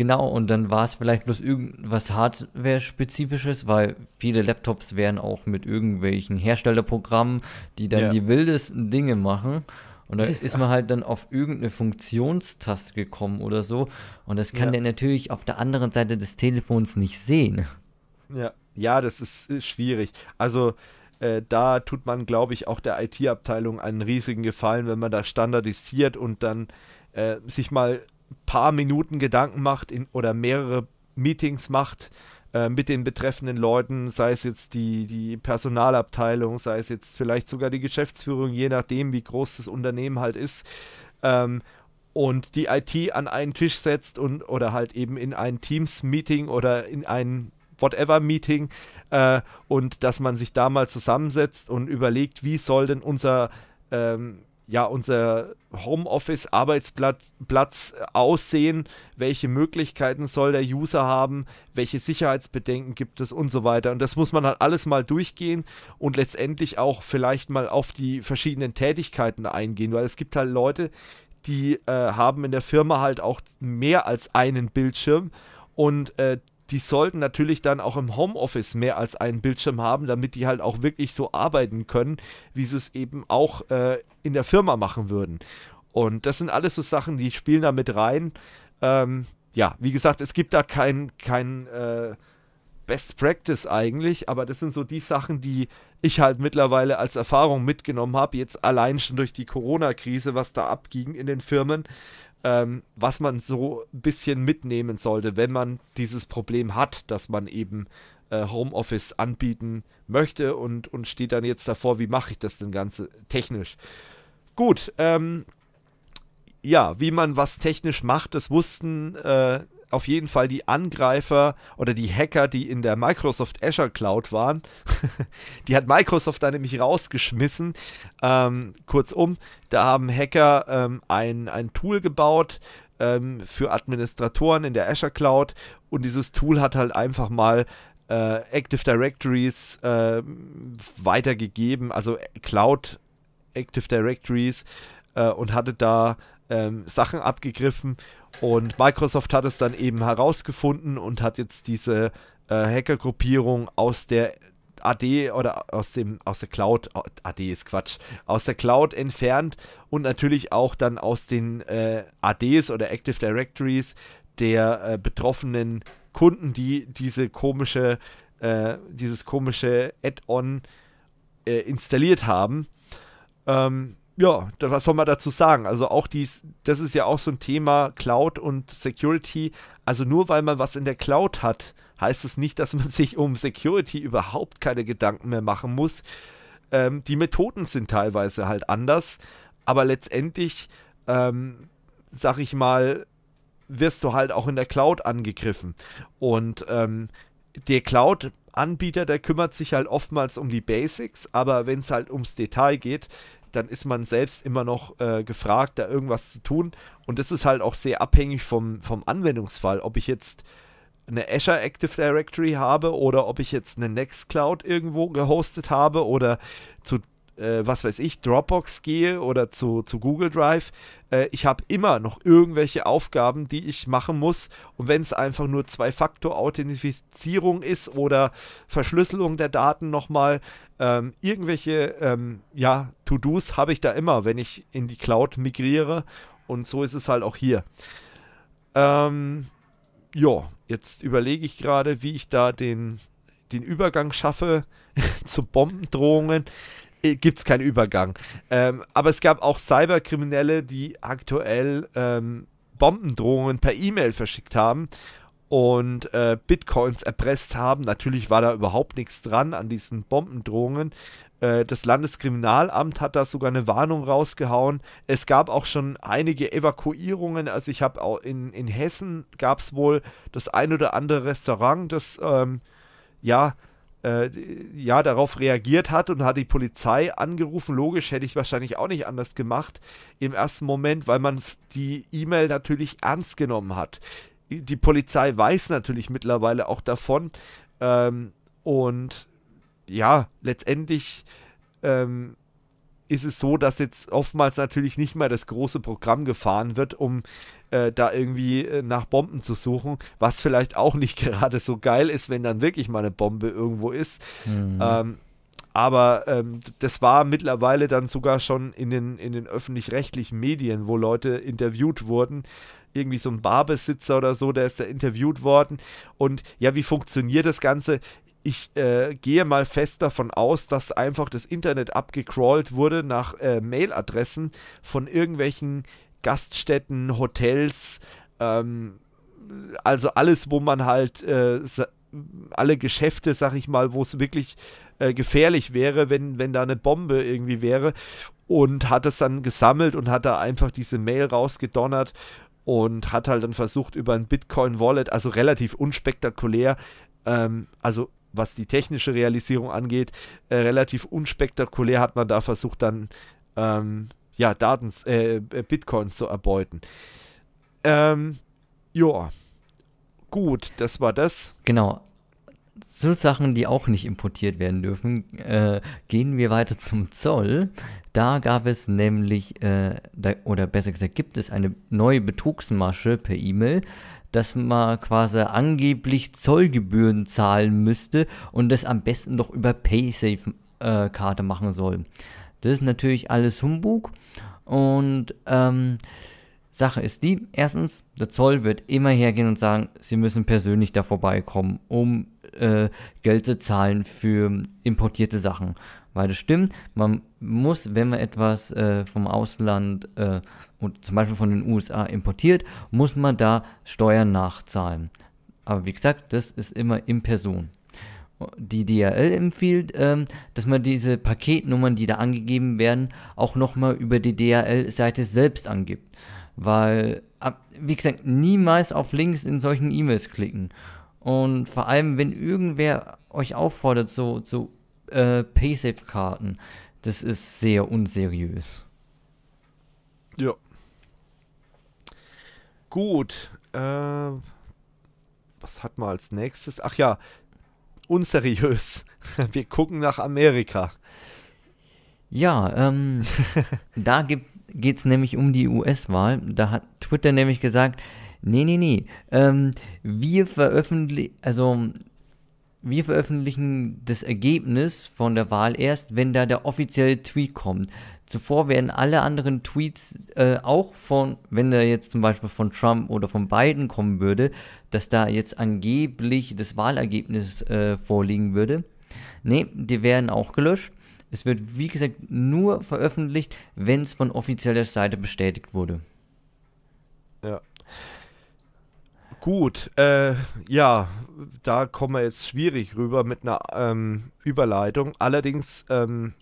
Genau, und dann war es vielleicht bloß irgendwas Hardware-spezifisches, weil viele Laptops wären auch mit irgendwelchen Herstellerprogrammen, die dann ja. die wildesten Dinge machen. Und da ist man halt dann auf irgendeine Funktionstaste gekommen oder so. Und das kann ja. der natürlich auf der anderen Seite des Telefons nicht sehen. Ja, ja das ist schwierig. Also äh, da tut man, glaube ich, auch der IT-Abteilung einen riesigen Gefallen, wenn man da standardisiert und dann äh, sich mal paar Minuten Gedanken macht in, oder mehrere Meetings macht äh, mit den betreffenden Leuten, sei es jetzt die, die Personalabteilung, sei es jetzt vielleicht sogar die Geschäftsführung, je nachdem, wie groß das Unternehmen halt ist. Ähm, und die IT an einen Tisch setzt und oder halt eben in ein Teams-Meeting oder in ein Whatever-Meeting äh, und dass man sich da mal zusammensetzt und überlegt, wie soll denn unser ähm, ja, unser Homeoffice-Arbeitsplatz äh, aussehen, welche Möglichkeiten soll der User haben, welche Sicherheitsbedenken gibt es und so weiter. Und das muss man halt alles mal durchgehen und letztendlich auch vielleicht mal auf die verschiedenen Tätigkeiten eingehen, weil es gibt halt Leute, die äh, haben in der Firma halt auch mehr als einen Bildschirm und äh, die sollten natürlich dann auch im Homeoffice mehr als einen Bildschirm haben, damit die halt auch wirklich so arbeiten können, wie sie es eben auch äh, in der Firma machen würden. Und das sind alles so Sachen, die spielen da mit rein. Ähm, ja, wie gesagt, es gibt da kein, kein äh, Best Practice eigentlich, aber das sind so die Sachen, die ich halt mittlerweile als Erfahrung mitgenommen habe, jetzt allein schon durch die Corona-Krise, was da abging in den Firmen, ähm, was man so ein bisschen mitnehmen sollte, wenn man dieses Problem hat, dass man eben äh, Homeoffice anbieten möchte und, und steht dann jetzt davor, wie mache ich das denn Ganze technisch. Gut, ähm, ja, wie man was technisch macht, das wussten äh, auf jeden Fall die Angreifer oder die Hacker, die in der Microsoft Azure Cloud waren. [LAUGHS] die hat Microsoft da nämlich rausgeschmissen. Ähm, kurzum, da haben Hacker ähm, ein, ein Tool gebaut ähm, für Administratoren in der Azure Cloud und dieses Tool hat halt einfach mal äh, Active Directories äh, weitergegeben, also Cloud Active Directories äh, und hatte da ähm, Sachen abgegriffen. Und Microsoft hat es dann eben herausgefunden und hat jetzt diese äh, Hackergruppierung aus der AD oder aus dem aus der Cloud AD ist Quatsch aus der Cloud entfernt und natürlich auch dann aus den äh, ADs oder Active Directories der äh, betroffenen Kunden, die diese komische äh, dieses komische Add-on äh, installiert haben. Ähm, ja, was soll man dazu sagen? Also auch dies, das ist ja auch so ein Thema Cloud und Security. Also nur weil man was in der Cloud hat, heißt es nicht, dass man [LAUGHS] sich um Security überhaupt keine Gedanken mehr machen muss. Ähm, die Methoden sind teilweise halt anders, aber letztendlich, ähm, sag ich mal, wirst du halt auch in der Cloud angegriffen. Und ähm, der Cloud-Anbieter, der kümmert sich halt oftmals um die Basics, aber wenn es halt ums Detail geht, dann ist man selbst immer noch äh, gefragt, da irgendwas zu tun. Und das ist halt auch sehr abhängig vom, vom Anwendungsfall, ob ich jetzt eine Azure Active Directory habe oder ob ich jetzt eine Nextcloud irgendwo gehostet habe oder zu äh, was weiß ich, Dropbox gehe oder zu, zu Google Drive, äh, ich habe immer noch irgendwelche Aufgaben, die ich machen muss. Und wenn es einfach nur Zwei-Faktor-Authentifizierung ist oder Verschlüsselung der Daten nochmal, ähm, irgendwelche ähm, ja, To-Dos habe ich da immer, wenn ich in die Cloud migriere. Und so ist es halt auch hier. Ähm, ja, jetzt überlege ich gerade, wie ich da den, den Übergang schaffe [LAUGHS] zu Bombendrohungen. Äh, gibt es keinen Übergang. Ähm, aber es gab auch Cyberkriminelle, die aktuell ähm, Bombendrohungen per E-Mail verschickt haben und äh, Bitcoins erpresst haben. Natürlich war da überhaupt nichts dran an diesen Bombendrohungen. Äh, das Landeskriminalamt hat da sogar eine Warnung rausgehauen. Es gab auch schon einige Evakuierungen. Also ich habe auch in, in Hessen gab es wohl das ein oder andere Restaurant, das ähm, ja äh, ja, darauf reagiert hat und hat die Polizei angerufen. Logisch hätte ich wahrscheinlich auch nicht anders gemacht im ersten Moment, weil man die E-Mail natürlich ernst genommen hat. Die Polizei weiß natürlich mittlerweile auch davon. Ähm, und ja, letztendlich ähm, ist es so, dass jetzt oftmals natürlich nicht mehr das große Programm gefahren wird, um äh, da irgendwie äh, nach Bomben zu suchen, was vielleicht auch nicht [LAUGHS] gerade so geil ist, wenn dann wirklich mal eine Bombe irgendwo ist. Mhm. Ähm, aber ähm, das war mittlerweile dann sogar schon in den, in den öffentlich-rechtlichen Medien, wo Leute interviewt wurden. Irgendwie so ein Barbesitzer oder so, der ist da interviewt worden. Und ja, wie funktioniert das Ganze? ich äh, gehe mal fest davon aus, dass einfach das Internet abgecrawlt wurde nach äh, Mailadressen von irgendwelchen Gaststätten, Hotels, ähm, also alles, wo man halt äh, alle Geschäfte, sag ich mal, wo es wirklich äh, gefährlich wäre, wenn, wenn da eine Bombe irgendwie wäre. Und hat es dann gesammelt und hat da einfach diese Mail rausgedonnert und hat halt dann versucht, über ein Bitcoin-Wallet, also relativ unspektakulär, ähm, also was die technische Realisierung angeht, äh, relativ unspektakulär hat man da versucht, dann ähm, ja, Daten, äh, äh, Bitcoins zu erbeuten. Ähm, ja, gut, das war das. Genau. So Sachen, die auch nicht importiert werden dürfen, äh, gehen wir weiter zum Zoll. Da gab es nämlich, äh, da, oder besser gesagt, gibt es eine neue Betrugsmasche per E-Mail dass man quasi angeblich Zollgebühren zahlen müsste und das am besten doch über Paysafe-Karte äh, machen soll. Das ist natürlich alles Humbug und ähm, Sache ist die, erstens, der Zoll wird immer hergehen und sagen, sie müssen persönlich da vorbeikommen, um äh, Geld zu zahlen für importierte Sachen. Weil das stimmt, man muss, wenn man etwas äh, vom Ausland äh, und zum Beispiel von den USA importiert, muss man da Steuern nachzahlen. Aber wie gesagt, das ist immer in Person. Die DRL empfiehlt, ähm, dass man diese Paketnummern, die da angegeben werden, auch nochmal über die DRL-Seite selbst angibt. Weil, ab, wie gesagt, niemals auf Links in solchen E-Mails klicken. Und vor allem, wenn irgendwer euch auffordert, so, so äh, Paysafe-Karten. Das ist sehr unseriös. Ja. Gut. Äh, was hat man als nächstes? Ach ja, unseriös. [LAUGHS] Wir gucken nach Amerika. Ja, ähm, [LAUGHS] da geht es nämlich um die US-Wahl. Da hat Twitter nämlich gesagt, nee, nee, nee, ähm, wir veröffentlichen, also wir veröffentlichen das Ergebnis von der Wahl erst, wenn da der offizielle Tweet kommt. Zuvor werden alle anderen Tweets äh, auch von, wenn da jetzt zum Beispiel von Trump oder von Biden kommen würde, dass da jetzt angeblich das Wahlergebnis äh, vorliegen würde. Ne, die werden auch gelöscht. Es wird, wie gesagt, nur veröffentlicht, wenn es von offizieller Seite bestätigt wurde. Ja. Gut, äh, ja, da kommen wir jetzt schwierig rüber mit einer ähm, Überleitung. Allerdings ähm,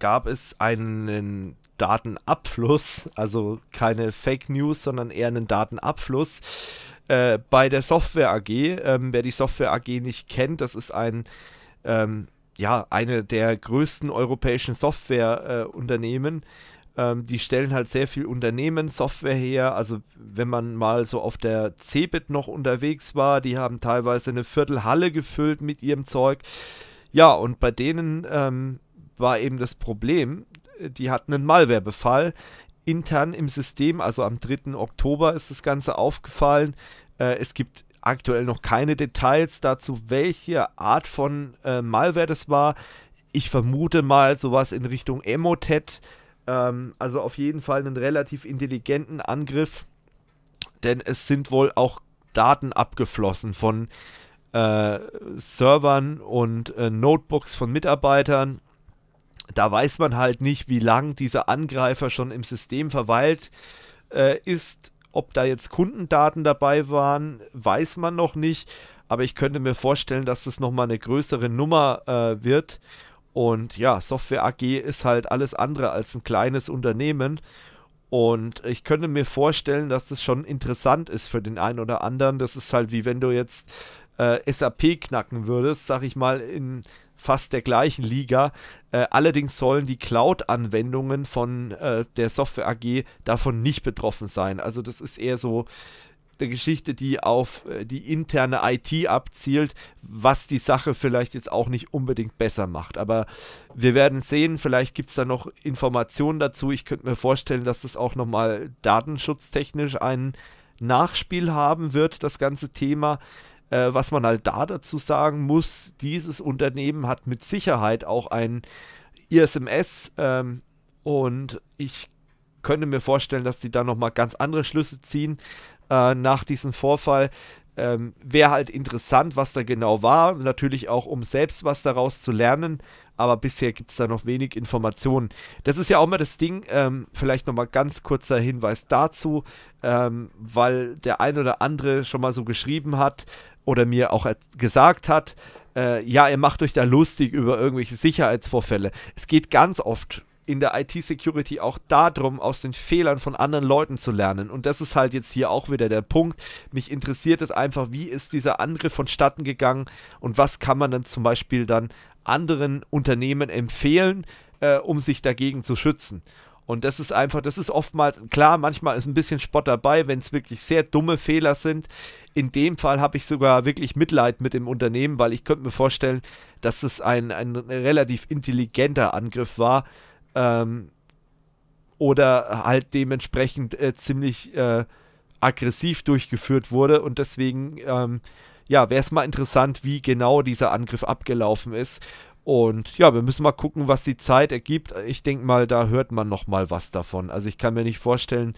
gab es einen Datenabfluss, also keine Fake News, sondern eher einen Datenabfluss äh, bei der Software AG. Ähm, wer die Software AG nicht kennt, das ist ein ähm, ja, eine der größten europäischen Softwareunternehmen. Äh, ähm, die stellen halt sehr viel Unternehmenssoftware her. Also wenn man mal so auf der CeBIT noch unterwegs war, die haben teilweise eine Viertelhalle gefüllt mit ihrem Zeug. Ja, und bei denen ähm, war eben das Problem, äh, die hatten einen Malwarebefall intern im System, also am 3. Oktober ist das Ganze aufgefallen. Äh, es gibt aktuell noch keine Details dazu, welche Art von äh, Malware das war. Ich vermute mal sowas in Richtung Emotet. Ähm, also auf jeden Fall einen relativ intelligenten Angriff, denn es sind wohl auch Daten abgeflossen von äh, Servern und äh, Notebooks von Mitarbeitern. Da weiß man halt nicht, wie lang dieser Angreifer schon im System verweilt äh, ist. Ob da jetzt Kundendaten dabei waren, weiß man noch nicht. Aber ich könnte mir vorstellen, dass das nochmal eine größere Nummer äh, wird und ja, Software AG ist halt alles andere als ein kleines Unternehmen. Und ich könnte mir vorstellen, dass das schon interessant ist für den einen oder anderen. Das ist halt wie wenn du jetzt äh, SAP knacken würdest, sag ich mal, in fast der gleichen Liga. Äh, allerdings sollen die Cloud-Anwendungen von äh, der Software AG davon nicht betroffen sein. Also das ist eher so der Geschichte, die auf äh, die interne IT abzielt, was die Sache vielleicht jetzt auch nicht unbedingt besser macht. Aber wir werden sehen, vielleicht gibt es da noch Informationen dazu. Ich könnte mir vorstellen, dass das auch nochmal datenschutztechnisch ein Nachspiel haben wird, das ganze Thema. Äh, was man halt da dazu sagen muss, dieses Unternehmen hat mit Sicherheit auch ein ISMS ähm, und ich könnte mir vorstellen, dass die da nochmal ganz andere Schlüsse ziehen. Äh, nach diesem Vorfall. Ähm, Wäre halt interessant, was da genau war. Natürlich auch, um selbst was daraus zu lernen. Aber bisher gibt es da noch wenig Informationen. Das ist ja auch mal das Ding. Ähm, vielleicht nochmal ganz kurzer Hinweis dazu, ähm, weil der ein oder andere schon mal so geschrieben hat oder mir auch gesagt hat, äh, ja, ihr macht euch da lustig über irgendwelche Sicherheitsvorfälle. Es geht ganz oft in der IT-Security auch darum, aus den Fehlern von anderen Leuten zu lernen. Und das ist halt jetzt hier auch wieder der Punkt. Mich interessiert es einfach, wie ist dieser Angriff vonstatten gegangen und was kann man dann zum Beispiel dann anderen Unternehmen empfehlen, äh, um sich dagegen zu schützen. Und das ist einfach, das ist oftmals, klar, manchmal ist ein bisschen Spott dabei, wenn es wirklich sehr dumme Fehler sind. In dem Fall habe ich sogar wirklich Mitleid mit dem Unternehmen, weil ich könnte mir vorstellen, dass es ein, ein relativ intelligenter Angriff war, ähm, oder halt dementsprechend äh, ziemlich äh, aggressiv durchgeführt wurde. Und deswegen, ähm, ja, wäre es mal interessant, wie genau dieser Angriff abgelaufen ist. Und ja, wir müssen mal gucken, was die Zeit ergibt. Ich denke mal, da hört man noch mal was davon. Also ich kann mir nicht vorstellen,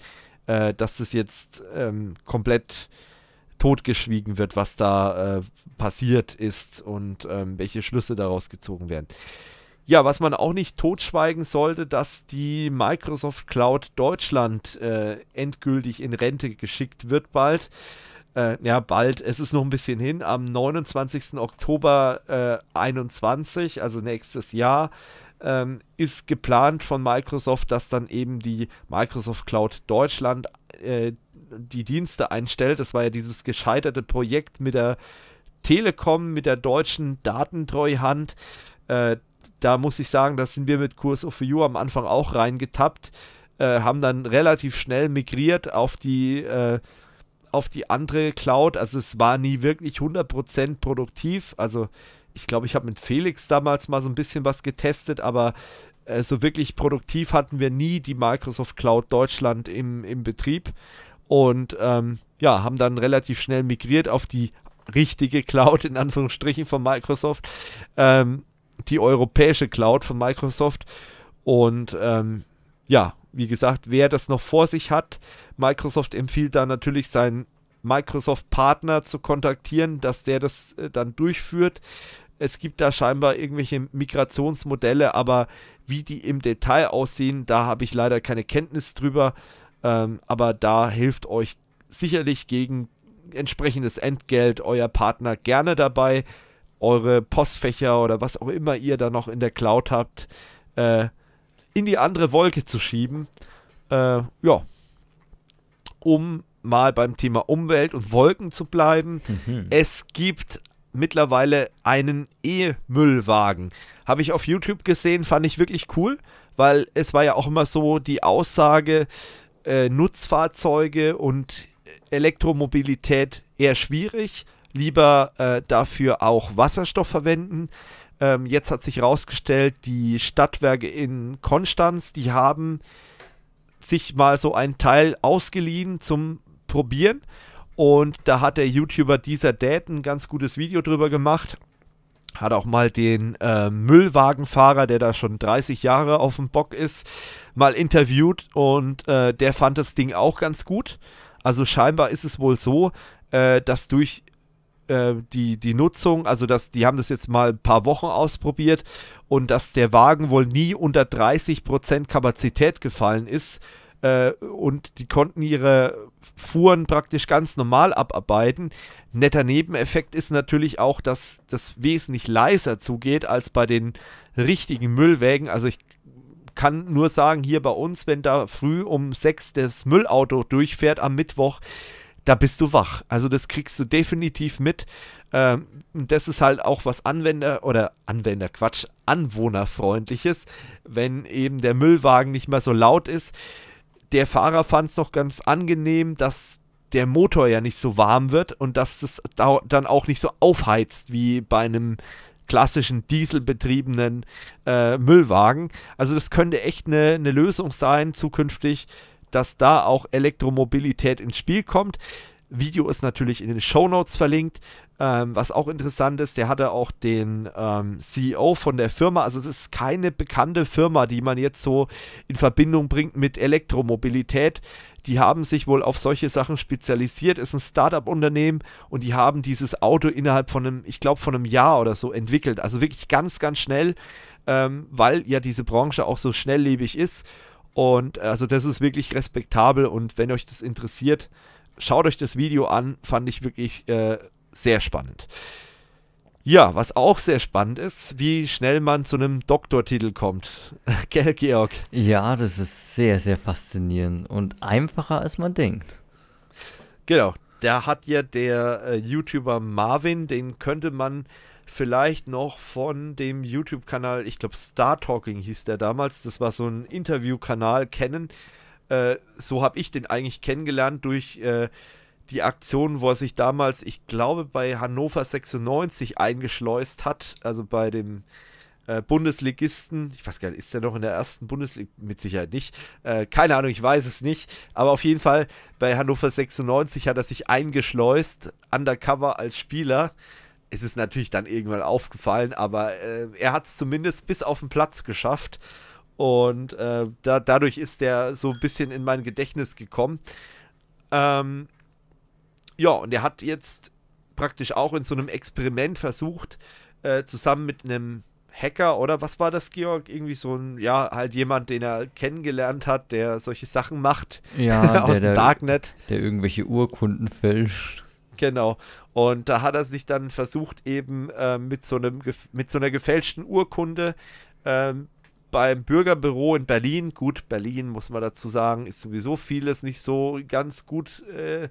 äh, dass das jetzt ähm, komplett totgeschwiegen wird, was da äh, passiert ist und ähm, welche Schlüsse daraus gezogen werden. Ja, was man auch nicht totschweigen sollte, dass die Microsoft Cloud Deutschland äh, endgültig in Rente geschickt wird bald. Äh, ja, bald, es ist noch ein bisschen hin, am 29. Oktober äh, 21, also nächstes Jahr, ähm, ist geplant von Microsoft, dass dann eben die Microsoft Cloud Deutschland äh, die Dienste einstellt. Das war ja dieses gescheiterte Projekt mit der Telekom, mit der deutschen Datentreuhand. Äh, da muss ich sagen, da sind wir mit Kurs of You am Anfang auch reingetappt, äh, haben dann relativ schnell migriert auf die, äh, auf die andere Cloud. Also es war nie wirklich 100% produktiv. Also ich glaube, ich habe mit Felix damals mal so ein bisschen was getestet, aber äh, so wirklich produktiv hatten wir nie die Microsoft Cloud Deutschland im, im Betrieb. Und ähm, ja, haben dann relativ schnell migriert auf die richtige Cloud in Anführungsstrichen von Microsoft. Ähm, die europäische Cloud von Microsoft. Und ähm, ja, wie gesagt, wer das noch vor sich hat, Microsoft empfiehlt da natürlich seinen Microsoft-Partner zu kontaktieren, dass der das äh, dann durchführt. Es gibt da scheinbar irgendwelche Migrationsmodelle, aber wie die im Detail aussehen, da habe ich leider keine Kenntnis drüber. Ähm, aber da hilft euch sicherlich gegen entsprechendes Entgelt euer Partner gerne dabei, eure Postfächer oder was auch immer ihr da noch in der Cloud habt, äh, in die andere Wolke zu schieben. Äh, ja, um mal beim Thema Umwelt und Wolken zu bleiben. Mhm. Es gibt mittlerweile einen E-Müllwagen. Habe ich auf YouTube gesehen, fand ich wirklich cool, weil es war ja auch immer so die Aussage, äh, Nutzfahrzeuge und Elektromobilität eher schwierig lieber äh, dafür auch Wasserstoff verwenden. Ähm, jetzt hat sich herausgestellt, die Stadtwerke in Konstanz, die haben sich mal so einen Teil ausgeliehen zum Probieren. Und da hat der YouTuber dieser Dad ein ganz gutes Video drüber gemacht. Hat auch mal den äh, Müllwagenfahrer, der da schon 30 Jahre auf dem Bock ist, mal interviewt und äh, der fand das Ding auch ganz gut. Also scheinbar ist es wohl so, äh, dass durch äh, die, die Nutzung, also das, die haben das jetzt mal ein paar Wochen ausprobiert und dass der Wagen wohl nie unter 30% Kapazität gefallen ist äh, und die konnten ihre Fuhren praktisch ganz normal abarbeiten. Netter Nebeneffekt ist natürlich auch, dass das wesentlich leiser zugeht als bei den richtigen Müllwägen. Also ich kann nur sagen, hier bei uns, wenn da früh um sechs das Müllauto durchfährt am Mittwoch, da bist du wach. Also das kriegst du definitiv mit. Ähm, das ist halt auch was Anwender oder Anwender Quatsch, Anwohnerfreundliches, wenn eben der Müllwagen nicht mehr so laut ist. Der Fahrer fand es noch ganz angenehm, dass der Motor ja nicht so warm wird und dass es das dann auch nicht so aufheizt wie bei einem klassischen dieselbetriebenen äh, Müllwagen. Also das könnte echt eine, eine Lösung sein zukünftig dass da auch Elektromobilität ins Spiel kommt. Video ist natürlich in den Show Notes verlinkt. Ähm, was auch interessant ist, der hatte auch den ähm, CEO von der Firma. Also es ist keine bekannte Firma, die man jetzt so in Verbindung bringt mit Elektromobilität. Die haben sich wohl auf solche Sachen spezialisiert. Ist ein Startup-Unternehmen und die haben dieses Auto innerhalb von einem, ich glaube, von einem Jahr oder so entwickelt. Also wirklich ganz, ganz schnell, ähm, weil ja diese Branche auch so schnelllebig ist und äh, also das ist wirklich respektabel und wenn euch das interessiert, schaut euch das Video an, fand ich wirklich äh, sehr spannend. Ja, was auch sehr spannend ist, wie schnell man zu einem Doktortitel kommt. [LAUGHS] Gell, Georg? Ja, das ist sehr, sehr faszinierend und einfacher, als man denkt. Genau, da hat ja der äh, YouTuber Marvin, den könnte man vielleicht noch von dem YouTube-Kanal, ich glaube Star Talking hieß der damals, das war so ein Interview-Kanal kennen. Äh, so habe ich den eigentlich kennengelernt durch äh, die Aktion, wo er sich damals, ich glaube, bei Hannover 96 eingeschleust hat, also bei dem äh, Bundesligisten, ich weiß gar nicht, ist der noch in der ersten Bundesliga? Mit Sicherheit nicht. Äh, keine Ahnung, ich weiß es nicht. Aber auf jeden Fall, bei Hannover 96 hat er sich eingeschleust, undercover als Spieler es ist natürlich dann irgendwann aufgefallen, aber äh, er hat es zumindest bis auf den Platz geschafft. Und äh, da, dadurch ist er so ein bisschen in mein Gedächtnis gekommen. Ähm, ja, und er hat jetzt praktisch auch in so einem Experiment versucht, äh, zusammen mit einem Hacker oder was war das, Georg? Irgendwie so ein, ja, halt jemand, den er kennengelernt hat, der solche Sachen macht ja, [LAUGHS] aus der, dem Darknet. Der, der irgendwelche Urkunden fälscht. Genau. Und da hat er sich dann versucht, eben äh, mit, so einem, mit so einer gefälschten Urkunde ähm, beim Bürgerbüro in Berlin, gut, Berlin muss man dazu sagen, ist sowieso vieles nicht so ganz gut äh,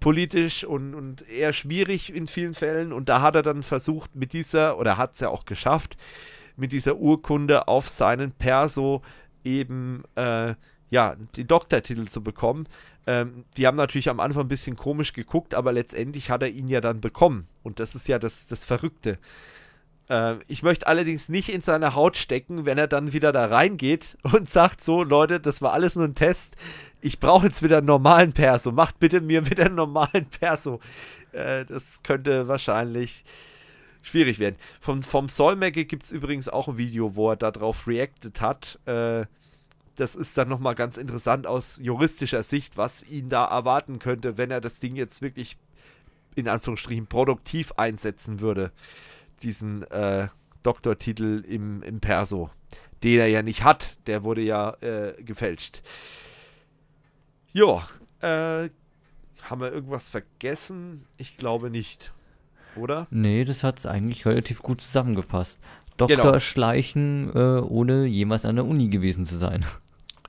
politisch und, und eher schwierig in vielen Fällen. Und da hat er dann versucht, mit dieser, oder hat es ja auch geschafft, mit dieser Urkunde auf seinen Perso eben äh, ja, den Doktortitel zu bekommen. Ähm, die haben natürlich am Anfang ein bisschen komisch geguckt, aber letztendlich hat er ihn ja dann bekommen. Und das ist ja das, das Verrückte. Ähm, ich möchte allerdings nicht in seine Haut stecken, wenn er dann wieder da reingeht [LAUGHS] und sagt: So, Leute, das war alles nur ein Test. Ich brauche jetzt wieder einen normalen Perso. Macht bitte mir [LAUGHS] wieder einen normalen Perso. Äh, das könnte wahrscheinlich schwierig werden. Vom, vom Solmecke gibt es übrigens auch ein Video, wo er darauf reacted hat. Äh, das ist dann nochmal ganz interessant aus juristischer Sicht, was ihn da erwarten könnte, wenn er das Ding jetzt wirklich in Anführungsstrichen produktiv einsetzen würde. Diesen äh, Doktortitel im, im Perso, den er ja nicht hat, der wurde ja äh, gefälscht. Ja, äh, haben wir irgendwas vergessen? Ich glaube nicht, oder? Nee, das hat es eigentlich relativ gut zusammengefasst. Doktor genau. schleichen, äh, ohne jemals an der Uni gewesen zu sein.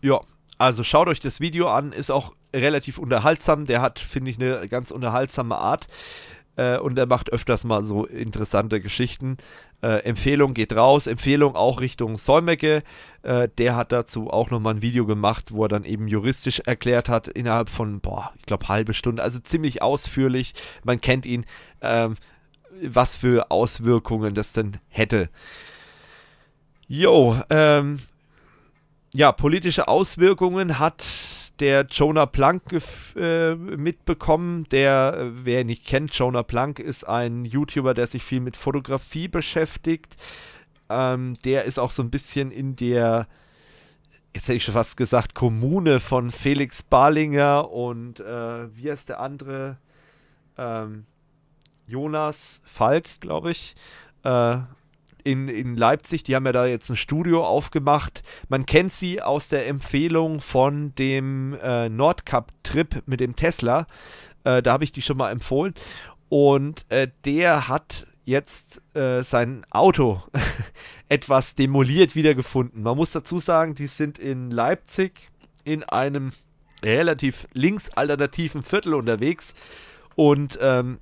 Ja, also schaut euch das Video an, ist auch relativ unterhaltsam. Der hat, finde ich, eine ganz unterhaltsame Art. Äh, und er macht öfters mal so interessante Geschichten. Äh, Empfehlung geht raus, Empfehlung auch Richtung Solmecke. Äh, der hat dazu auch nochmal ein Video gemacht, wo er dann eben juristisch erklärt hat, innerhalb von, boah, ich glaube, halbe Stunde, also ziemlich ausführlich. Man kennt ihn, ähm, was für Auswirkungen das denn hätte. Jo, ähm, ja, politische Auswirkungen hat der Jonah Plank äh, mitbekommen. Der, äh, wer ihn nicht kennt, Jonah Plank ist ein YouTuber, der sich viel mit Fotografie beschäftigt. Ähm, der ist auch so ein bisschen in der, jetzt hätte ich schon fast gesagt, Kommune von Felix Barlinger und äh, wie heißt der andere? Ähm, Jonas Falk, glaube ich. Äh, in, in Leipzig, die haben ja da jetzt ein Studio aufgemacht. Man kennt sie aus der Empfehlung von dem äh, Nordcup-Trip mit dem Tesla. Äh, da habe ich die schon mal empfohlen. Und äh, der hat jetzt äh, sein Auto [LAUGHS] etwas demoliert wiedergefunden. Man muss dazu sagen, die sind in Leipzig in einem relativ linksalternativen Viertel unterwegs. Und ähm,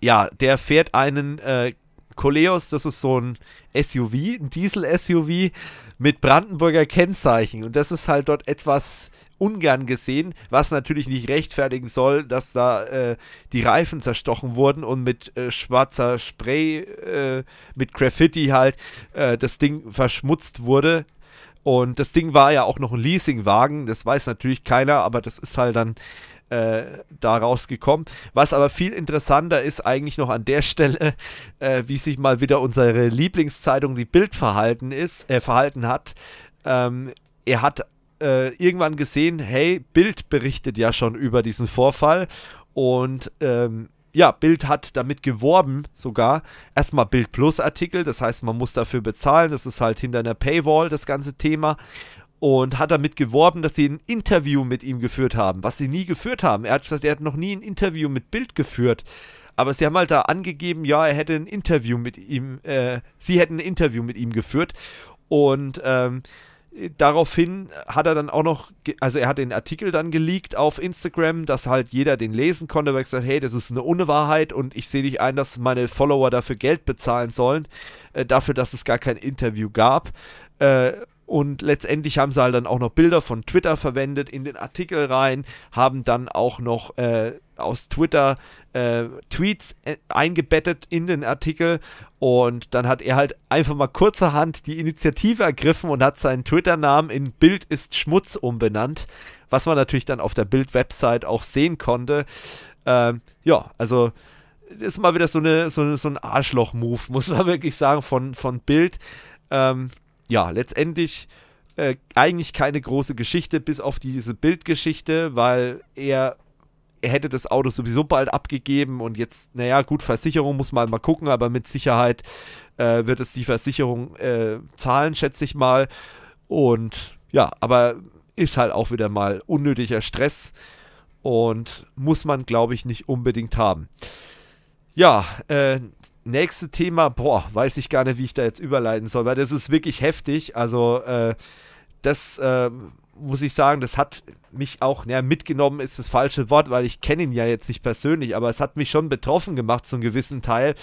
ja, der fährt einen äh, Coleos, das ist so ein SUV, ein Diesel-SUV mit Brandenburger Kennzeichen. Und das ist halt dort etwas ungern gesehen, was natürlich nicht rechtfertigen soll, dass da äh, die Reifen zerstochen wurden und mit äh, schwarzer Spray, äh, mit Graffiti halt, äh, das Ding verschmutzt wurde. Und das Ding war ja auch noch ein Leasingwagen, das weiß natürlich keiner, aber das ist halt dann äh, daraus gekommen. Was aber viel interessanter ist eigentlich noch an der [LAUGHS] Stelle, äh, wie sich mal wieder unsere Lieblingszeitung die Bild verhalten ist, äh, verhalten hat. Ähm, er hat äh, irgendwann gesehen, hey, Bild berichtet ja schon über diesen Vorfall und ähm, ja, Bild hat damit geworben sogar. Erstmal Bild Plus Artikel, das heißt, man muss dafür bezahlen. Das ist halt hinter einer Paywall das ganze Thema und hat damit geworben, dass sie ein Interview mit ihm geführt haben, was sie nie geführt haben. Er hat gesagt, er hat noch nie ein Interview mit Bild geführt. Aber sie haben halt da angegeben, ja, er hätte ein Interview mit ihm, äh, sie hätten ein Interview mit ihm geführt. Und ähm, daraufhin hat er dann auch noch, also er hat den Artikel dann geleakt auf Instagram, dass halt jeder den lesen konnte, weil er gesagt, hey, das ist eine Unwahrheit und ich sehe nicht ein, dass meine Follower dafür Geld bezahlen sollen, äh, dafür, dass es gar kein Interview gab. Äh, und letztendlich haben sie halt dann auch noch Bilder von Twitter verwendet in den Artikel rein, haben dann auch noch äh, aus Twitter äh, Tweets e eingebettet in den Artikel. Und dann hat er halt einfach mal kurzerhand die Initiative ergriffen und hat seinen Twitter-Namen in Bild ist Schmutz umbenannt, was man natürlich dann auf der Bild-Website auch sehen konnte. Ähm, ja, also ist mal wieder so, eine, so, eine, so ein Arschloch-Move, [LAUGHS] muss man wirklich sagen, von, von Bild. Ähm, ja, letztendlich äh, eigentlich keine große Geschichte, bis auf diese Bildgeschichte, weil er, er hätte das Auto sowieso bald abgegeben und jetzt, naja, gut, Versicherung muss man mal gucken, aber mit Sicherheit äh, wird es die Versicherung äh, zahlen, schätze ich mal. Und ja, aber ist halt auch wieder mal unnötiger Stress und muss man, glaube ich, nicht unbedingt haben. Ja, äh, Nächste Thema, boah, weiß ich gar nicht, wie ich da jetzt überleiten soll, weil das ist wirklich heftig. Also, äh, das äh, muss ich sagen, das hat mich auch, naja, mitgenommen ist das falsche Wort, weil ich kenne ihn ja jetzt nicht persönlich, aber es hat mich schon betroffen gemacht zu einem gewissen Teil.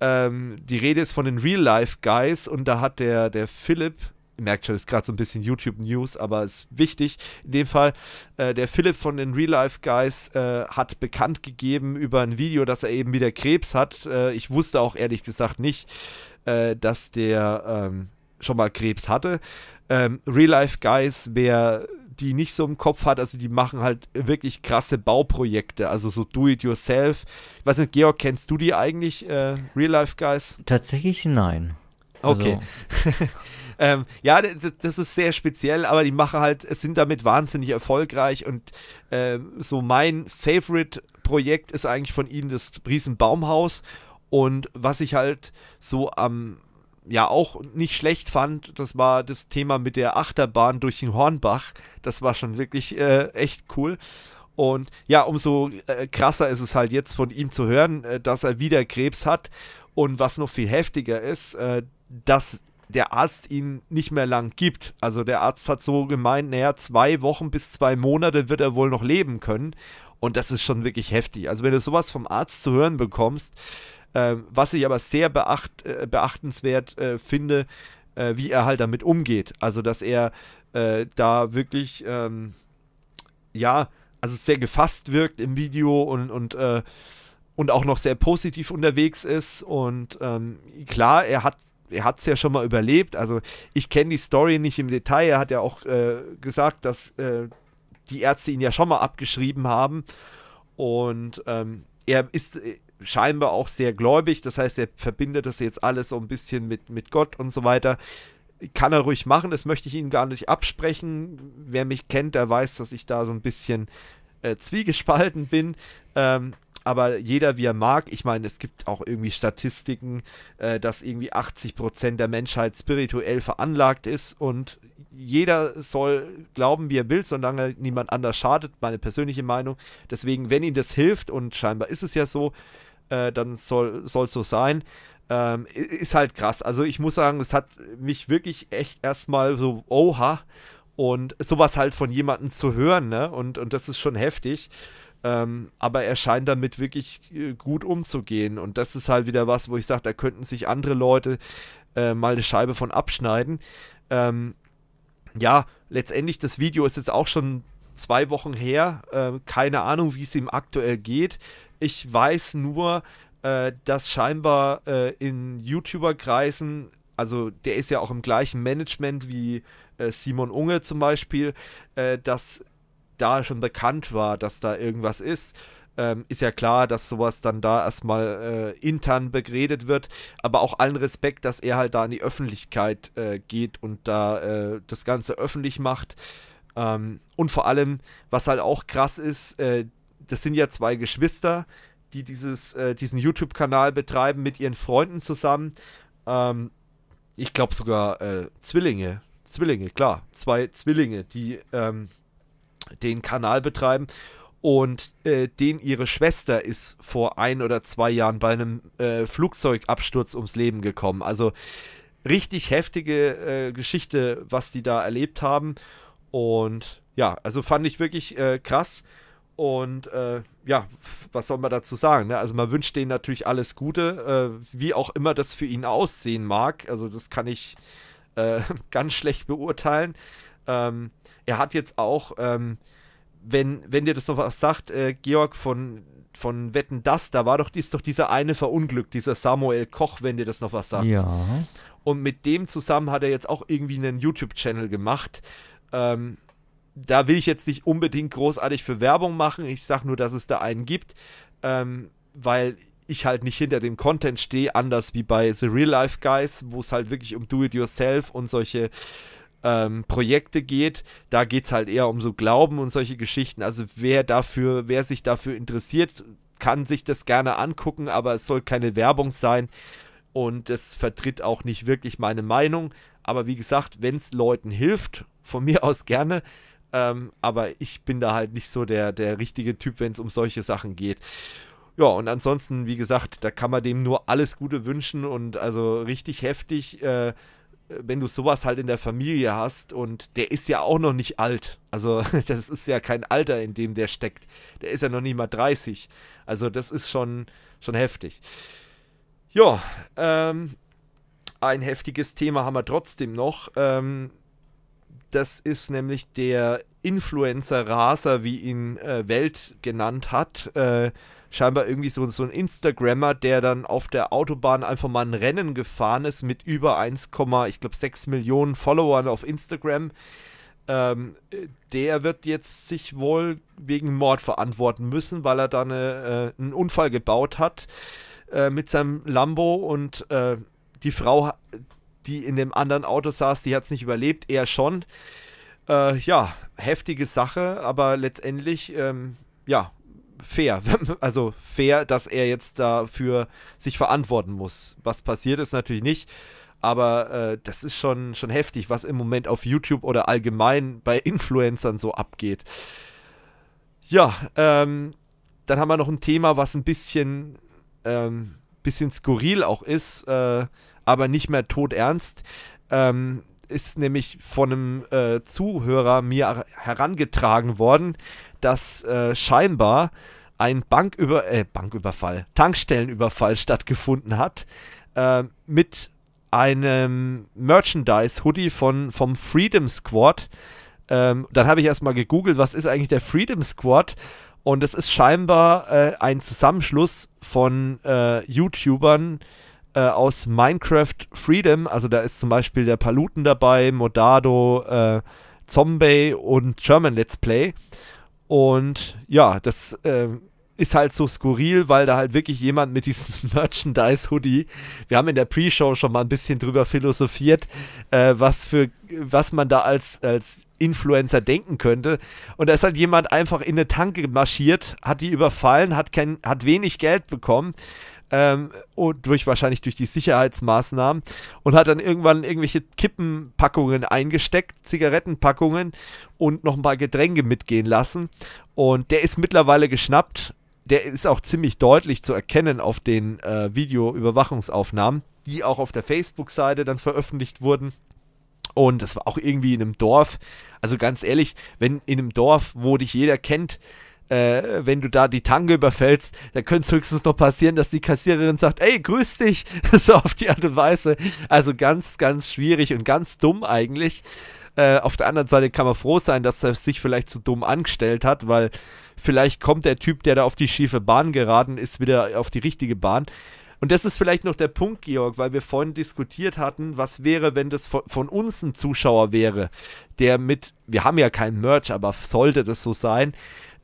Ähm, die Rede ist von den Real-Life-Guys und da hat der, der Philipp, Ihr merkt schon, ist gerade so ein bisschen YouTube-News, aber ist wichtig. In dem Fall, äh, der Philipp von den Real Life Guys äh, hat bekannt gegeben über ein Video, dass er eben wieder Krebs hat. Äh, ich wusste auch ehrlich gesagt nicht, äh, dass der ähm, schon mal Krebs hatte. Ähm, Real Life Guys, wer die nicht so im Kopf hat, also die machen halt wirklich krasse Bauprojekte, also so Do-it-yourself. Ich weiß nicht, Georg, kennst du die eigentlich, äh, Real Life Guys? Tatsächlich nein. Also okay. Also. [LAUGHS] Ähm, ja, das ist sehr speziell, aber die machen halt, sind damit wahnsinnig erfolgreich und ähm, so mein Favorite-Projekt ist eigentlich von ihnen das Riesenbaumhaus. Und was ich halt so am, ja auch nicht schlecht fand, das war das Thema mit der Achterbahn durch den Hornbach. Das war schon wirklich äh, echt cool. Und ja, umso äh, krasser ist es halt jetzt von ihm zu hören, äh, dass er wieder Krebs hat. Und was noch viel heftiger ist, äh, dass der Arzt ihn nicht mehr lang gibt. Also der Arzt hat so gemeint, naja, zwei Wochen bis zwei Monate wird er wohl noch leben können. Und das ist schon wirklich heftig. Also wenn du sowas vom Arzt zu hören bekommst, äh, was ich aber sehr beacht, äh, beachtenswert äh, finde, äh, wie er halt damit umgeht. Also dass er äh, da wirklich, ähm, ja, also sehr gefasst wirkt im Video und, und äh, und auch noch sehr positiv unterwegs ist. Und ähm, klar, er hat er hat es ja schon mal überlebt. Also ich kenne die Story nicht im Detail. Er hat ja auch äh, gesagt, dass äh, die Ärzte ihn ja schon mal abgeschrieben haben. Und ähm, er ist äh, scheinbar auch sehr gläubig. Das heißt, er verbindet das jetzt alles so ein bisschen mit, mit Gott und so weiter. Kann er ruhig machen, das möchte ich Ihnen gar nicht absprechen. Wer mich kennt, der weiß, dass ich da so ein bisschen äh, zwiegespalten bin. Ähm, aber jeder wie er mag. Ich meine, es gibt auch irgendwie Statistiken, äh, dass irgendwie 80% der Menschheit spirituell veranlagt ist und jeder soll glauben, wie er will, solange niemand anders schadet, meine persönliche Meinung. Deswegen, wenn ihm das hilft, und scheinbar ist es ja so, äh, dann soll es so sein. Ähm, ist halt krass. Also ich muss sagen, es hat mich wirklich echt erstmal so, oha, und sowas halt von jemandem zu hören, ne? Und, und das ist schon heftig. Ähm, aber er scheint damit wirklich äh, gut umzugehen. Und das ist halt wieder was, wo ich sage, da könnten sich andere Leute äh, mal eine Scheibe von abschneiden. Ähm, ja, letztendlich, das Video ist jetzt auch schon zwei Wochen her. Äh, keine Ahnung, wie es ihm aktuell geht. Ich weiß nur, äh, dass scheinbar äh, in YouTuber-Kreisen, also der ist ja auch im gleichen Management wie Simon Unge zum Beispiel, dass da schon bekannt war, dass da irgendwas ist, ähm, ist ja klar, dass sowas dann da erstmal äh, intern begredet wird, aber auch allen Respekt, dass er halt da in die Öffentlichkeit äh, geht und da äh, das Ganze öffentlich macht. Ähm, und vor allem, was halt auch krass ist, äh, das sind ja zwei Geschwister, die dieses, äh, diesen YouTube-Kanal betreiben mit ihren Freunden zusammen. Ähm, ich glaube sogar äh, Zwillinge. Zwillinge, klar. Zwei Zwillinge, die ähm, den Kanal betreiben. Und äh, den ihre Schwester ist vor ein oder zwei Jahren bei einem äh, Flugzeugabsturz ums Leben gekommen. Also richtig heftige äh, Geschichte, was die da erlebt haben. Und ja, also fand ich wirklich äh, krass. Und äh, ja, was soll man dazu sagen? Ne? Also man wünscht denen natürlich alles Gute, äh, wie auch immer das für ihn aussehen mag. Also das kann ich äh, [LAUGHS] ganz schlecht beurteilen. Ähm, er hat jetzt auch, ähm, wenn, wenn dir das noch was sagt, äh, Georg von, von Wetten Das, da war doch, ist doch dieser eine verunglückt, dieser Samuel Koch, wenn dir das noch was sagt. Ja. Und mit dem zusammen hat er jetzt auch irgendwie einen YouTube-Channel gemacht. Ähm, da will ich jetzt nicht unbedingt großartig für Werbung machen. Ich sage nur, dass es da einen gibt, ähm, weil ich halt nicht hinter dem Content stehe, anders wie bei The Real Life Guys, wo es halt wirklich um Do-It-Yourself und solche ähm, Projekte geht. Da geht es halt eher um so Glauben und solche Geschichten. Also wer dafür, wer sich dafür interessiert, kann sich das gerne angucken, aber es soll keine Werbung sein. Und es vertritt auch nicht wirklich meine Meinung. Aber wie gesagt, wenn es Leuten hilft, von mir aus gerne. Ähm, aber ich bin da halt nicht so der, der richtige Typ, wenn es um solche Sachen geht. Ja, und ansonsten, wie gesagt, da kann man dem nur alles Gute wünschen und also richtig heftig. Äh, wenn du sowas halt in der Familie hast und der ist ja auch noch nicht alt. Also [LAUGHS] das ist ja kein Alter, in dem der steckt. Der ist ja noch nicht mal 30. Also das ist schon, schon heftig. Ja, ähm, ein heftiges Thema haben wir trotzdem noch. Ähm, das ist nämlich der Influencer-Raser, wie ihn äh, Welt genannt hat. Äh, scheinbar irgendwie so, so ein Instagrammer, der dann auf der Autobahn einfach mal ein Rennen gefahren ist mit über 1, ich glaube 6 Millionen Followern auf Instagram. Ähm, der wird jetzt sich wohl wegen Mord verantworten müssen, weil er da eine, äh, einen Unfall gebaut hat äh, mit seinem Lambo und äh, die Frau, die in dem anderen Auto saß, die hat es nicht überlebt, er schon. Äh, ja, heftige Sache, aber letztendlich, ähm, ja, fair. [LAUGHS] Also fair, dass er jetzt dafür sich verantworten muss. Was passiert ist natürlich nicht. Aber äh, das ist schon, schon heftig, was im Moment auf YouTube oder allgemein bei Influencern so abgeht. Ja, ähm, dann haben wir noch ein Thema, was ein bisschen, ähm, bisschen skurril auch ist, äh, aber nicht mehr todernst. Ähm, ist nämlich von einem äh, Zuhörer mir herangetragen worden, dass äh, scheinbar ein Banküber äh, Banküberfall, Tankstellenüberfall stattgefunden hat äh, mit einem Merchandise-Hoodie vom Freedom Squad. Ähm, dann habe ich erstmal gegoogelt, was ist eigentlich der Freedom Squad? Und es ist scheinbar äh, ein Zusammenschluss von äh, YouTubern äh, aus Minecraft Freedom. Also da ist zum Beispiel der Paluten dabei, Modado, äh, Zombie und German Let's Play. Und ja, das äh, ist halt so skurril, weil da halt wirklich jemand mit diesem [LAUGHS] Merchandise-Hoodie, wir haben in der Pre-Show schon mal ein bisschen drüber philosophiert, äh, was für, was man da als, als Influencer denken könnte. Und da ist halt jemand einfach in eine Tanke marschiert, hat die überfallen, hat, kein, hat wenig Geld bekommen, ähm, und oh, durch wahrscheinlich durch die Sicherheitsmaßnahmen und hat dann irgendwann irgendwelche Kippenpackungen eingesteckt, Zigarettenpackungen und noch ein paar Getränke mitgehen lassen. Und der ist mittlerweile geschnappt. Der ist auch ziemlich deutlich zu erkennen auf den äh, Videoüberwachungsaufnahmen, die auch auf der Facebook-Seite dann veröffentlicht wurden. Und das war auch irgendwie in einem Dorf. Also ganz ehrlich, wenn in einem Dorf, wo dich jeder kennt, äh, wenn du da die Tange überfällst, dann könnte es höchstens noch passieren, dass die Kassiererin sagt, ey, grüß dich, [LAUGHS] so auf die Art und Weise. Also ganz, ganz schwierig und ganz dumm eigentlich. Äh, auf der anderen Seite kann man froh sein, dass er sich vielleicht zu so dumm angestellt hat, weil vielleicht kommt der Typ, der da auf die schiefe Bahn geraten ist, wieder auf die richtige Bahn. Und das ist vielleicht noch der Punkt, Georg, weil wir vorhin diskutiert hatten, was wäre, wenn das von, von, uns ein Zuschauer wäre, der mit, wir haben ja kein Merch, aber sollte das so sein,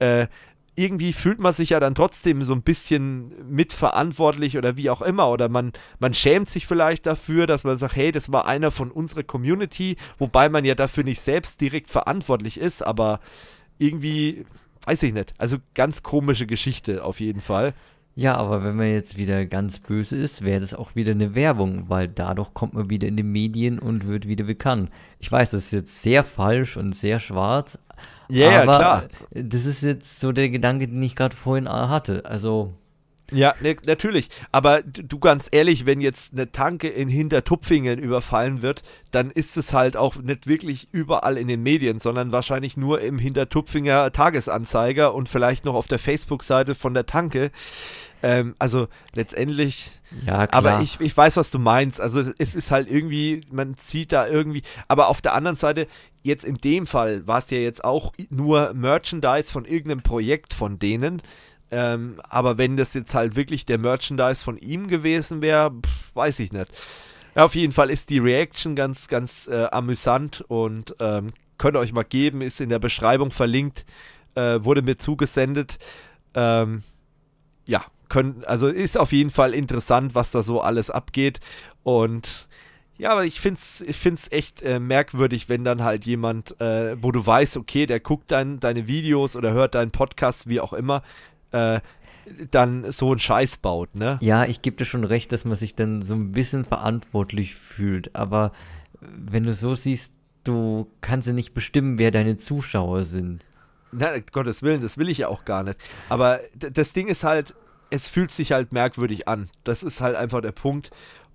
äh, irgendwie fühlt man sich ja dann trotzdem so ein bisschen mitverantwortlich oder wie auch immer. Oder man, man schämt sich vielleicht dafür, dass man sagt, hey, das war einer von unserer Community, wobei man ja dafür nicht selbst direkt verantwortlich ist, aber irgendwie, weiß ich nicht. Also ganz komische Geschichte auf jeden Fall. Ja, aber wenn man jetzt wieder ganz böse ist, wäre das auch wieder eine Werbung, weil dadurch kommt man wieder in die Medien und wird wieder bekannt. Ich weiß, das ist jetzt sehr falsch und sehr schwarz, ja, yeah, klar. Das ist jetzt so der Gedanke, den ich gerade vorhin hatte. Also. Ja, ne, natürlich. Aber du ganz ehrlich, wenn jetzt eine Tanke in Hintertupfingen überfallen wird, dann ist es halt auch nicht wirklich überall in den Medien, sondern wahrscheinlich nur im Hintertupfinger Tagesanzeiger und vielleicht noch auf der Facebook-Seite von der Tanke. Ähm, also letztendlich. Ja, klar. Aber ich, ich weiß, was du meinst. Also es ist halt irgendwie, man zieht da irgendwie. Aber auf der anderen Seite, jetzt in dem Fall war es ja jetzt auch nur Merchandise von irgendeinem Projekt von denen. Ähm, aber wenn das jetzt halt wirklich der Merchandise von ihm gewesen wäre, weiß ich nicht. Ja, auf jeden Fall ist die Reaction ganz, ganz äh, amüsant und ähm, könnt ihr euch mal geben, ist in der Beschreibung verlinkt, äh, wurde mir zugesendet. Ähm, ja, können, also ist auf jeden Fall interessant, was da so alles abgeht. Und ja, aber ich finde es ich find's echt äh, merkwürdig, wenn dann halt jemand, äh, wo du weißt, okay, der guckt dann deine Videos oder hört deinen Podcast, wie auch immer, äh, dann so einen Scheiß baut, ne? Ja, ich gebe dir schon recht, dass man sich dann so ein bisschen verantwortlich fühlt, aber äh, wenn du so siehst, du kannst ja nicht bestimmen, wer deine Zuschauer sind. Na, Gottes Willen, das will ich ja auch gar nicht. Aber das Ding ist halt, es fühlt sich halt merkwürdig an. Das ist halt einfach der Punkt.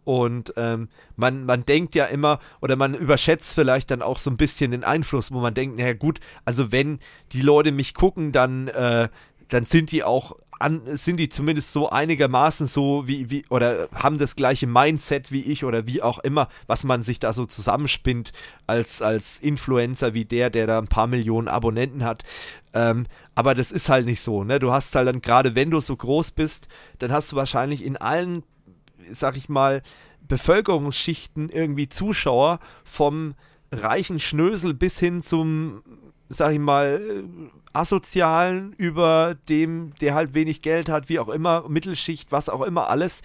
Und ähm, man, man denkt ja immer oder man überschätzt vielleicht dann auch so ein bisschen den Einfluss, wo man denkt, naja gut, also wenn die Leute mich gucken, dann, äh, dann sind die auch an, sind die zumindest so einigermaßen so wie, wie oder haben das gleiche Mindset wie ich oder wie auch immer, was man sich da so zusammenspinnt als, als Influencer wie der, der da ein paar Millionen Abonnenten hat. Ähm, aber das ist halt nicht so. Ne? Du hast halt dann gerade, wenn du so groß bist, dann hast du wahrscheinlich in allen sag ich mal, Bevölkerungsschichten irgendwie Zuschauer vom reichen Schnösel bis hin zum, sag ich mal, äh, asozialen über dem, der halt wenig Geld hat, wie auch immer, Mittelschicht, was auch immer, alles,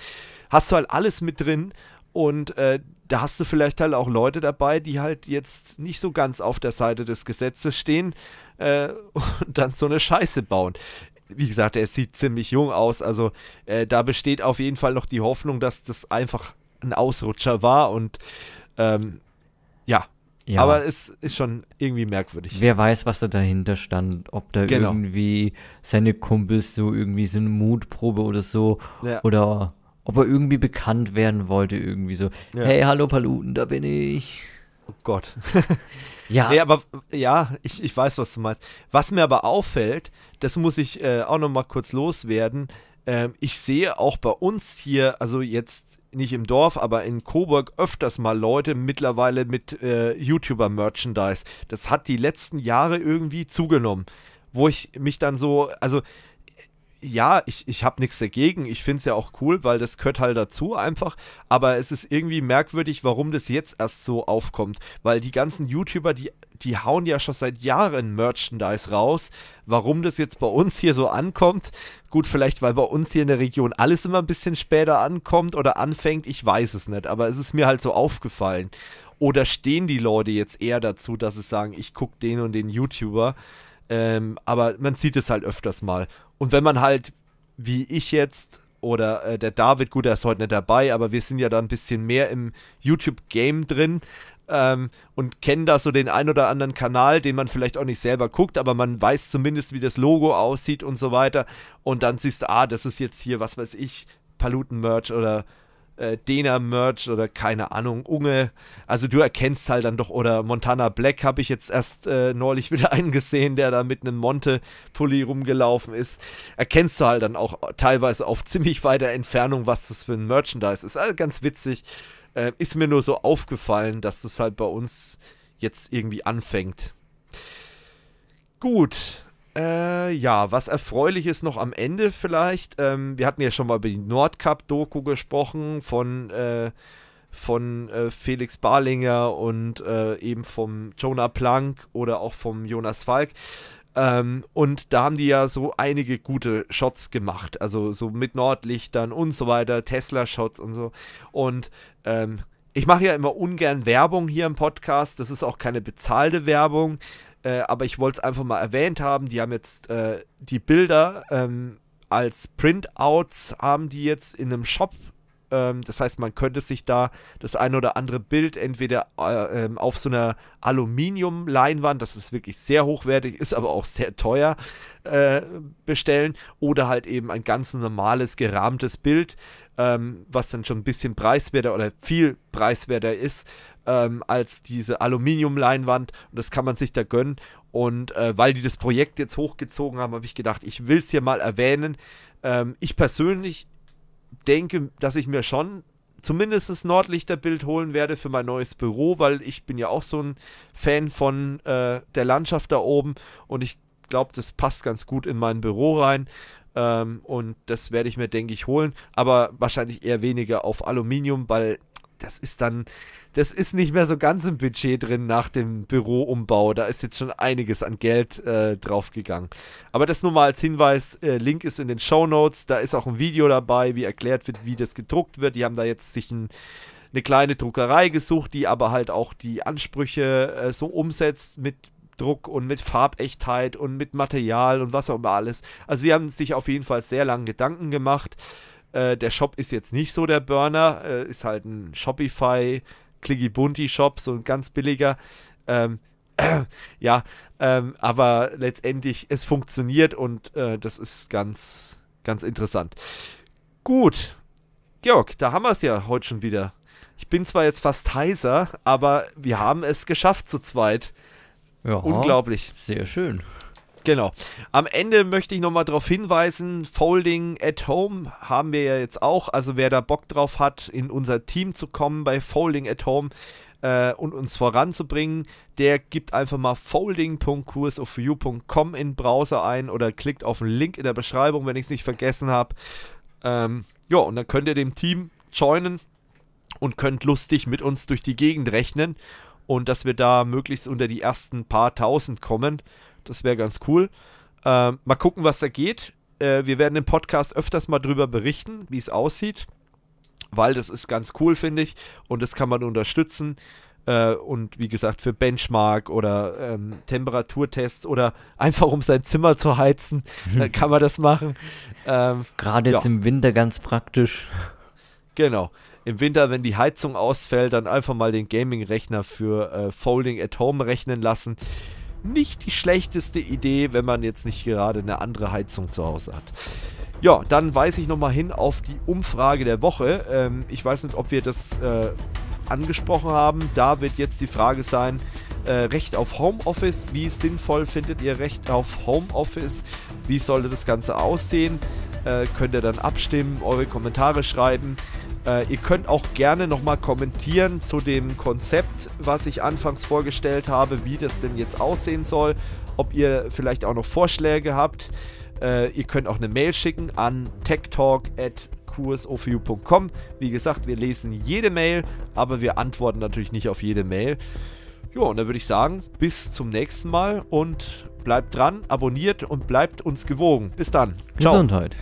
hast du halt alles mit drin und äh, da hast du vielleicht halt auch Leute dabei, die halt jetzt nicht so ganz auf der Seite des Gesetzes stehen äh, [LAUGHS] und dann so eine Scheiße bauen wie gesagt, er sieht ziemlich jung aus. Also äh, da besteht auf jeden Fall noch die Hoffnung, dass das einfach ein Ausrutscher war und ähm, ja. ja. Aber es ist schon irgendwie merkwürdig. Wer weiß, was da dahinter stand, ob da genau. irgendwie seine Kumpels so irgendwie so eine Mutprobe oder so ja. oder ob er irgendwie bekannt werden wollte, irgendwie so. Ja. Hey, hallo Paluten, da bin ich. Oh Gott. [LAUGHS] Ja. Nee, aber ja, ich, ich weiß, was du meinst. Was mir aber auffällt, das muss ich äh, auch mal kurz loswerden. Ähm, ich sehe auch bei uns hier, also jetzt nicht im Dorf, aber in Coburg öfters mal Leute mittlerweile mit äh, YouTuber-Merchandise. Das hat die letzten Jahre irgendwie zugenommen, wo ich mich dann so, also ja, ich, ich habe nichts dagegen. Ich finde es ja auch cool, weil das gehört halt dazu einfach. Aber es ist irgendwie merkwürdig, warum das jetzt erst so aufkommt. Weil die ganzen YouTuber, die, die hauen ja schon seit Jahren Merchandise raus. Warum das jetzt bei uns hier so ankommt, gut, vielleicht weil bei uns hier in der Region alles immer ein bisschen später ankommt oder anfängt, ich weiß es nicht. Aber es ist mir halt so aufgefallen. Oder stehen die Leute jetzt eher dazu, dass sie sagen, ich gucke den und den YouTuber? Ähm, aber man sieht es halt öfters mal. Und wenn man halt, wie ich jetzt, oder äh, der David, gut, er ist heute nicht dabei, aber wir sind ja da ein bisschen mehr im YouTube-Game drin ähm, und kennen da so den ein oder anderen Kanal, den man vielleicht auch nicht selber guckt, aber man weiß zumindest, wie das Logo aussieht und so weiter. Und dann siehst du, ah, das ist jetzt hier, was weiß ich, Paluten-Merch oder äh, Dena-Merch oder keine Ahnung, Unge. Also du erkennst halt dann doch, oder Montana Black habe ich jetzt erst äh, neulich [LAUGHS] wieder einen gesehen, der da mit einem Monte-Pulli rumgelaufen ist. Erkennst du halt dann auch teilweise auf [LAUGHS] ziemlich weiter Entfernung, was das für ein Merchandise ist. Also ganz witzig. Äh, ist mir nur so aufgefallen, dass das halt bei uns jetzt irgendwie anfängt. Gut, äh, ja, was erfreulich ist noch am Ende vielleicht. Ähm, wir hatten ja schon mal über die Nordcup-Doku gesprochen von, äh, von äh, Felix Barlinger und äh, eben vom Jonah Plank oder auch vom Jonas Falk. Ähm, und da haben die ja so einige gute Shots gemacht. Also so mit Nordlichtern und so weiter, Tesla-Shots und so. Und ähm, ich mache ja immer ungern Werbung hier im Podcast. Das ist auch keine bezahlte Werbung. Äh, aber ich wollte es einfach mal erwähnt haben. Die haben jetzt äh, die Bilder ähm, als Printouts haben die jetzt in einem Shop. Ähm, das heißt, man könnte sich da das ein oder andere Bild entweder äh, ähm, auf so einer Aluminium-Leinwand, das ist wirklich sehr hochwertig, ist aber auch sehr teuer, äh, bestellen oder halt eben ein ganz normales gerahmtes Bild, ähm, was dann schon ein bisschen preiswerter oder viel preiswerter ist ähm, als diese Aluminiumleinwand. Und das kann man sich da gönnen. Und äh, weil die das Projekt jetzt hochgezogen haben, habe ich gedacht, ich will es hier mal erwähnen. Ähm, ich persönlich denke, dass ich mir schon zumindest das Nordlichterbild holen werde für mein neues Büro, weil ich bin ja auch so ein Fan von äh, der Landschaft da oben und ich glaube, das passt ganz gut in mein Büro rein. Ähm, und das werde ich mir, denke ich, holen. Aber wahrscheinlich eher weniger auf Aluminium, weil das ist dann, das ist nicht mehr so ganz im Budget drin nach dem Büroumbau. Da ist jetzt schon einiges an Geld äh, draufgegangen. Aber das nur mal als Hinweis: äh, Link ist in den Show Notes. Da ist auch ein Video dabei, wie erklärt wird, wie das gedruckt wird. Die haben da jetzt sich ein eine kleine Druckerei gesucht, die aber halt auch die Ansprüche äh, so umsetzt mit Druck und mit Farbechtheit und mit Material und was auch immer alles. Also sie haben sich auf jeden Fall sehr lange Gedanken gemacht äh, der Shop ist jetzt nicht so der Burner, äh, ist halt ein Shopify, Clicky Bunti Shop, so ein ganz billiger. Ähm, äh, [CLEARS THROAT] ja, ähm, aber letztendlich, es funktioniert und äh, das ist ganz, ganz interessant. Gut, Georg, da haben wir es ja heute schon wieder. Ich bin zwar jetzt fast heißer, aber wir haben es geschafft zu zweit. Ja, Unglaublich. Sehr schön. Genau. Am Ende möchte ich nochmal darauf hinweisen, Folding at Home haben wir ja jetzt auch. Also wer da Bock drauf hat, in unser Team zu kommen bei Folding at Home äh, und uns voranzubringen, der gibt einfach mal folding.cursofyou.com in den Browser ein oder klickt auf den Link in der Beschreibung, wenn ich es nicht vergessen habe. Ähm, ja, und dann könnt ihr dem Team joinen und könnt lustig mit uns durch die Gegend rechnen und dass wir da möglichst unter die ersten paar tausend kommen das wäre ganz cool. Ähm, mal gucken, was da geht. Äh, wir werden im Podcast öfters mal drüber berichten, wie es aussieht, weil das ist ganz cool, finde ich. Und das kann man unterstützen. Äh, und wie gesagt, für Benchmark oder ähm, Temperaturtests oder einfach um sein Zimmer zu heizen, [LAUGHS] äh, kann man das machen. Ähm, Gerade jetzt ja. im Winter ganz praktisch. Genau. Im Winter, wenn die Heizung ausfällt, dann einfach mal den Gaming-Rechner für äh, Folding at Home rechnen lassen nicht die schlechteste Idee, wenn man jetzt nicht gerade eine andere Heizung zu Hause hat. Ja, dann weise ich nochmal hin auf die Umfrage der Woche. Ähm, ich weiß nicht, ob wir das äh, angesprochen haben. Da wird jetzt die Frage sein, äh, Recht auf Homeoffice. Wie sinnvoll findet ihr Recht auf Homeoffice? Wie sollte das Ganze aussehen? Äh, könnt ihr dann abstimmen, eure Kommentare schreiben. Äh, ihr könnt auch gerne nochmal kommentieren zu dem Konzept, was ich anfangs vorgestellt habe, wie das denn jetzt aussehen soll, ob ihr vielleicht auch noch Vorschläge habt. Äh, ihr könnt auch eine Mail schicken an techtalk.qsofu.com. Wie gesagt, wir lesen jede Mail, aber wir antworten natürlich nicht auf jede Mail. Ja, und dann würde ich sagen, bis zum nächsten Mal und bleibt dran, abonniert und bleibt uns gewogen. Bis dann. Ciao. Gesundheit.